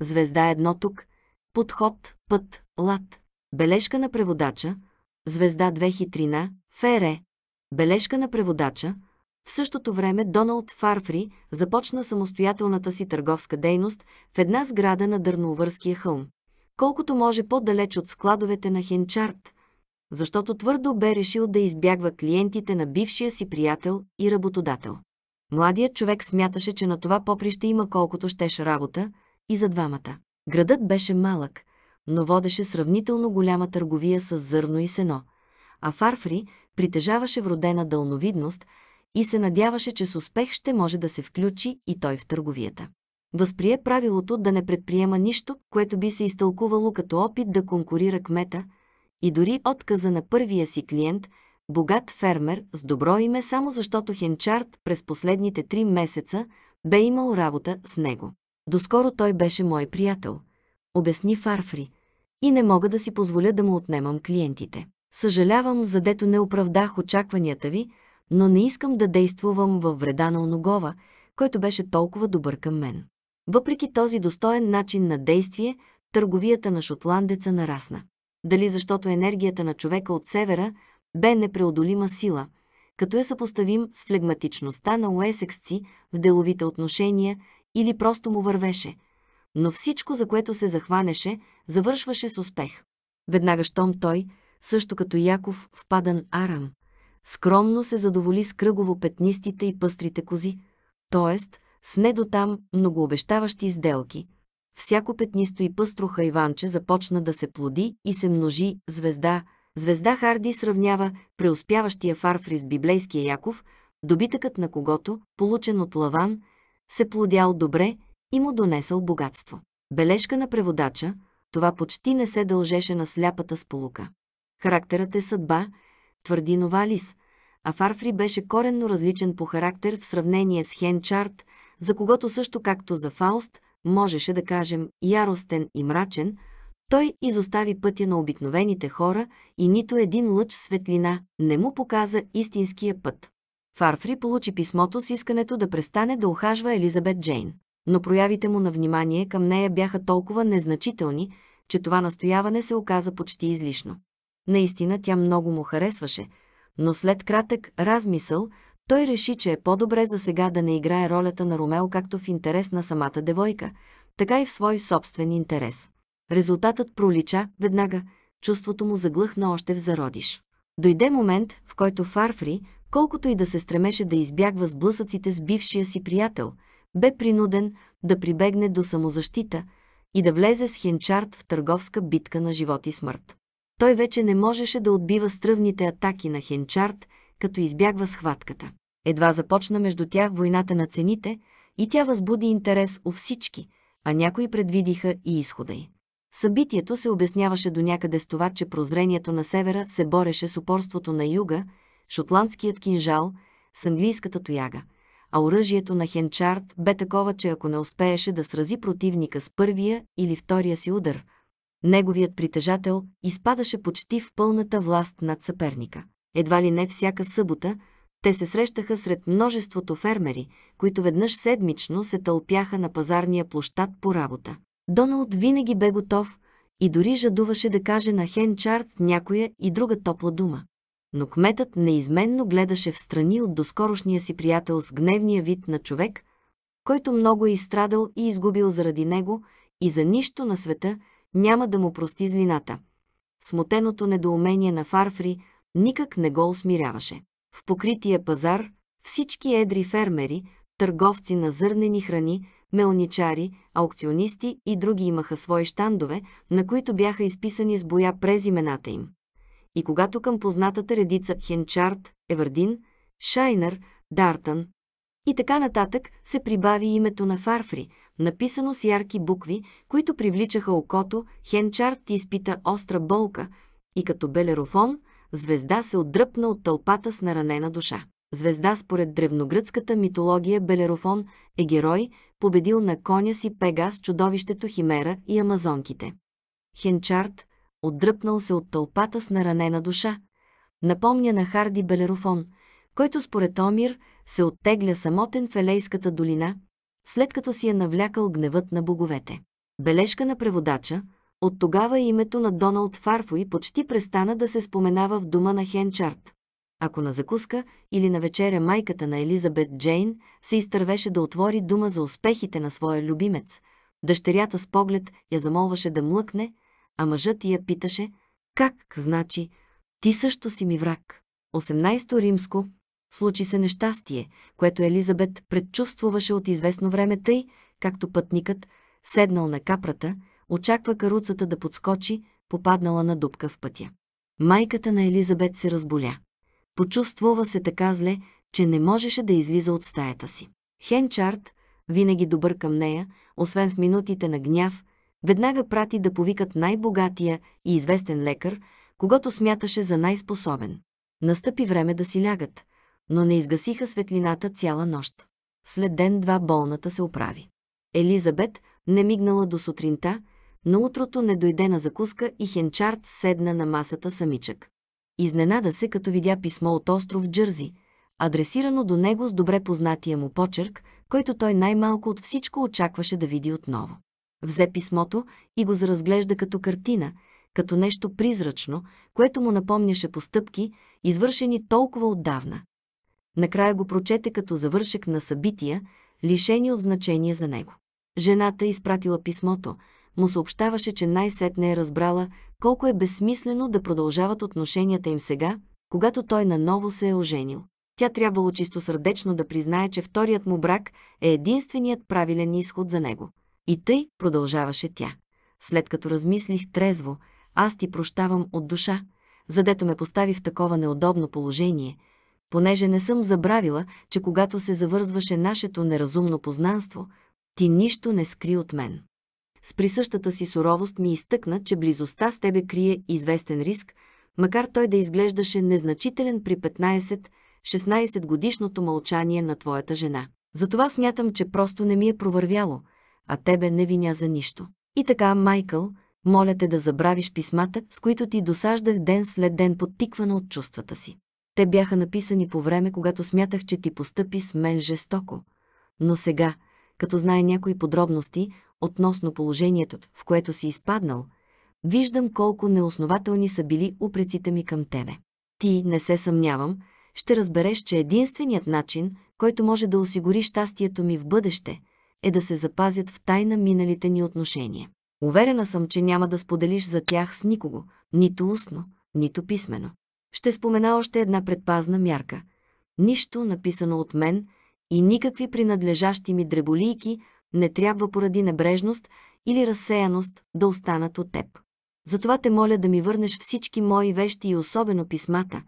Звезда едно тук, подход, път, лад, бележка на преводача, звезда две хитрина, фере, бележка на преводача. В същото време Доналд Фарфри започна самостоятелната си търговска дейност в една сграда на Дърновърския хълм. Колкото може по-далеч от складовете на Хенчарт – защото твърдо бе решил да избягва клиентите на бившия си приятел и работодател. Младият човек смяташе, че на това поприще има колкото щеше работа и за двамата. Градът беше малък, но водеше сравнително голяма търговия с зърно и сено, а Фарфри притежаваше вродена дълновидност и се надяваше, че с успех ще може да се включи и той в търговията. Възприе правилото да не предприема нищо, което би се изтълкувало като опит да конкурира кмета – и дори отказа на първия си клиент, богат фермер с добро име, само защото Хенчарт, през последните три месеца бе имал работа с него. Доскоро той беше мой приятел, обясни Фарфри, и не мога да си позволя да му отнемам клиентите. Съжалявам, задето не оправдах очакванията ви, но не искам да действувам във вреда на оногова, който беше толкова добър към мен. Въпреки този достоен начин на действие, търговията на шотландеца нарасна дали защото енергията на човека от севера бе непреодолима сила, като я съпоставим с флегматичността на уесексци в деловите отношения или просто му вървеше. Но всичко, за което се захванеше, завършваше с успех. Веднага щом той, също като Яков, впадан Арам, скромно се задоволи с кръгово петнистите и пъстрите кози, т.е. с недотам многообещаващи сделки – всяко петнисто и пъстро хайванче започна да се плоди и се множи звезда. Звезда Харди сравнява преуспяващия фарфри с библейския Яков, добитъкът на когото, получен от Лаван, се плодял добре и му донесъл богатство. Бележка на преводача, това почти не се дължеше на сляпата сполука. Характерът е съдба, твърди Новалис, а Фарфри беше коренно различен по характер в сравнение с Хенчарт, за когото също както за Фауст, можеше да кажем яростен и мрачен, той изостави пътя на обикновените хора и нито един лъч светлина не му показа истинския път. Фарфри получи писмото с искането да престане да охажва Елизабет Джейн, но проявите му на внимание към нея бяха толкова незначителни, че това настояване се оказа почти излишно. Наистина тя много му харесваше, но след кратък размисъл той реши, че е по-добре за сега да не играе ролята на Ромео както в интерес на самата девойка, така и в свой собствен интерес. Резултатът пролича веднага, чувството му заглъхна още в зародиш. Дойде момент, в който Фарфри, колкото и да се стремеше да избягва сблъсъците с бившия си приятел, бе принуден да прибегне до самозащита и да влезе с Хенчарт в търговска битка на живот и смърт. Той вече не можеше да отбива стръвните атаки на Хенчарт като избягва схватката. Едва започна между тях войната на цените и тя възбуди интерес у всички, а някои предвидиха и изхода й. Събитието се обясняваше до някъде с това, че прозрението на севера се бореше с упорството на юга, шотландският кинжал с английската тояга, а оръжието на Хенчард бе такова, че ако не успееше да срази противника с първия или втория си удар, неговият притежател изпадаше почти в пълната власт над съперника. Едва ли не всяка събота те се срещаха сред множеството фермери, които веднъж седмично се тълпяха на пазарния площад по работа. Доналд винаги бе готов и дори жадуваше да каже на Хенчард някоя и друга топла дума. Но кметът неизменно гледаше в страни от доскорошния си приятел с гневния вид на човек, който много е изстрадал и изгубил заради него и за нищо на света няма да му прости злината. Смутеното недоумение на Фарфри никак не го усмиряваше. В покрития пазар всички едри фермери, търговци на зърнени храни, мелничари, аукционисти и други имаха свои щандове, на които бяха изписани с боя през имената им. И когато към познатата редица Хенчарт, Евърдин, Шайнер, Дартън и така нататък се прибави името на Фарфри, написано с ярки букви, които привличаха окото, Хенчарт изпита остра болка и като белерофон звезда се отдръпна от тълпата с наранена душа. Звезда според древногръцката митология Белерофон е герой, победил на коня си Пегас чудовището Химера и амазонките. Хенчарт, отдръпнал се от тълпата с наранена душа, напомня на Харди Белерофон, който според Омир се оттегля самотен в Елейската долина, след като си е навлякал гневът на боговете. Бележка на преводача – от тогава името на Доналд Фарфой почти престана да се споменава в дома на Хенчарт. Ако на закуска или на вечеря майката на Елизабет Джейн се изтървеше да отвори дума за успехите на своя любимец, дъщерята с поглед я замолваше да млъкне, а мъжът я питаше «Как, значи, ти също си ми враг?» 18 римско случи се нещастие, което Елизабет предчувствуваше от известно време тъй, както пътникът, седнал на капрата, очаква каруцата да подскочи, попаднала на дупка в пътя. Майката на Елизабет се разболя. Почувствува се така зле, че не можеше да излиза от стаята си. Хенчард, винаги добър към нея, освен в минутите на гняв, веднага прати да повикат най-богатия и известен лекар, когато смяташе за най-способен. Настъпи време да си лягат, но не изгасиха светлината цяла нощ. След ден-два болната се оправи. Елизабет не мигнала до сутринта, Наутрото не дойде на закуска и Хенчард седна на масата самичък. Изненада се, като видя писмо от остров Джързи, адресирано до него с добре познатия му почерк, който той най-малко от всичко очакваше да види отново. Взе писмото и го заразглежда като картина, като нещо призрачно, което му напомняше постъпки, извършени толкова отдавна. Накрая го прочете като завършек на събития, лишени от значение за него. Жената изпратила писмото – му съобщаваше, че най-сетне е разбрала колко е безсмислено да продължават отношенията им сега, когато той наново се е оженил. Тя трябвало чисто сърдечно да признае, че вторият му брак е единственият правилен изход за него. И тъй продължаваше тя. След като размислих трезво, аз ти прощавам от душа, задето ме постави в такова неудобно положение, понеже не съм забравила, че когато се завързваше нашето неразумно познанство, ти нищо не скри от мен с присъщата си суровост ми изтъкна, че близостта с тебе крие известен риск, макар той да изглеждаше незначителен при 15-16 годишното мълчание на твоята жена. Затова смятам, че просто не ми е провървяло, а тебе не виня за нищо. И така, Майкъл, моля те да забравиш писмата, с които ти досаждах ден след ден подтиквана от чувствата си. Те бяха написани по време, когато смятах, че ти постъпи с мен жестоко. Но сега, като знае някои подробности относно положението, в което си изпаднал, виждам колко неоснователни са били упреците ми към тебе. Ти, не се съмнявам, ще разбереш, че единственият начин, който може да осигури щастието ми в бъдеще, е да се запазят в тайна миналите ни отношения. Уверена съм, че няма да споделиш за тях с никого, нито устно, нито писмено. Ще спомена още една предпазна мярка. Нищо, написано от мен, и никакви принадлежащи ми дреболийки не трябва поради небрежност или разсеяност да останат от теб. Затова те моля да ми върнеш всички мои вещи и особено писмата,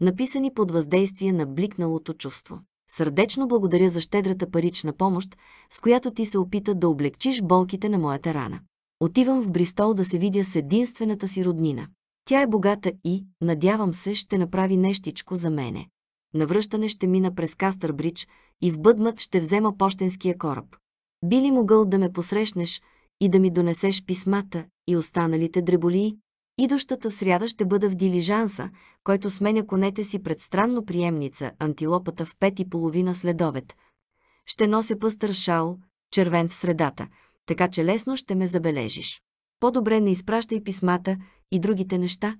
написани под въздействие на бликналото чувство. Сърдечно благодаря за щедрата парична помощ, с която ти се опита да облегчиш болките на моята рана. Отивам в Бристол да се видя с единствената си роднина. Тя е богата и, надявам се, ще направи нещичко за мене. Навръщане ще мина през Кастърбридж и в бъдмът ще взема почтенския кораб. Би ли могъл да ме посрещнеш и да ми донесеш писмата и останалите дреболии? Идущата сряда ще бъда в дилижанса, който сменя конете си пред странно приемница, антилопата в пет и половина следовет. Ще нося пъстър шал, червен в средата, така че лесно ще ме забележиш. По-добре не изпращай писмата и другите неща,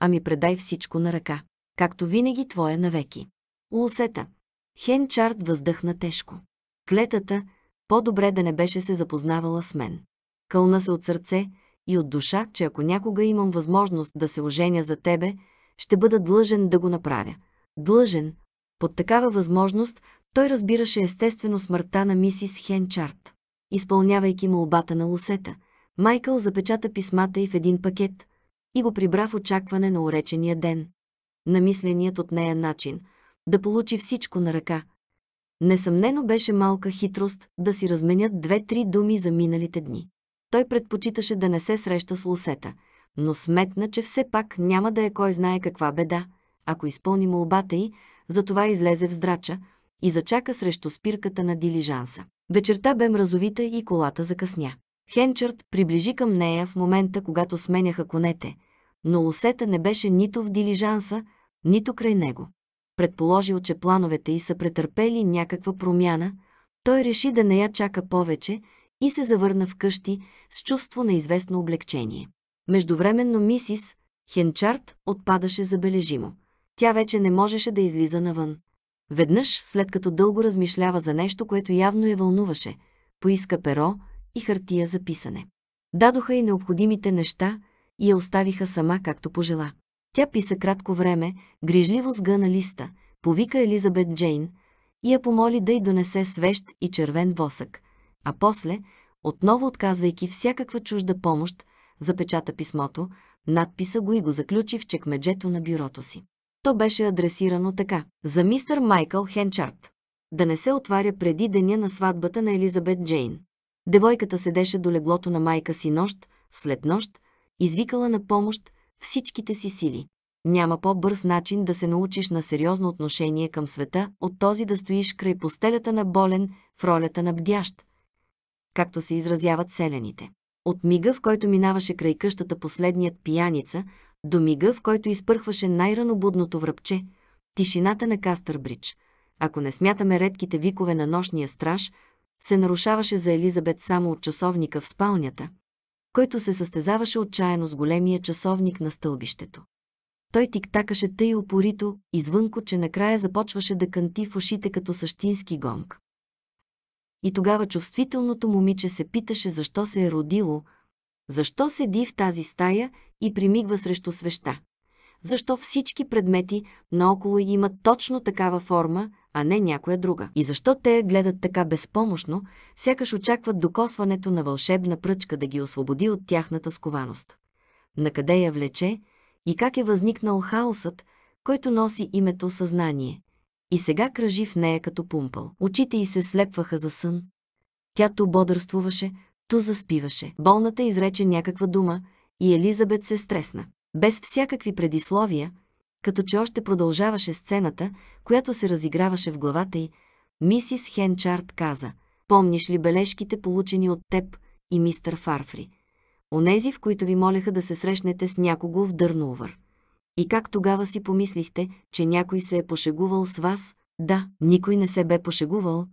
а ми предай всичко на ръка. Както винаги твоя навеки. Лусета. Хенчард въздъхна тежко. Клетата по-добре да не беше се запознавала с мен. Кълна се от сърце и от душа, че ако някога имам възможност да се оженя за тебе, ще бъда длъжен да го направя. Длъжен. Под такава възможност той разбираше естествено смъртта на мисис Хенчард. Изпълнявайки молбата на лусета, Майкъл запечата писмата и в един пакет и го прибра в очакване на уречения ден. Намисленият от нея начин, да получи всичко на ръка. Несъмнено беше малка хитрост да си разменят две-три думи за миналите дни. Той предпочиташе да не се среща с лосета, но сметна, че все пак няма да е кой знае каква беда, ако изпълни молбата й, затова излезе в здрача и зачака срещу спирката на дилижанса. Вечерта бе мразовита и колата закъсня. Хенчърт приближи към нея в момента, когато сменяха конете, но лосета не беше нито в дилижанса, нито край него предположил, че плановете й са претърпели някаква промяна, той реши да не я чака повече и се завърна вкъщи с чувство на известно облегчение. Междувременно мисис Хенчарт отпадаше забележимо. Тя вече не можеше да излиза навън. Веднъж, след като дълго размишлява за нещо, което явно я вълнуваше, поиска перо и хартия за писане. Дадоха и необходимите неща и я оставиха сама както пожела. Тя писа кратко време, грижливо сгъна листа, повика Елизабет Джейн и я помоли да й донесе свещ и червен восък, а после, отново отказвайки всякаква чужда помощ, запечата писмото, надписа го и го заключи в чекмеджето на бюрото си. То беше адресирано така – за мистър Майкъл Хенчарт. Да не се отваря преди деня на сватбата на Елизабет Джейн. Девойката седеше до леглото на майка си нощ, след нощ, извикала на помощ – всичките си сили. Няма по-бърз начин да се научиш на сериозно отношение към света, от този да стоиш край постелята на болен в ролята на бдящ, както се изразяват селените. От мига, в който минаваше край къщата последният пияница, до мига, в който изпърхваше най-ранобудното връбче, тишината на Кастърбридж, ако не смятаме редките викове на нощния страж, се нарушаваше за Елизабет само от часовника в спалнята – който се състезаваше отчаяно с големия часовник на стълбището. Той тиктакаше тъй упорито, извънко, че накрая започваше да канти в ушите като същински гонг. И тогава чувствителното момиче се питаше защо се е родило, защо седи в тази стая и примигва срещу свеща защо всички предмети наоколо имат точно такава форма, а не някоя друга. И защо те гледат така безпомощно, сякаш очакват докосването на вълшебна пръчка да ги освободи от тяхната скованост. Накъде я влече и как е възникнал хаосът, който носи името съзнание. И сега кръжи в нея като пумпъл. Очите й се слепваха за сън. Тя то бодърствуваше, то заспиваше. Болната изрече някаква дума и Елизабет се стресна без всякакви предисловия, като че още продължаваше сцената, която се разиграваше в главата й, мисис Хенчард каза, «Помниш ли бележките, получени от теб и мистър Фарфри? Онези, в които ви молеха да се срещнете с някого в Дърнувър. И как тогава си помислихте, че някой се е пошегувал с вас? Да, никой не се бе пошегувал.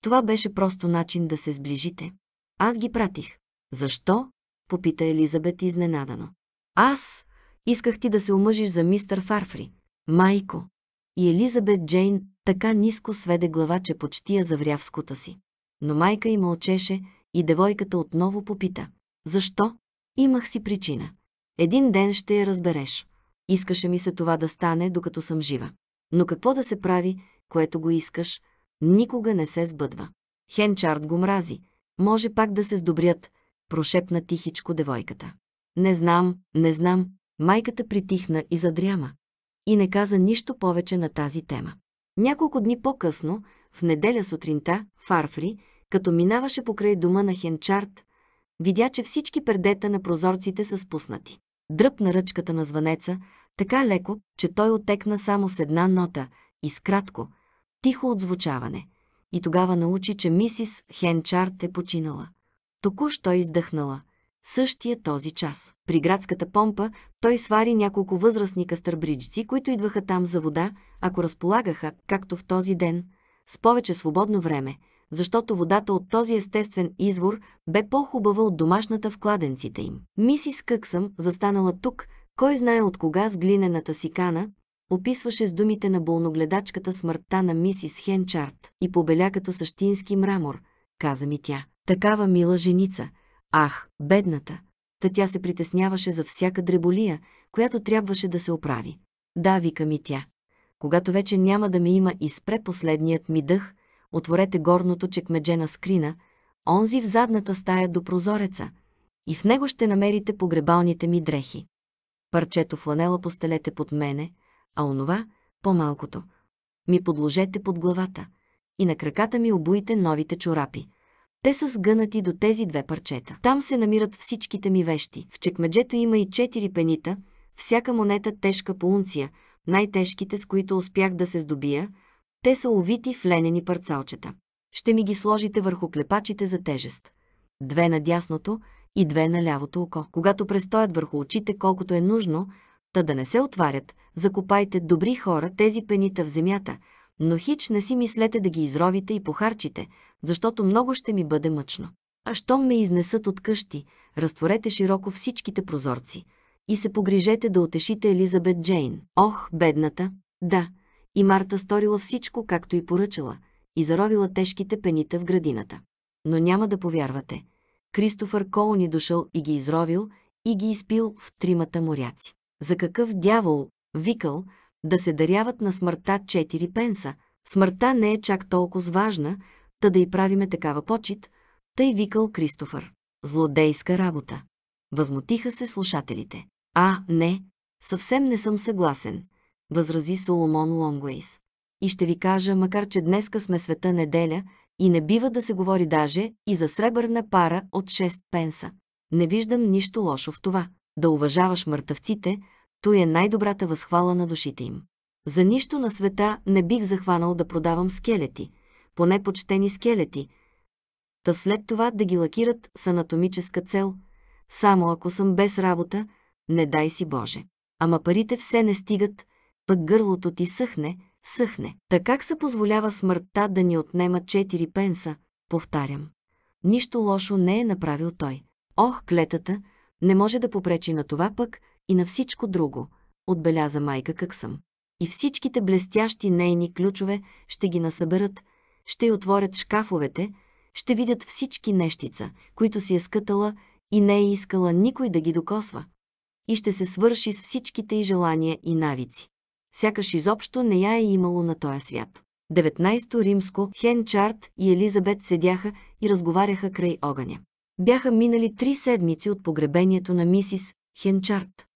Това беше просто начин да се сближите. Аз ги пратих. Защо? Попита Елизабет изненадано. Аз, Исках ти да се омъжиш за мистър Фарфри. Майко! И Елизабет Джейн така ниско сведе глава, че почти я завря в скута си. Но майка й мълчеше и девойката отново попита. Защо? Имах си причина. Един ден ще я разбереш. Искаше ми се това да стане, докато съм жива. Но какво да се прави, което го искаш, никога не се сбъдва. Хенчард го мрази. Може пак да се сдобрят, прошепна тихичко девойката. Не знам, не знам, майката притихна и задряма. И не каза нищо повече на тази тема. Няколко дни по-късно, в неделя сутринта, Фарфри, като минаваше покрай дома на Хенчарт, видя, че всички пердета на прозорците са спуснати. Дръпна ръчката на звънеца, така леко, че той отекна само с една нота и с кратко, тихо отзвучаване. И тогава научи, че мисис Хенчарт е починала. Току-що издъхнала същия този час. При градската помпа той свари няколко възрастни кастърбриджци, които идваха там за вода, ако разполагаха, както в този ден, с повече свободно време, защото водата от този естествен извор бе по-хубава от домашната в кладенците им. Мисис Къксъм, застанала тук, кой знае от кога с глинената си кана, описваше с думите на болногледачката смъртта на мисис Хенчарт и побеля като същински мрамор, каза ми тя. Такава мила женица, Ах, бедната! Та тя се притесняваше за всяка дреболия, която трябваше да се оправи. Да, вика ми тя. Когато вече няма да ми има и спре последният ми дъх, отворете горното чекмедже на скрина, онзи в задната стая до прозореца, и в него ще намерите погребалните ми дрехи. Парчето фланела постелете под мене, а онова, по-малкото, ми подложете под главата и на краката ми обуйте новите чорапи. Те са сгънати до тези две парчета. Там се намират всичките ми вещи. В чекмеджето има и четири пенита, всяка монета тежка по унция, най-тежките, с които успях да се здобия. Те са увити в ленени парцалчета. Ще ми ги сложите върху клепачите за тежест. Две на дясното и две на лявото око. Когато престоят върху очите колкото е нужно, та да не се отварят, закопайте добри хора тези пенита в земята, но хич не си мислете да ги изровите и похарчите – защото много ще ми бъде мъчно. А щом ме изнесат от къщи, разтворете широко всичките прозорци и се погрижете да отешите Елизабет Джейн. Ох, бедната! Да, и Марта сторила всичко, както и поръчала, и заровила тежките пенита в градината. Но няма да повярвате. Кристофър Коун е дошъл и ги изровил и ги изпил в тримата моряци. За какъв дявол, викал, да се даряват на смъртта четири пенса. Смъртта не е чак толкова важна, та да й правиме такава почет, тъй викал Кристофър. Злодейска работа. Възмутиха се слушателите. А, не, съвсем не съм съгласен, възрази Соломон Лонгуейс. И ще ви кажа, макар че днеска сме света неделя и не бива да се говори даже и за сребърна пара от 6 пенса. Не виждам нищо лошо в това. Да уважаваш мъртъвците, то е най-добрата възхвала на душите им. За нищо на света не бих захванал да продавам скелети, поне почтени скелети. Та след това да ги лакират с анатомическа цел. Само ако съм без работа, не дай си Боже. Ама парите все не стигат, пък гърлото ти съхне, съхне. Така как се позволява смъртта да ни отнема 4 пенса, повтарям. Нищо лошо не е направил той. Ох, клетата, не може да попречи на това пък и на всичко друго, отбеляза майка как съм. И всичките блестящи нейни ключове ще ги насъберат, ще й отворят шкафовете, ще видят всички нещица, които си е скътала и не е искала никой да ги докосва. И ще се свърши с всичките й желания и навици. Сякаш изобщо не я е имало на този свят. 19 то римско Чарт и Елизабет седяха и разговаряха край огъня. Бяха минали три седмици от погребението на мисис Хенчарт.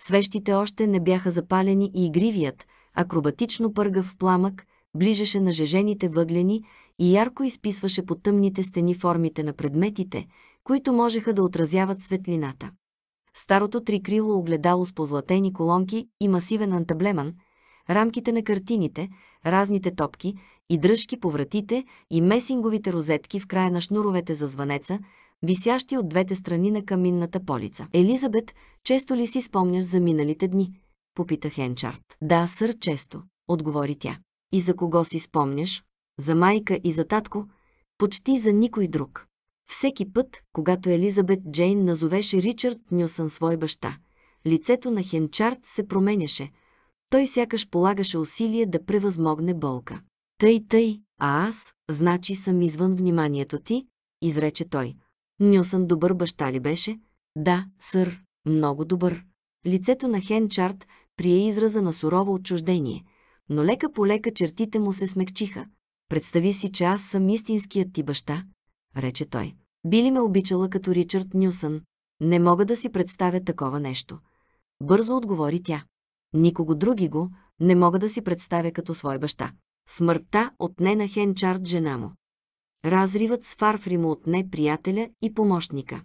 Свещите още не бяха запалени и игривият, акробатично пъргав пламък, ближеше на жежените въглени и ярко изписваше по тъмните стени формите на предметите, които можеха да отразяват светлината. Старото трикрило огледало с позлатени колонки и масивен антаблеман, рамките на картините, разните топки и дръжки по вратите и месинговите розетки в края на шнуровете за звънеца, висящи от двете страни на каминната полица. Елизабет, често ли си спомняш за миналите дни? Попита Хенчарт. Да, сър, често, отговори тя и за кого си спомняш, за майка и за татко, почти за никой друг. Всеки път, когато Елизабет Джейн назовеше Ричард Нюсън свой баща, лицето на Хенчард се променяше. Той сякаш полагаше усилие да превъзмогне болка. Тъй, тъй, а аз, значи съм извън вниманието ти, изрече той. Нюсън добър баща ли беше? Да, сър, много добър. Лицето на Хенчард прие израза на сурово отчуждение – но лека по лека чертите му се смекчиха. Представи си, че аз съм истинският ти баща, рече той. Били ме обичала като Ричард Нюсън. Не мога да си представя такова нещо. Бързо отговори тя. Никого други го не мога да си представя като свой баща. Смъртта отне на Хенчард жена му. Разривът с Фарфри му отне приятеля и помощника.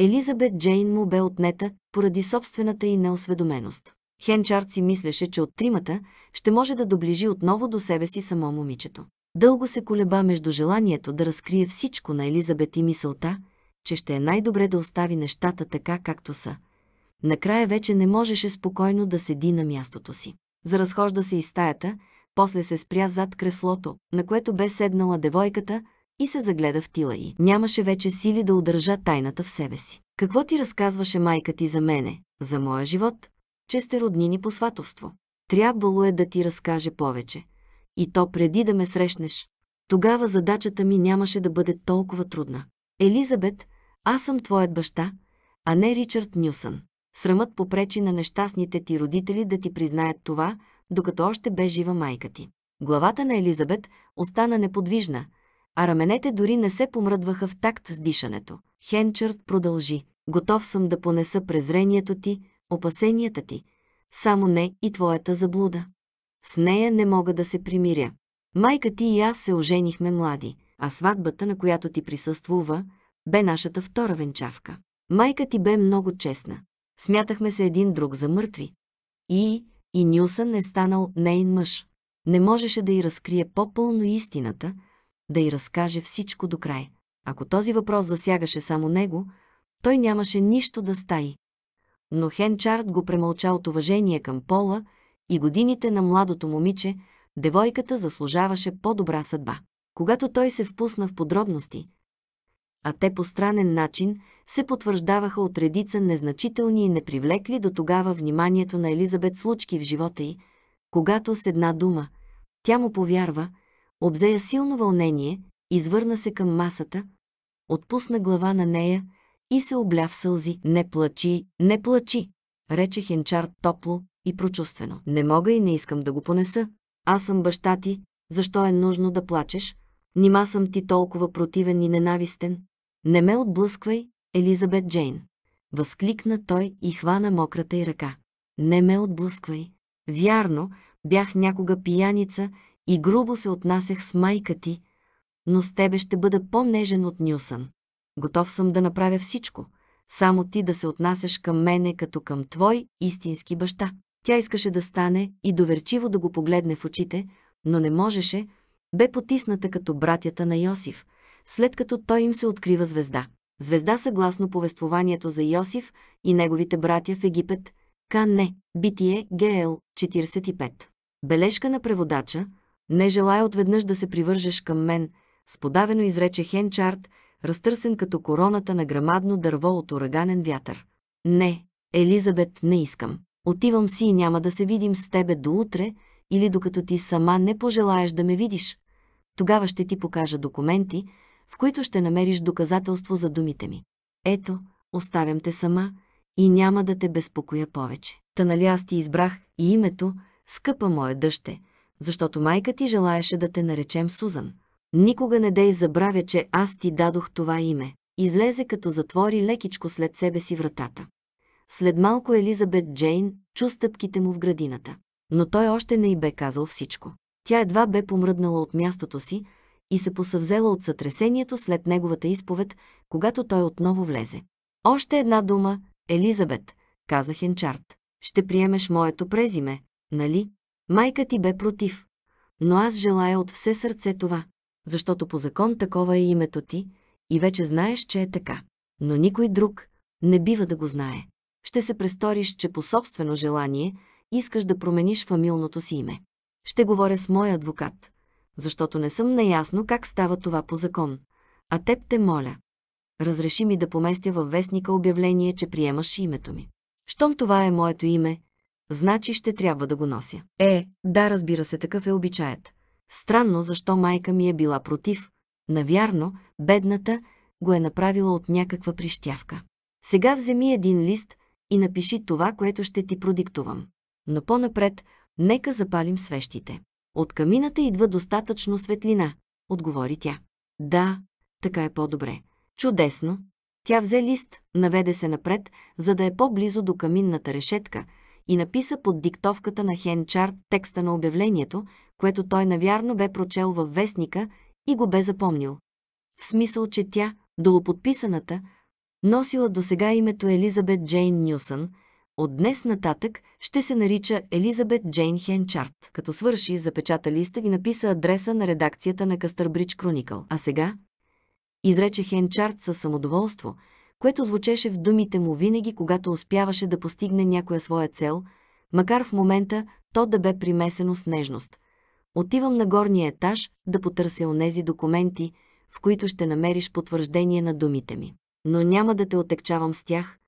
Елизабет Джейн му бе отнета поради собствената й неосведоменост. Хенчард си мислеше, че от тримата ще може да доближи отново до себе си само момичето. Дълго се колеба между желанието да разкрие всичко на Елизабет и мисълта, че ще е най-добре да остави нещата така, както са. Накрая вече не можеше спокойно да седи на мястото си. Заразхожда се из стаята, после се спря зад креслото, на което бе седнала девойката и се загледа в тила й. Нямаше вече сили да удържа тайната в себе си. Какво ти разказваше майка ти за мене, за моя живот, че сте роднини по сватовство. Трябвало е да ти разкаже повече. И то преди да ме срещнеш. Тогава задачата ми нямаше да бъде толкова трудна. Елизабет, аз съм твоят баща, а не Ричард Нюсън. Срамът попречи на нещастните ти родители да ти признаят това, докато още бе жива майка ти. Главата на Елизабет остана неподвижна, а раменете дори не се помръдваха в такт с дишането. Хенчард продължи. Готов съм да понеса презрението ти, опасенията ти, само не и твоята заблуда. С нея не мога да се примиря. Майка ти и аз се оженихме млади, а сватбата, на която ти присъствува, бе нашата втора венчавка. Майка ти бе много честна. Смятахме се един друг за мъртви. И, и Нюсън е станал нейн мъж. Не можеше да й разкрие по-пълно истината, да й разкаже всичко до край. Ако този въпрос засягаше само него, той нямаше нищо да стаи но Хенчард го премълча от уважение към Пола и годините на младото момиче, девойката заслужаваше по-добра съдба. Когато той се впусна в подробности, а те по странен начин се потвърждаваха от редица незначителни и непривлекли до тогава вниманието на Елизабет случки в живота й, когато с една дума тя му повярва, обзея силно вълнение, извърна се към масата, отпусна глава на нея – и се обля в сълзи. Не плачи, не плачи, рече Хенчар топло и прочувствено. Не мога и не искам да го понеса. Аз съм баща ти, защо е нужно да плачеш? Нима съм ти толкова противен и ненавистен. Не ме отблъсквай, Елизабет Джейн. Възкликна той и хвана мократа й ръка. Не ме отблъсквай. Вярно, бях някога пияница и грубо се отнасях с майка ти, но с тебе ще бъда по-нежен от Нюсън. Готов съм да направя всичко. Само ти да се отнасяш към мене като към твой истински баща. Тя искаше да стане и доверчиво да го погледне в очите, но не можеше, бе потисната като братята на Йосиф, след като той им се открива звезда. Звезда съгласно повествованието за Йосиф и неговите братя в Египет, Кане, Битие, ГЛ, 45. Бележка на преводача, не желая отведнъж да се привържеш към мен, сподавено изрече Хенчард, разтърсен като короната на грамадно дърво от ураганен вятър. Не, Елизабет, не искам. Отивам си и няма да се видим с тебе до утре или докато ти сама не пожелаеш да ме видиш. Тогава ще ти покажа документи, в които ще намериш доказателство за думите ми. Ето, оставям те сама и няма да те безпокоя повече. Та нали аз ти избрах и името, скъпа моя дъще, защото майка ти желаеше да те наречем Сузан. Никога не дей забравя, че аз ти дадох това име. Излезе като затвори лекичко след себе си вратата. След малко Елизабет Джейн чу стъпките му в градината. Но той още не й бе казал всичко. Тя едва бе помръднала от мястото си и се посъвзела от сътресението след неговата изповед, когато той отново влезе. Още една дума, Елизабет, каза Хенчарт. Ще приемеш моето презиме, нали? Майка ти бе против. Но аз желая от все сърце това защото по закон такова е името ти и вече знаеш, че е така. Но никой друг не бива да го знае. Ще се престориш, че по собствено желание искаш да промениш фамилното си име. Ще говоря с моя адвокат, защото не съм наясно как става това по закон. А теб те моля. Разреши ми да поместя във вестника обявление, че приемаш името ми. Щом това е моето име, значи ще трябва да го нося. Е, да, разбира се, такъв е обичаят. Странно защо майка ми е била против. Навярно, бедната го е направила от някаква прищявка. Сега вземи един лист и напиши това, което ще ти продиктувам. Но по-напред, нека запалим свещите. От камината идва достатъчно светлина, отговори тя. Да, така е по-добре. Чудесно. Тя взе лист, наведе се напред, за да е по-близо до каминната решетка и написа под диктовката на Хенчарт текста на обявлението, което той навярно бе прочел във вестника и го бе запомнил. В смисъл, че тя, долуподписаната, носила до сега името Елизабет Джейн Нюсън, от днес нататък ще се нарича Елизабет Джейн Хенчарт. Като свърши, запечата листа и написа адреса на редакцията на Къстърбридж Кроникъл. А сега? Изрече Хенчарт със самодоволство, което звучеше в думите му винаги, когато успяваше да постигне някоя своя цел, макар в момента то да бе примесено с нежност – Отивам на горния етаж да потърся онези документи, в които ще намериш потвърждение на думите ми. Но няма да те отекчавам с тях.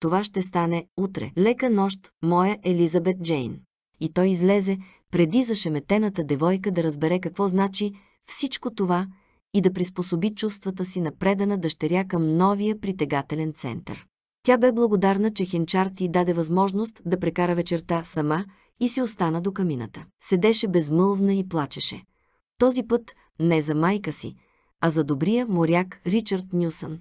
Това ще стане утре. Лека нощ, моя Елизабет Джейн. И той излезе, преди зашеметената девойка да разбере какво значи всичко това и да приспособи чувствата си на предана дъщеря към новия притегателен център. Тя бе благодарна, че Хенчарти даде възможност да прекара вечерта сама – и си остана до камината. Седеше безмълвна и плачеше. Този път не за майка си, а за добрия моряк Ричард Нюсън.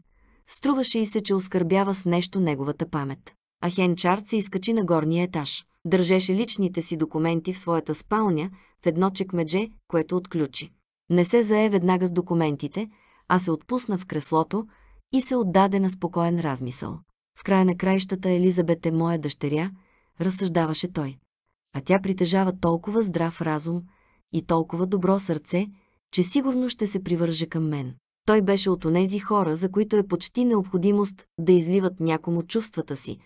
Струваше и се, че оскърбява с нещо неговата памет. А Хенчард се изкачи на горния етаж. Държеше личните си документи в своята спалня в едно чекмедже, което отключи. Не се зае веднага с документите, а се отпусна в креслото и се отдаде на спокоен размисъл. В края на краищата Елизабет е моя дъщеря, разсъждаваше той а тя притежава толкова здрав разум и толкова добро сърце, че сигурно ще се привърже към мен. Той беше от онези хора, за които е почти необходимост да изливат някому чувствата си,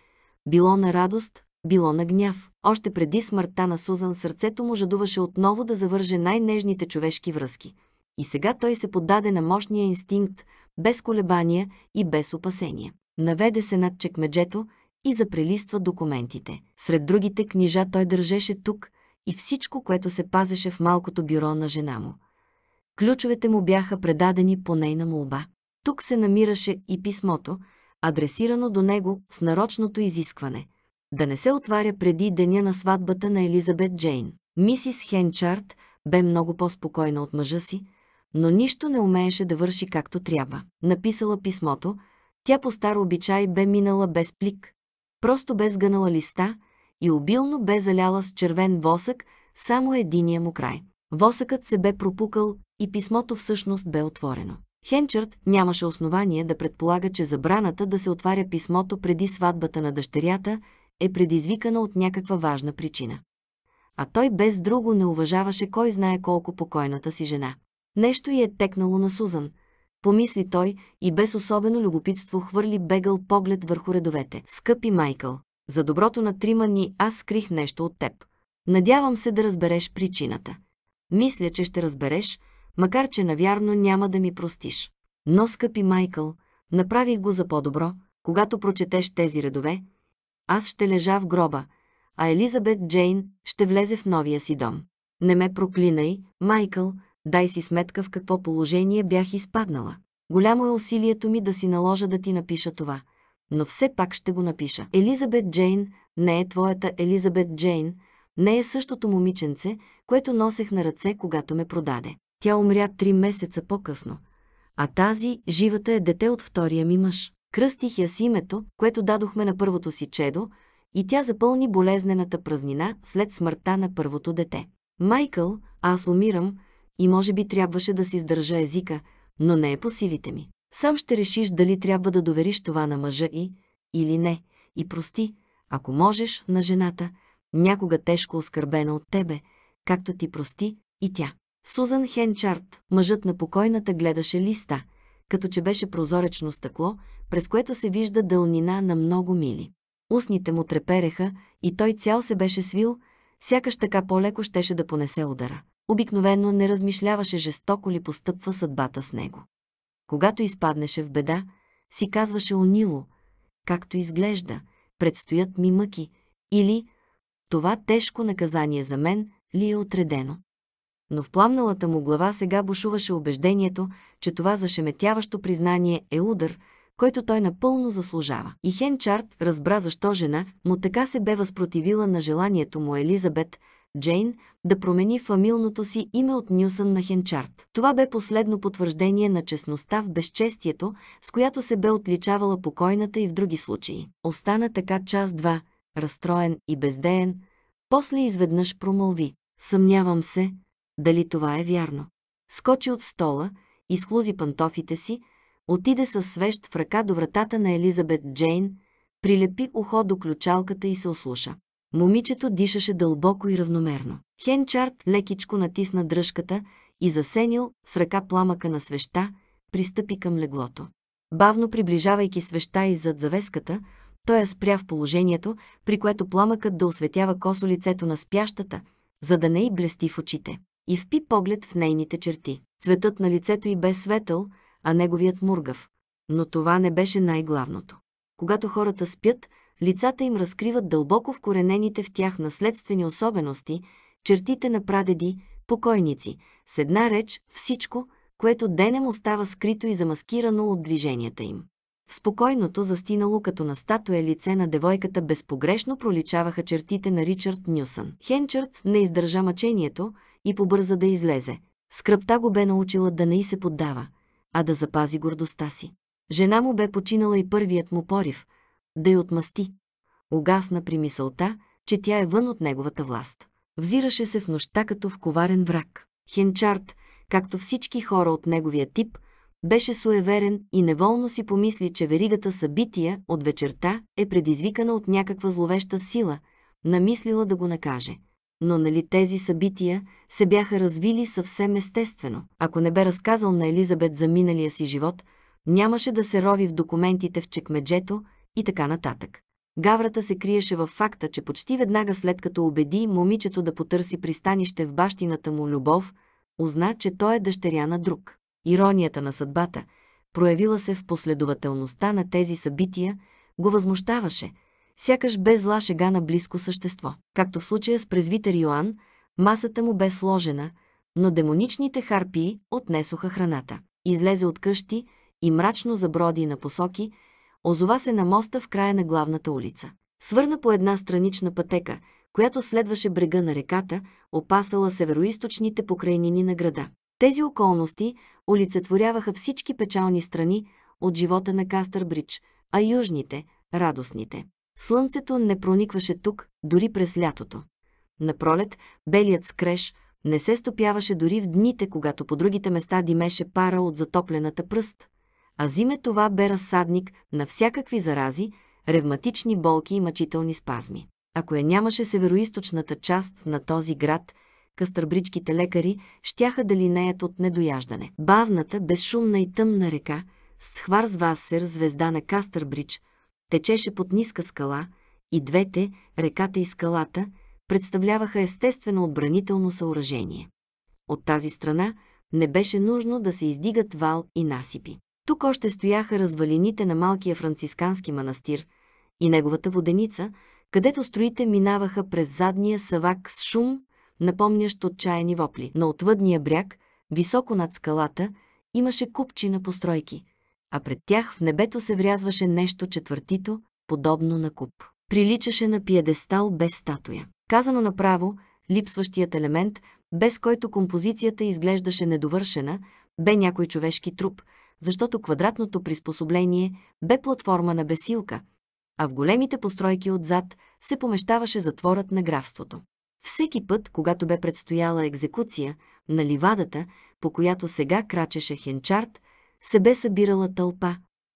било на радост, било на гняв. Още преди смъртта на Сузан сърцето му жадуваше отново да завърже най-нежните човешки връзки. И сега той се подаде на мощния инстинкт, без колебания и без опасения. Наведе се над чекмеджето и запрелиства документите. Сред другите книжа той държеше тук и всичко, което се пазеше в малкото бюро на жена му. Ключовете му бяха предадени по нейна молба. Тук се намираше и писмото, адресирано до него с нарочното изискване да не се отваря преди деня на сватбата на Елизабет Джейн. Мисис Хенчарт бе много по-спокойна от мъжа си, но нищо не умееше да върши както трябва. Написала писмото, тя по стар обичай бе минала без плик, просто бе сгънала листа и обилно бе заляла с червен восък само единия му край. Восъкът се бе пропукал и писмото всъщност бе отворено. Хенчърт нямаше основание да предполага, че забраната да се отваря писмото преди сватбата на дъщерята е предизвикана от някаква важна причина. А той без друго не уважаваше кой знае колко покойната си жена. Нещо й е текнало на Сузан – помисли той и без особено любопитство хвърли бегъл поглед върху редовете. Скъпи Майкъл, за доброто на трима ни аз скрих нещо от теб. Надявам се да разбереш причината. Мисля, че ще разбереш, макар че навярно няма да ми простиш. Но, скъпи Майкъл, направих го за по-добро, когато прочетеш тези редове, аз ще лежа в гроба, а Елизабет Джейн ще влезе в новия си дом. Не ме проклинай, Майкъл, Дай си сметка в какво положение бях изпаднала. Голямо е усилието ми да си наложа да ти напиша това. Но все пак ще го напиша. Елизабет Джейн не е твоята Елизабет Джейн, не е същото момиченце, което носех на ръце, когато ме продаде. Тя умря три месеца по-късно. А тази, живата, е дете от втория ми мъж. Кръстих я с името, което дадохме на първото си чедо, и тя запълни болезнената празнина след смъртта на първото дете. Майкъл, аз умирам, и може би трябваше да си издържа езика, но не е по силите ми. Сам ще решиш дали трябва да довериш това на мъжа и, или не, и прости, ако можеш, на жената, някога тежко оскърбена от тебе, както ти прости и тя. Сузан Хенчарт, мъжът на покойната, гледаше листа, като че беше прозоречно стъкло, през което се вижда дълнина на много мили. Устните му трепереха и той цял се беше свил, сякаш така по-леко щеше да понесе удара. Обикновено не размишляваше жестоко ли постъпва съдбата с него. Когато изпаднеше в беда, си казваше унило, както изглежда, предстоят ми мъки, или това тежко наказание за мен ли е отредено. Но в пламналата му глава сега бушуваше убеждението, че това зашеметяващо признание е удар, който той напълно заслужава. И Хенчарт разбра защо жена му така се бе възпротивила на желанието му Елизабет Джейн да промени фамилното си име от Нюсън на Хенчарт. Това бе последно потвърждение на честността в безчестието, с която се бе отличавала покойната и в други случаи. Остана така час-два, разстроен и бездеен, после изведнъж промълви. Съмнявам се, дали това е вярно. Скочи от стола, изхлузи пантофите си, отиде със свещ в ръка до вратата на Елизабет Джейн, прилепи ухо до ключалката и се ослуша. Момичето дишаше дълбоко и равномерно. Хенчард лекичко натисна дръжката и засенил с ръка пламъка на свеща, пристъпи към леглото. Бавно приближавайки свеща и зад завеската, той я спря в положението, при което пламъкът да осветява косо лицето на спящата, за да не й блести в очите. И впи поглед в нейните черти. Цветът на лицето й бе светъл, а неговият мургав. Но това не беше най-главното. Когато хората спят, лицата им разкриват дълбоко вкоренените в тях наследствени особености – чертите на прадеди, покойници, с една реч всичко, което денем остава скрито и замаскирано от движенията им. В спокойното застинало като на статуя лице на девойката безпогрешно проличаваха чертите на Ричард Нюсън. Хенчърт не издържа мъчението и побърза да излезе. Скръпта го бе научила да не й се поддава, а да запази гордостта си. Жена му бе починала и първият му порив – да й отмъсти. Угасна при мисълта, че тя е вън от неговата власт. Взираше се в нощта като в коварен враг. Хенчард, както всички хора от неговия тип, беше суеверен и неволно си помисли, че веригата събития от вечерта е предизвикана от някаква зловеща сила, намислила да го накаже. Но нали тези събития се бяха развили съвсем естествено. Ако не бе разказал на Елизабет за миналия си живот, нямаше да се рови в документите в чекмеджето и така нататък. Гаврата се криеше в факта, че почти веднага след като убеди момичето да потърси пристанище в бащината му любов, узна, че той е дъщеря на друг. Иронията на съдбата, проявила се в последователността на тези събития, го възмущаваше, сякаш без зла шега на близко същество. Както в случая с презвитер Йоанн, масата му бе сложена, но демоничните харпии отнесоха храната. Излезе от къщи и мрачно заброди на посоки, озова се на моста в края на главната улица. Свърна по една странична пътека, която следваше брега на реката, опасала североисточните покрайнини на града. Тези околности олицетворяваха всички печални страни от живота на Бридж, а южните – радостните. Слънцето не проникваше тук, дори през лятото. На пролет белият скреш не се стопяваше дори в дните, когато по другите места димеше пара от затоплената пръст – а зиме това бе разсадник на всякакви зарази, ревматични болки и мъчителни спазми. Ако я нямаше североисточната част на този град, къстърбричките лекари щяха да линеят от недояждане. Бавната, безшумна и тъмна река, с хвар с звезда на Кастърбрич, течеше под ниска скала и двете, реката и скалата, представляваха естествено отбранително съоръжение. От тази страна не беше нужно да се издигат вал и насипи. Тук още стояха развалините на малкия францискански манастир и неговата воденица, където строите минаваха през задния савак с шум, напомнящ отчаяни вопли. На отвъдния бряг, високо над скалата, имаше купчи на постройки, а пред тях в небето се врязваше нещо четвъртито, подобно на куп. Приличаше на пиедестал без статуя. Казано направо, липсващият елемент, без който композицията изглеждаше недовършена, бе някой човешки труп – защото квадратното приспособление бе платформа на бесилка, а в големите постройки отзад се помещаваше затворът на графството. Всеки път, когато бе предстояла екзекуция, на ливадата, по която сега крачеше Хенчарт, се бе събирала тълпа,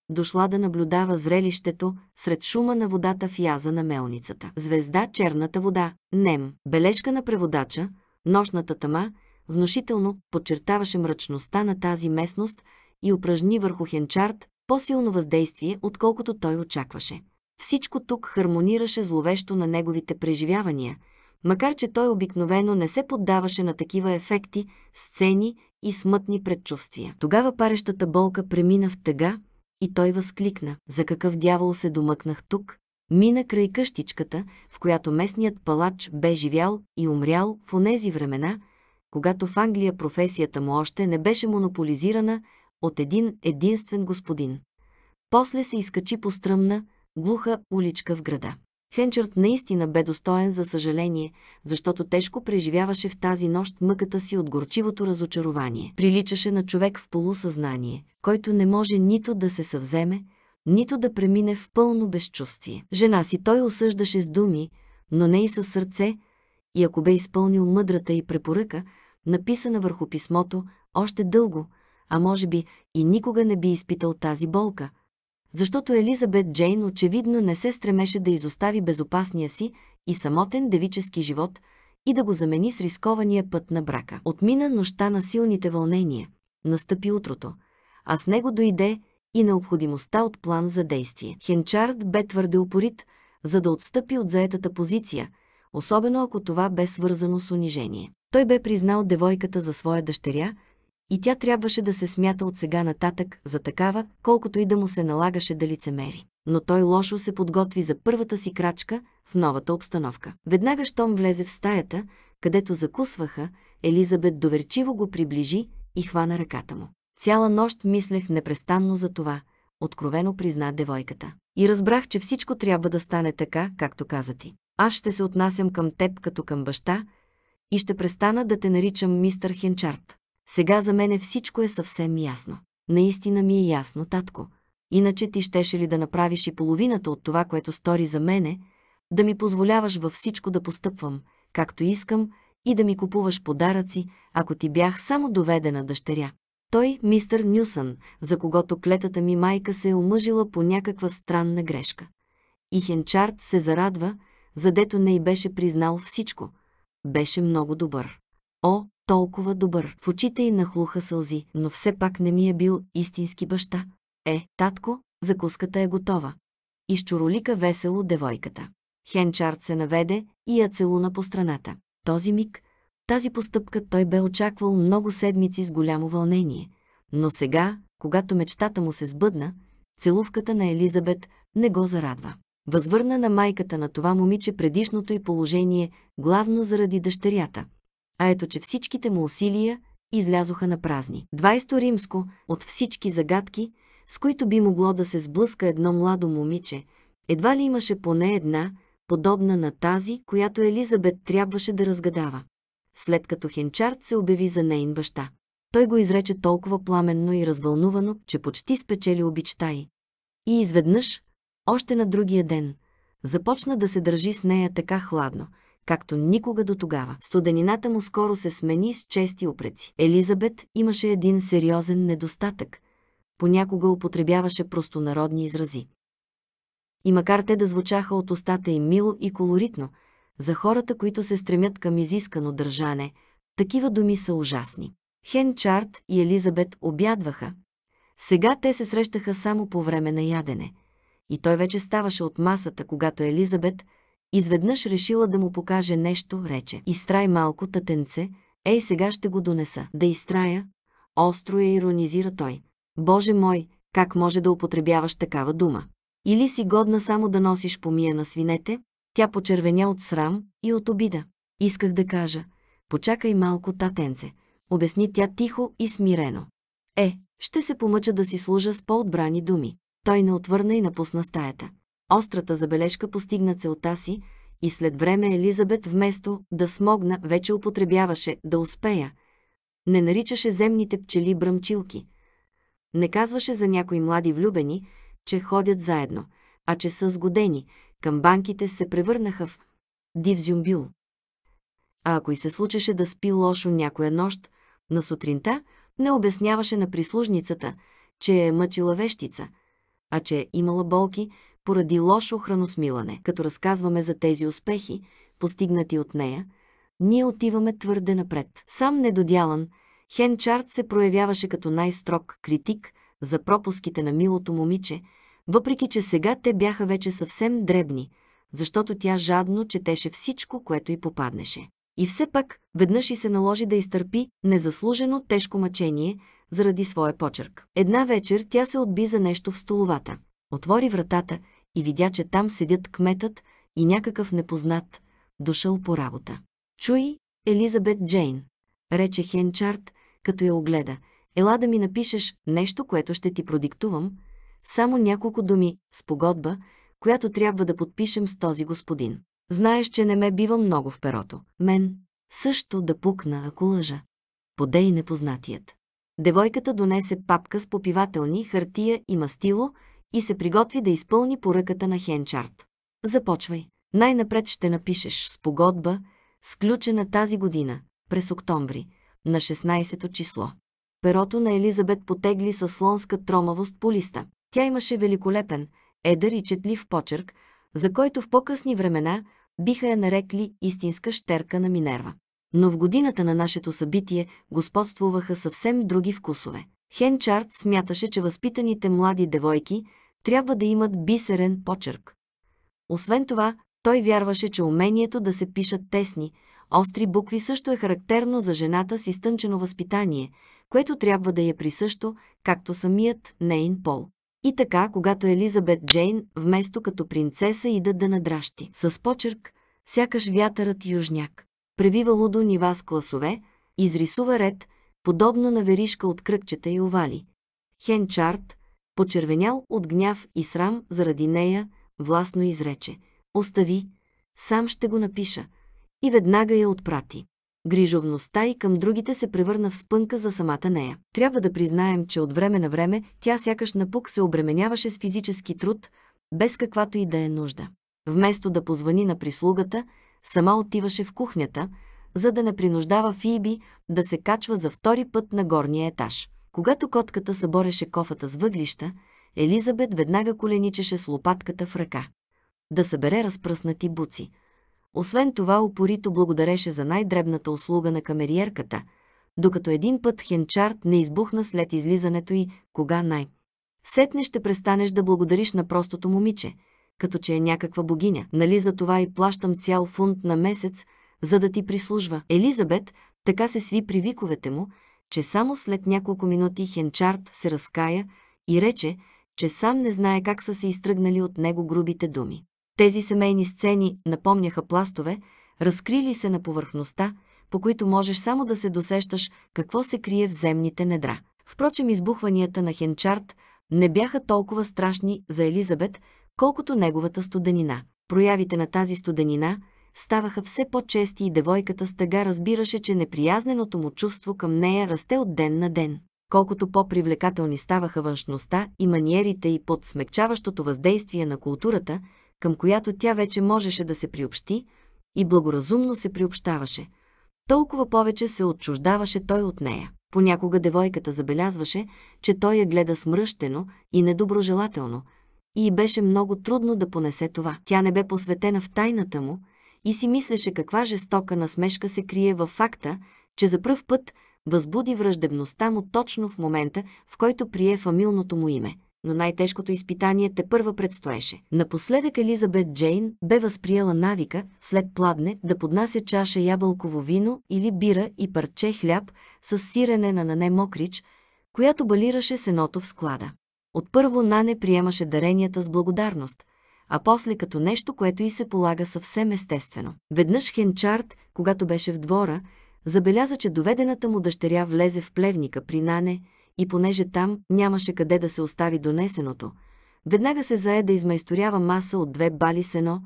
дошла да наблюдава зрелището сред шума на водата в яза на мелницата. Звезда черната вода, нем, бележка на преводача, нощната тъма, внушително подчертаваше мрачността на тази местност, и упражни върху Хенчард по-силно въздействие, отколкото той очакваше. Всичко тук хармонираше зловещо на неговите преживявания, макар че той обикновено не се поддаваше на такива ефекти, сцени и смътни предчувствия. Тогава парещата болка премина в тъга и той възкликна. За какъв дявол се домъкнах тук? Мина край къщичката, в която местният палач бе живял и умрял в онези времена, когато в Англия професията му още не беше монополизирана от един единствен господин. После се изкачи по стръмна, глуха уличка в града. Хенчърт наистина бе достоен за съжаление, защото тежко преживяваше в тази нощ мъката си от горчивото разочарование. Приличаше на човек в полусъзнание, който не може нито да се съвземе, нито да премине в пълно безчувствие. Жена си той осъждаше с думи, но не и със сърце, и ако бе изпълнил мъдрата и препоръка, написана върху писмото, още дълго – а може би и никога не би изпитал тази болка, защото Елизабет Джейн очевидно не се стремеше да изостави безопасния си и самотен девически живот и да го замени с рискования път на брака. Отмина нощта на силните вълнения, настъпи утрото, а с него дойде и необходимостта от план за действие. Хенчард бе твърде упорит, за да отстъпи от заетата позиция, особено ако това бе свързано с унижение. Той бе признал девойката за своя дъщеря – и тя трябваше да се смята от сега нататък за такава, колкото и да му се налагаше да лицемери. Но той лошо се подготви за първата си крачка в новата обстановка. Веднага, щом влезе в стаята, където закусваха, Елизабет доверчиво го приближи и хвана ръката му. Цяла нощ мислех непрестанно за това, откровено призна девойката. И разбрах, че всичко трябва да стане така, както каза ти. Аз ще се отнасям към теб като към баща и ще престана да те наричам мистър Хенчарт. Сега за мене всичко е съвсем ясно. Наистина ми е ясно, татко. Иначе ти щеше ли да направиш и половината от това, което стори за мене, да ми позволяваш във всичко да постъпвам, както искам, и да ми купуваш подаръци, ако ти бях само доведена дъщеря. Той, мистър Нюсън, за когото клетата ми майка се е омъжила по някаква странна грешка. И Хенчард се зарадва, задето не й беше признал всичко. Беше много добър. О, толкова добър. В очите й нахлуха сълзи, но все пак не ми е бил истински баща. Е, татко, закуската е готова. Изчуролика весело девойката. Хенчард се наведе и я целуна по страната. Този миг, тази постъпка той бе очаквал много седмици с голямо вълнение. Но сега, когато мечтата му се сбъдна, целувката на Елизабет не го зарадва. Възвърна на майката на това момиче предишното й положение, главно заради дъщерята – а ето че всичките му усилия излязоха на празни. 20 римско от всички загадки, с които би могло да се сблъска едно младо момиче, едва ли имаше поне една, подобна на тази, която Елизабет трябваше да разгадава. След като Хенчард се обяви за нейн баща. Той го изрече толкова пламенно и развълнувано, че почти спечели обичта й. И изведнъж, още на другия ден, започна да се държи с нея така хладно – както никога до тогава. Студенината му скоро се смени с чести опреци. Елизабет имаше един сериозен недостатък. Понякога употребяваше простонародни изрази. И макар те да звучаха от устата им мило и колоритно, за хората, които се стремят към изискано държане, такива думи са ужасни. Хен Чарт и Елизабет обядваха. Сега те се срещаха само по време на ядене. И той вече ставаше от масата, когато Елизабет – Изведнъж решила да му покаже нещо, рече. Изтрай малко татенце, ей сега ще го донеса. Да изтрая, остро я иронизира той. Боже мой, как може да употребяваш такава дума? Или си годна само да носиш помия на свинете, тя почервеня от срам и от обида. Исках да кажа, почакай малко татенце, обясни тя тихо и смирено. Е, ще се помъча да си служа с по-отбрани думи. Той не отвърна и напусна стаята. Острата забележка постигна целта си и след време Елизабет вместо да смогна вече употребяваше да успея. Не наричаше земните пчели бръмчилки. Не казваше за някои млади влюбени, че ходят заедно, а че са сгодени, към банките се превърнаха в дивзюмбюл. А ако и се случеше да спи лошо някоя нощ, на сутринта не обясняваше на прислужницата, че е мъчила вещица, а че е имала болки, поради лошо храносмилане. Като разказваме за тези успехи, постигнати от нея, ние отиваме твърде напред. Сам недодялан, Хенчард се проявяваше като най-строг критик за пропуските на милото момиче, въпреки че сега те бяха вече съвсем дребни, защото тя жадно четеше всичко, което й попаднеше. И все пак, веднъж и се наложи да изтърпи незаслужено тежко мъчение заради своя почерк. Една вечер тя се отби за нещо в столовата. Отвори вратата и видя, че там седят кметът и някакъв непознат, дошъл по работа. Чуй, Елизабет Джейн, рече Хенчарт, като я огледа. Ела да ми напишеш нещо, което ще ти продиктувам, само няколко думи с погодба, която трябва да подпишем с този господин. Знаеш, че не ме бива много в перото. Мен също да пукна, ако лъжа. Подей непознатият. Девойката донесе папка с попивателни, хартия и мастило, и се приготви да изпълни поръката на Хенчарт. Започвай. Най-напред ще напишеш спогодба, сключена тази година, през октомври, на 16-то число. Перото на Елизабет потегли със слонска тромавост по листа. Тя имаше великолепен, едър и четлив почерк, за който в по-късни времена биха я нарекли истинска щерка на Минерва. Но в годината на нашето събитие господствуваха съвсем други вкусове. Хенчарт смяташе, че възпитаните млади девойки – трябва да имат бисерен почерк. Освен това, той вярваше, че умението да се пишат тесни, остри букви също е характерно за жената с изтънчено възпитание, което трябва да я присъщо, както самият нейн пол. И така, когато Елизабет Джейн, вместо като принцеса, идат да надращи, с почерк, сякаш вятърът южняк, превива лудо нива с класове, изрисува ред, подобно на веришка от кръгчета и овали. Хенчарт, почервенял от гняв и срам заради нея, властно изрече. Остави, сам ще го напиша. И веднага я отпрати. Грижовността и към другите се превърна в спънка за самата нея. Трябва да признаем, че от време на време тя сякаш напук се обременяваше с физически труд, без каквато и да е нужда. Вместо да позвани на прислугата, сама отиваше в кухнята, за да не принуждава Фиби да се качва за втори път на горния етаж. Когато котката събореше кофата с въглища, Елизабет веднага коленичеше с лопатката в ръка. Да събере разпръснати буци. Освен това, упорито благодареше за най-дребната услуга на камериерката, докато един път Хенчард не избухна след излизането й, кога най. Сетне ще престанеш да благодариш на простото момиче, като че е някаква богиня. Нали за това и плащам цял фунт на месец, за да ти прислужва. Елизабет така се сви при виковете му, че само след няколко минути Хенчард се разкая и рече, че сам не знае как са се изтръгнали от него грубите думи. Тези семейни сцени напомняха пластове, разкрили се на повърхността, по които можеш само да се досещаш какво се крие в земните недра. Впрочем, избухванията на Хенчарт не бяха толкова страшни за Елизабет, колкото неговата студенина. Проявите на тази студенина ставаха все по-чести и девойката стъга разбираше, че неприязненото му чувство към нея расте от ден на ден. Колкото по-привлекателни ставаха външността и маниерите и под смекчаващото въздействие на културата, към която тя вече можеше да се приобщи и благоразумно се приобщаваше, толкова повече се отчуждаваше той от нея. Понякога девойката забелязваше, че той я гледа смръщено и недоброжелателно, и беше много трудно да понесе това. Тя не бе посветена в тайната му, и си мислеше каква жестока насмешка се крие във факта, че за пръв път възбуди враждебността му точно в момента, в който прие фамилното му име. Но най-тежкото изпитание те първа предстоеше. Напоследък Елизабет Джейн бе възприела навика, след пладне, да поднася чаша ябълково вино или бира и парче хляб с сирене на нане мокрич, която балираше сеното в склада. От първо Нане приемаше даренията с благодарност, а после като нещо, което и се полага съвсем естествено. Веднъж Хенчард, когато беше в двора, забеляза, че доведената му дъщеря влезе в плевника при Нане и понеже там нямаше къде да се остави донесеното, веднага се зае да измайсторява маса от две бали сено,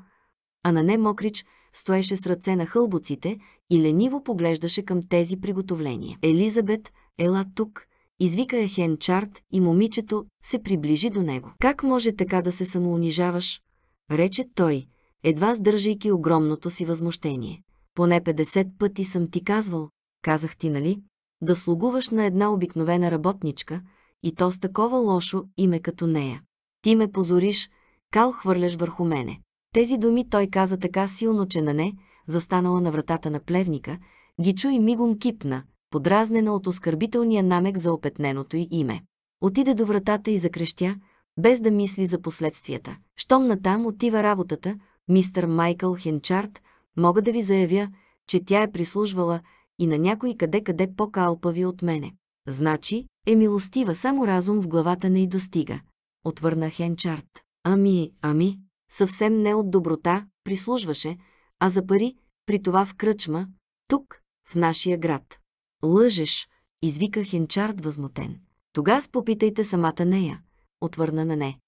а на не Мокрич стоеше с ръце на хълбоците и лениво поглеждаше към тези приготовления. Елизабет, ела тук, извика е Хенчард и момичето се приближи до него. Как може така да се самоунижаваш? рече той, едва сдържайки огромното си възмущение. Поне 50 пъти съм ти казвал, казах ти, нали, да слугуваш на една обикновена работничка и то с такова лошо име като нея. Ти ме позориш, кал хвърляш върху мене. Тези думи той каза така силно, че на не, застанала на вратата на плевника, ги чу и мигом кипна, подразнена от оскърбителния намек за опетненото й име. Отиде до вратата и закрещя – без да мисли за последствията. Щом натам отива работата, мистър Майкъл Хенчарт, мога да ви заявя, че тя е прислужвала и на някой къде-къде по-калпави от мене. Значи, е милостива, само разум в главата не й достига. Отвърна Хенчарт. Ами, ами, съвсем не от доброта, прислужваше, а за пари, при това в кръчма, тук, в нашия град. Лъжеш, извика Хенчард възмутен. Тогас попитайте самата нея отвърна на не,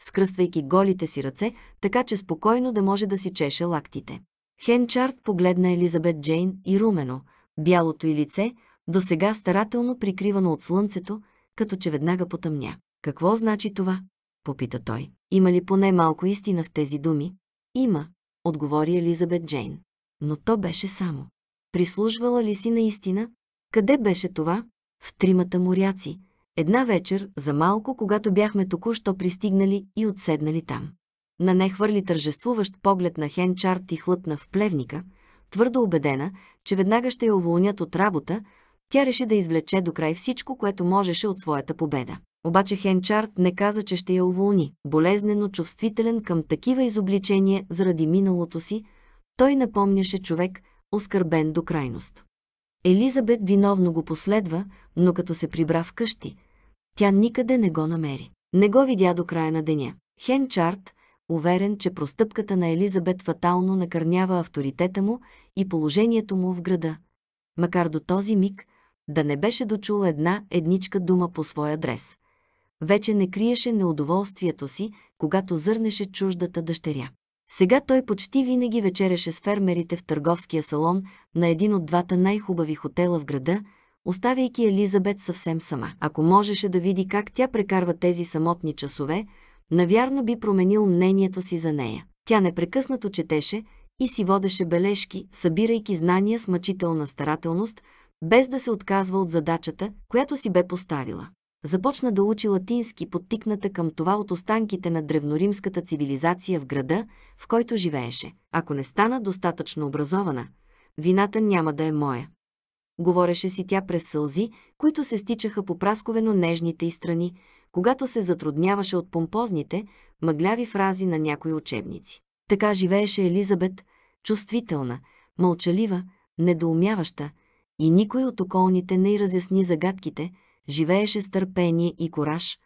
скръствайки голите си ръце, така че спокойно да може да си чеше лактите. Хенчард погледна Елизабет Джейн и румено, бялото и лице, досега старателно прикривано от слънцето, като че веднага потъмня. Какво значи това? попита той. Има ли поне малко истина в тези думи? Има, отговори Елизабет Джейн. Но то беше само. Прислужвала ли си наистина? Къде беше това? В тримата моряци, Една вечер, за малко, когато бяхме току-що пристигнали и отседнали там. На не хвърли тържествуващ поглед на Хенчарт и хлътна в плевника, твърдо убедена, че веднага ще я уволнят от работа, тя реши да извлече до край всичко, което можеше от своята победа. Обаче Хенчарт не каза, че ще я уволни. Болезнено чувствителен към такива изобличения заради миналото си, той напомняше човек, оскърбен до крайност. Елизабет виновно го последва, но като се прибра в къщи, тя никъде не го намери. Не го видя до края на деня. Хенчарт, уверен, че простъпката на Елизабет фатално накърнява авторитета му и положението му в града, макар до този миг да не беше дочул една едничка дума по своя адрес. Вече не криеше неудоволствието си, когато зърнеше чуждата дъщеря. Сега той почти винаги вечереше с фермерите в търговския салон на един от двата най-хубави хотела в града – оставяйки Елизабет съвсем сама. Ако можеше да види как тя прекарва тези самотни часове, навярно би променил мнението си за нея. Тя непрекъснато четеше и си водеше бележки, събирайки знания с мъчителна старателност, без да се отказва от задачата, която си бе поставила. Започна да учи латински, подтикната към това от останките на древноримската цивилизация в града, в който живееше. Ако не стана достатъчно образована, вината няма да е моя. Говореше си тя през сълзи, които се стичаха по прасковено нежните и страни, когато се затрудняваше от помпозните, мъгляви фрази на някои учебници. Така живееше Елизабет, чувствителна, мълчалива, недоумяваща, и никой от околните не й разясни загадките, живееше с търпение и кораж,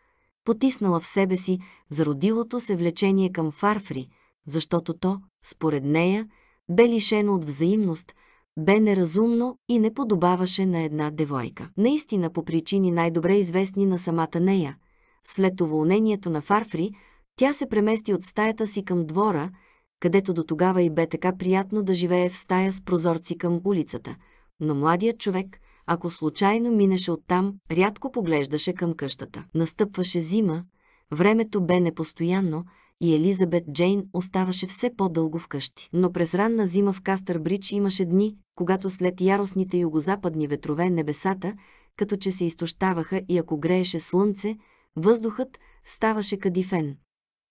потиснала в себе си зародилото се влечение към фарфри, защото то, според нея, бе лишено от взаимност, бе неразумно и не подобаваше на една девойка. Наистина по причини най-добре известни на самата нея, след уволнението на Фарфри, тя се премести от стаята си към двора, където до тогава и бе така приятно да живее в стая с прозорци към улицата. Но младият човек, ако случайно минеше оттам, рядко поглеждаше към къщата. Настъпваше зима, времето бе непостоянно, и Елизабет Джейн оставаше все по-дълго вкъщи. Но през ранна зима в Кастърбридж имаше дни, когато след яростните югозападни ветрове небесата, като че се изтощаваха и ако грееше слънце, въздухът ставаше кадифен.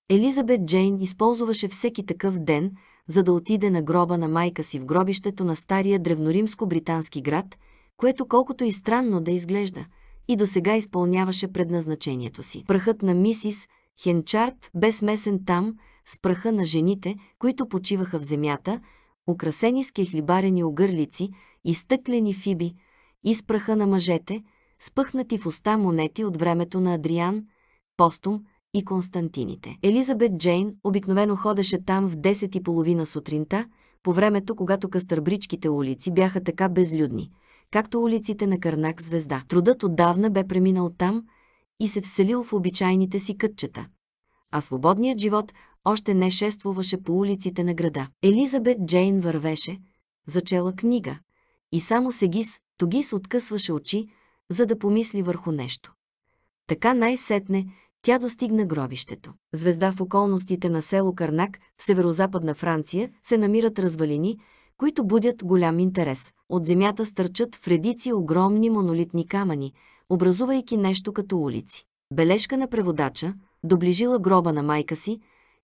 Елизабет Джейн използваше всеки такъв ден, за да отиде на гроба на майка си в гробището на стария древноримско-британски град, което колкото и странно да изглежда, и досега изпълняваше предназначението си. Прахът на мисис – Хенчарт бе смесен там с праха на жените, които почиваха в земята, украсени с кехлибарени огърлици и стъклени фиби, и с праха на мъжете, спъхнати в уста монети от времето на Адриан, Постум и Константините. Елизабет Джейн обикновено ходеше там в и половина сутринта, по времето, когато кастърбричките улици бяха така безлюдни, както улиците на Карнак звезда. Трудът отдавна бе преминал там – и се вселил в обичайните си кътчета. А свободният живот още не шествуваше по улиците на града. Елизабет Джейн вървеше, зачела книга и само Сегис Тогис откъсваше очи, за да помисли върху нещо. Така най-сетне тя достигна гробището. Звезда в околностите на село Карнак в северо-западна Франция се намират развалини, които будят голям интерес. От земята стърчат в редици огромни монолитни камъни, образувайки нещо като улици. Бележка на преводача, доближила гроба на майка си,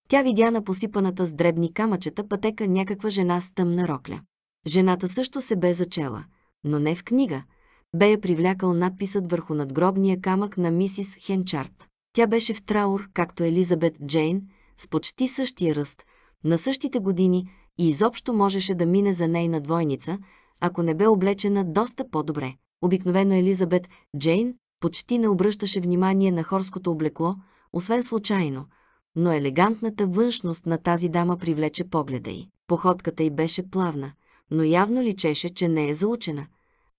тя видя на посипаната с дребни камъчета пътека някаква жена с тъмна рокля. Жената също се бе зачела, но не в книга. Бе я привлякал надписът върху надгробния камък на мисис Хенчарт. Тя беше в траур, както Елизабет Джейн, с почти същия ръст, на същите години и изобщо можеше да мине за нейна двойница, ако не бе облечена доста по-добре. Обикновено Елизабет Джейн почти не обръщаше внимание на хорското облекло, освен случайно, но елегантната външност на тази дама привлече погледа й. Походката й беше плавна, но явно личеше, че не е заучена,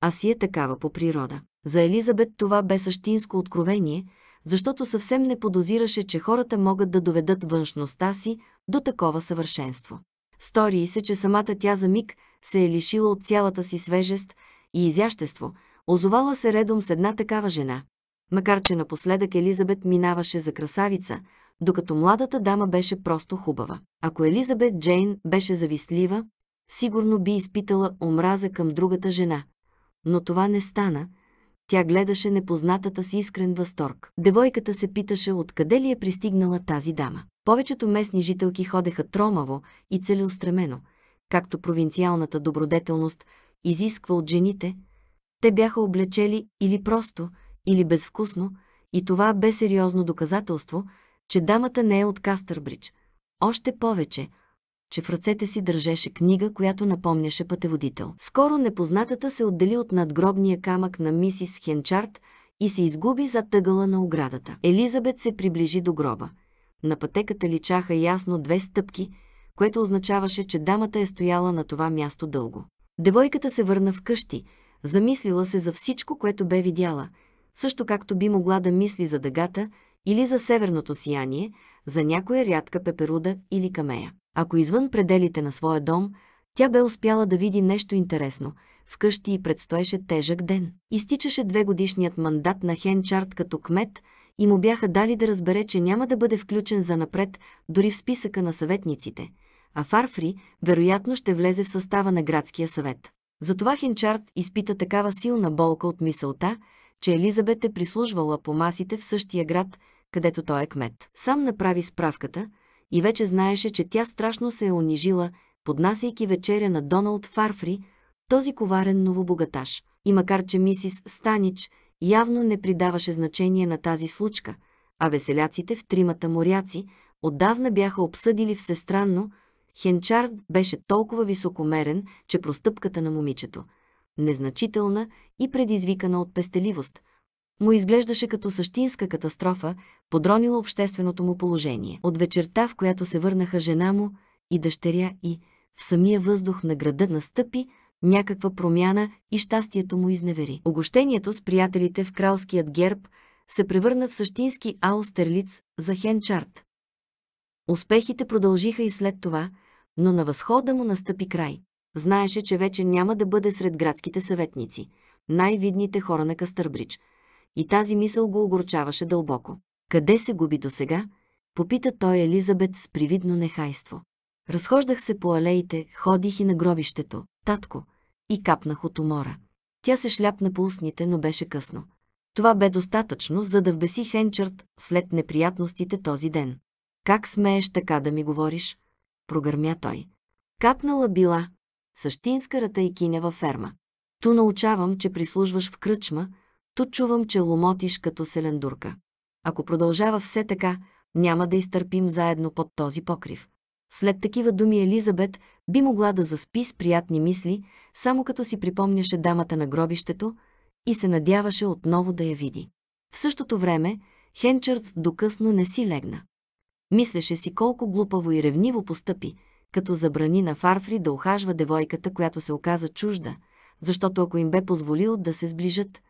а си е такава по природа. За Елизабет това бе същинско откровение, защото съвсем не подозираше, че хората могат да доведат външността си до такова съвършенство. Стори се, че самата тя за миг се е лишила от цялата си свежест и изящество, озовала се редом с една такава жена. Макар, че напоследък Елизабет минаваше за красавица, докато младата дама беше просто хубава. Ако Елизабет Джейн беше завистлива, сигурно би изпитала омраза към другата жена. Но това не стана. Тя гледаше непознатата си искрен възторг. Девойката се питаше откъде ли е пристигнала тази дама. Повечето местни жителки ходеха тромаво и целеустремено, както провинциалната добродетелност изисква от жените, те бяха облечели или просто, или безвкусно, и това бе сериозно доказателство, че дамата не е от Кастърбридж. Още повече, че в ръцете си държеше книга, която напомняше пътеводител. Скоро непознатата се отдели от надгробния камък на мисис Хенчарт и се изгуби за тъгъла на оградата. Елизабет се приближи до гроба. На пътеката личаха ясно две стъпки, което означаваше, че дамата е стояла на това място дълго. Девойката се върна вкъщи, замислила се за всичко, което бе видяла, също както би могла да мисли за дъгата или за северното сияние, за някоя рядка пеперуда или камея. Ако извън пределите на своя дом, тя бе успяла да види нещо интересно. Вкъщи и предстоеше тежък ден. Изтичаше две годишният мандат на Хенчард като кмет и му бяха дали да разбере, че няма да бъде включен занапред дори в списъка на съветниците – а Фарфри вероятно ще влезе в състава на градския съвет. Затова Хенчард изпита такава силна болка от мисълта, че Елизабет е прислужвала по масите в същия град, където той е кмет. Сам направи справката и вече знаеше, че тя страшно се е унижила, поднасяйки вечеря на Доналд Фарфри, този коварен новобогаташ. И макар, че мисис Станич явно не придаваше значение на тази случка, а веселяците в тримата моряци отдавна бяха обсъдили всестранно, Хенчард беше толкова високомерен, че простъпката на момичето, незначителна и предизвикана от пестеливост, му изглеждаше като същинска катастрофа, подронила общественото му положение. От вечерта, в която се върнаха жена му и дъщеря и в самия въздух на града настъпи някаква промяна и щастието му изневери. Огощението с приятелите в кралският герб се превърна в същински аустерлиц за Хенчард. Успехите продължиха и след това – но на възхода му настъпи край. Знаеше, че вече няма да бъде сред градските съветници, най-видните хора на Кастърбрич, И тази мисъл го огорчаваше дълбоко. Къде се губи до сега? Попита той Елизабет с привидно нехайство. Разхождах се по алеите, ходих и на гробището, татко, и капнах от умора. Тя се шляпна по устните, но беше късно. Това бе достатъчно, за да вбеси Хенчард след неприятностите този ден. Как смееш така да ми говориш? прогърмя той. Капнала била, същинска киня във ферма. Ту научавам, че прислужваш в кръчма, ту чувам, че ломотиш като селендурка. Ако продължава все така, няма да изтърпим заедно под този покрив. След такива думи Елизабет би могла да заспи с приятни мисли, само като си припомняше дамата на гробището и се надяваше отново да я види. В същото време Хенчърд докъсно не си легна. Мислеше си колко глупаво и ревниво постъпи, като забрани на Фарфри да ухажва девойката, която се оказа чужда, защото ако им бе позволил да се сближат,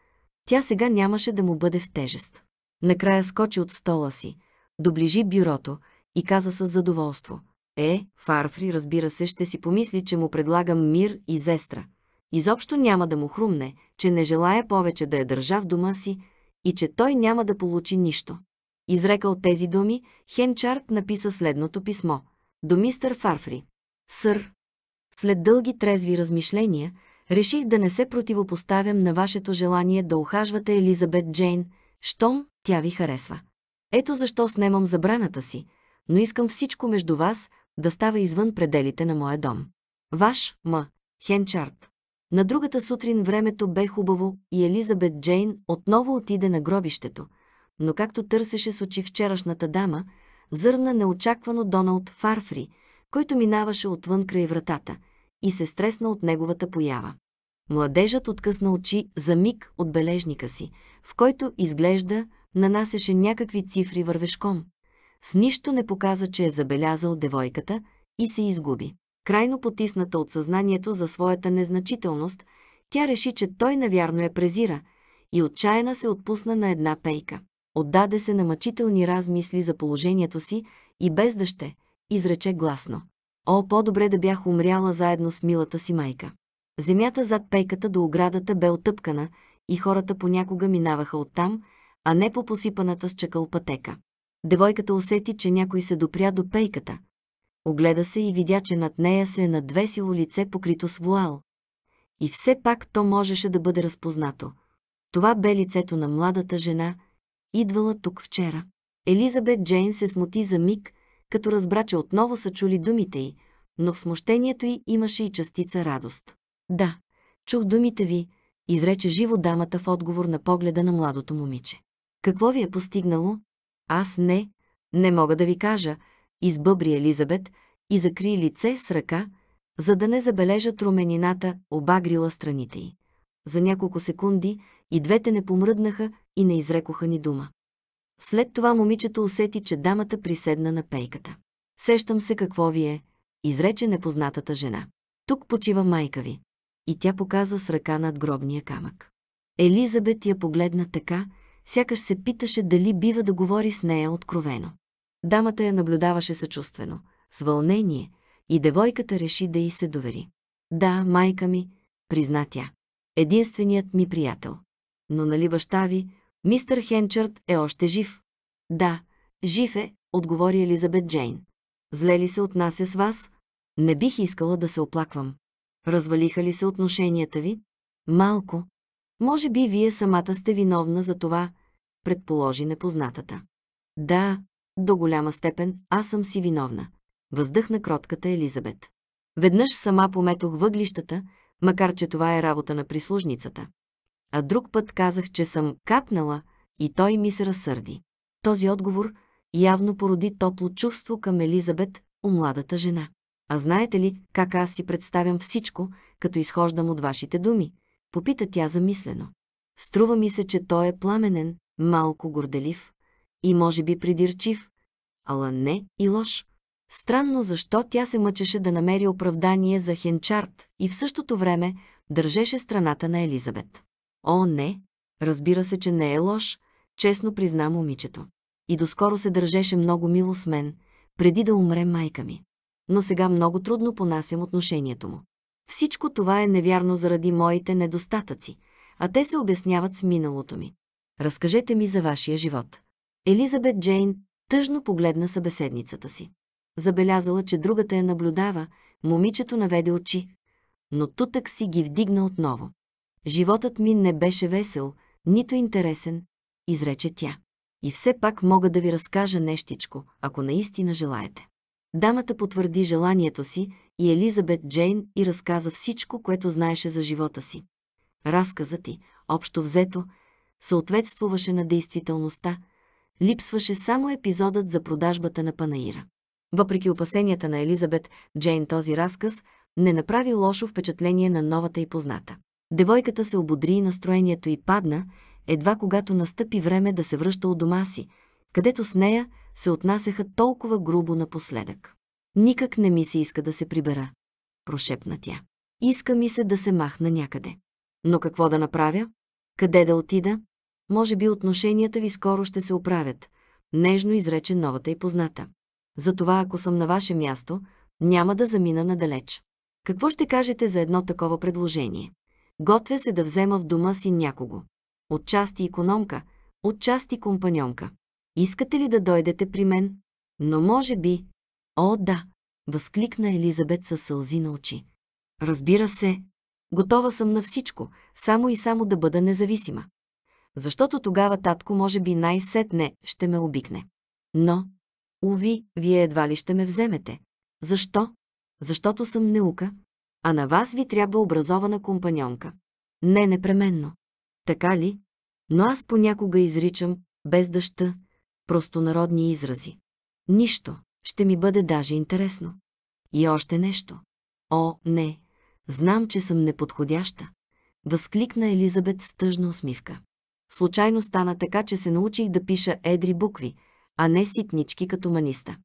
тя сега нямаше да му бъде в тежест. Накрая скочи от стола си, доближи бюрото и каза с задоволство. Е, Фарфри, разбира се, ще си помисли, че му предлагам мир и зестра. Изобщо няма да му хрумне, че не желая повече да я държа в дома си и че той няма да получи нищо. Изрекал тези думи, Хенчарт написа следното писмо. До мистър Фарфри. Сър, след дълги трезви размишления, реших да не се противопоставям на вашето желание да ухажвате Елизабет Джейн, щом тя ви харесва. Ето защо снемам забраната си, но искам всичко между вас да става извън пределите на моя дом. Ваш М. Хенчарт. На другата сутрин времето бе хубаво и Елизабет Джейн отново отиде на гробището – но както търсеше с очи вчерашната дама, зърна неочаквано Доналд Фарфри, който минаваше отвън край вратата и се стресна от неговата поява. Младежът откъсна очи за миг от бележника си, в който изглежда нанасеше някакви цифри вървешком. С нищо не показа, че е забелязал девойката и се изгуби. Крайно потисната от съзнанието за своята незначителност, тя реши, че той навярно я презира и отчаяна се отпусна на една пейка. Отдаде се на мъчителни размисли за положението си и без да ще, изрече гласно. О, по-добре да бях умряла заедно с милата си майка. Земята зад пейката до оградата бе отъпкана и хората понякога минаваха оттам, а не по посипаната с чакъл пътека. Девойката усети, че някой се допря до пейката. Огледа се и видя, че над нея се е надвесило лице покрито с вуал. И все пак то можеше да бъде разпознато. Това бе лицето на младата жена, идвала тук вчера. Елизабет Джейн се смути за миг, като разбра, че отново са чули думите й, но в смущението й имаше и частица радост. Да, чух думите ви, изрече живо дамата в отговор на погледа на младото момиче. Какво ви е постигнало? Аз не, не мога да ви кажа, избъбри Елизабет и закри лице с ръка, за да не забележат руменината, обагрила страните й. За няколко секунди и двете не помръднаха, и не изрекоха ни дума. След това момичето усети, че дамата приседна на пейката. Сещам се какво ви е, изрече непознатата жена. Тук почива майка ви. И тя показа с ръка над гробния камък. Елизабет я погледна така, сякаш се питаше дали бива да говори с нея откровено. Дамата я наблюдаваше съчувствено, с вълнение, и девойката реши да й се довери. Да, майка ми, призна тя. Единственият ми приятел. Но нали баща ви, Мистър Хенчард е още жив. Да, жив е, отговори Елизабет Джейн. Зле ли се отнася с вас? Не бих искала да се оплаквам. Развалиха ли се отношенията ви? Малко. Може би вие самата сте виновна за това, предположи непознатата. Да, до голяма степен аз съм си виновна, въздъхна кротката Елизабет. Веднъж сама пометох въглищата, макар че това е работа на прислужницата а друг път казах, че съм капнала и той ми се разсърди. Този отговор явно породи топло чувство към Елизабет у младата жена. А знаете ли как аз си представям всичко, като изхождам от вашите думи? Попита тя замислено. Струва ми се, че той е пламенен, малко горделив и може би придирчив, ала не и лош. Странно защо тя се мъчеше да намери оправдание за Хенчарт и в същото време държеше страната на Елизабет. О, не, разбира се, че не е лош, честно призна момичето. И доскоро се държеше много мило с мен, преди да умре майка ми. Но сега много трудно понасям отношението му. Всичко това е невярно заради моите недостатъци, а те се обясняват с миналото ми. Разкажете ми за вашия живот. Елизабет Джейн тъжно погледна събеседницата си. Забелязала, че другата я наблюдава, момичето наведе очи, но тутък си ги вдигна отново. Животът ми не беше весел, нито интересен, изрече тя. И все пак мога да ви разкажа нещичко, ако наистина желаете. Дамата потвърди желанието си и Елизабет Джейн и разказа всичко, което знаеше за живота си. Разказът ти, общо взето, съответствуваше на действителността, липсваше само епизодът за продажбата на панаира. Въпреки опасенията на Елизабет, Джейн този разказ не направи лошо впечатление на новата и позната. Девойката се ободри и настроението й падна, едва когато настъпи време да се връща от дома си, където с нея се отнасяха толкова грубо напоследък. Никак не ми се иска да се прибера, прошепна тя. Иска ми се да се махна някъде. Но какво да направя? Къде да отида? Може би отношенията ви скоро ще се оправят, нежно изрече новата и позната. Затова, ако съм на ваше място, няма да замина надалеч. Какво ще кажете за едно такова предложение? Готвя се да взема в дома си някого. Отчасти економка, отчасти компаньонка. Искате ли да дойдете при мен? Но може би... О, да! Възкликна Елизабет със сълзи на очи. Разбира се. Готова съм на всичко, само и само да бъда независима. Защото тогава татко може би най-сетне ще ме обикне. Но, уви, вие едва ли ще ме вземете. Защо? Защото съм неука, а на вас ви трябва образована компаньонка. Не непременно. Така ли? Но аз понякога изричам, без дъща, простонародни изрази. Нищо, ще ми бъде даже интересно. И още нещо. О, не, знам, че съм неподходяща. Възкликна Елизабет с тъжна усмивка. Случайно стана така, че се научих да пиша едри букви, а не ситнички като маниста.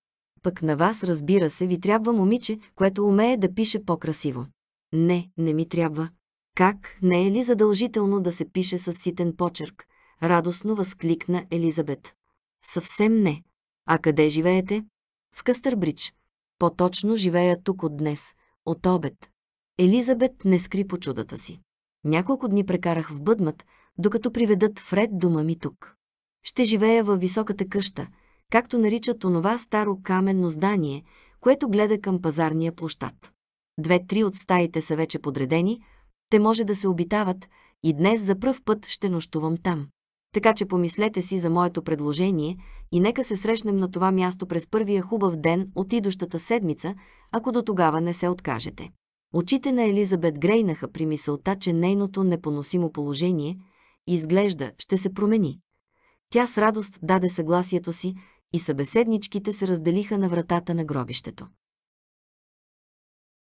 Пък на вас, разбира се, ви трябва момиче, което умее да пише по-красиво. Не, не ми трябва. Как, не е ли задължително да се пише с ситен почерк? Радостно възкликна Елизабет. Съвсем не. А къде живеете? В Къстърбрич. По-точно живея тук от днес, от обед. Елизабет не скри по чудата си. Няколко дни прекарах в Бъдмат, докато приведат Фред дома ми тук. Ще живея във високата къща – както наричат онова старо каменно здание, което гледа към пазарния площад. Две-три от стаите са вече подредени, те може да се обитават и днес за пръв път ще нощувам там. Така че помислете си за моето предложение и нека се срещнем на това място през първия хубав ден от идущата седмица, ако до тогава не се откажете. Очите на Елизабет грейнаха при мисълта, че нейното непоносимо положение, изглежда, ще се промени. Тя с радост даде съгласието си и събеседничките се разделиха на вратата на гробището.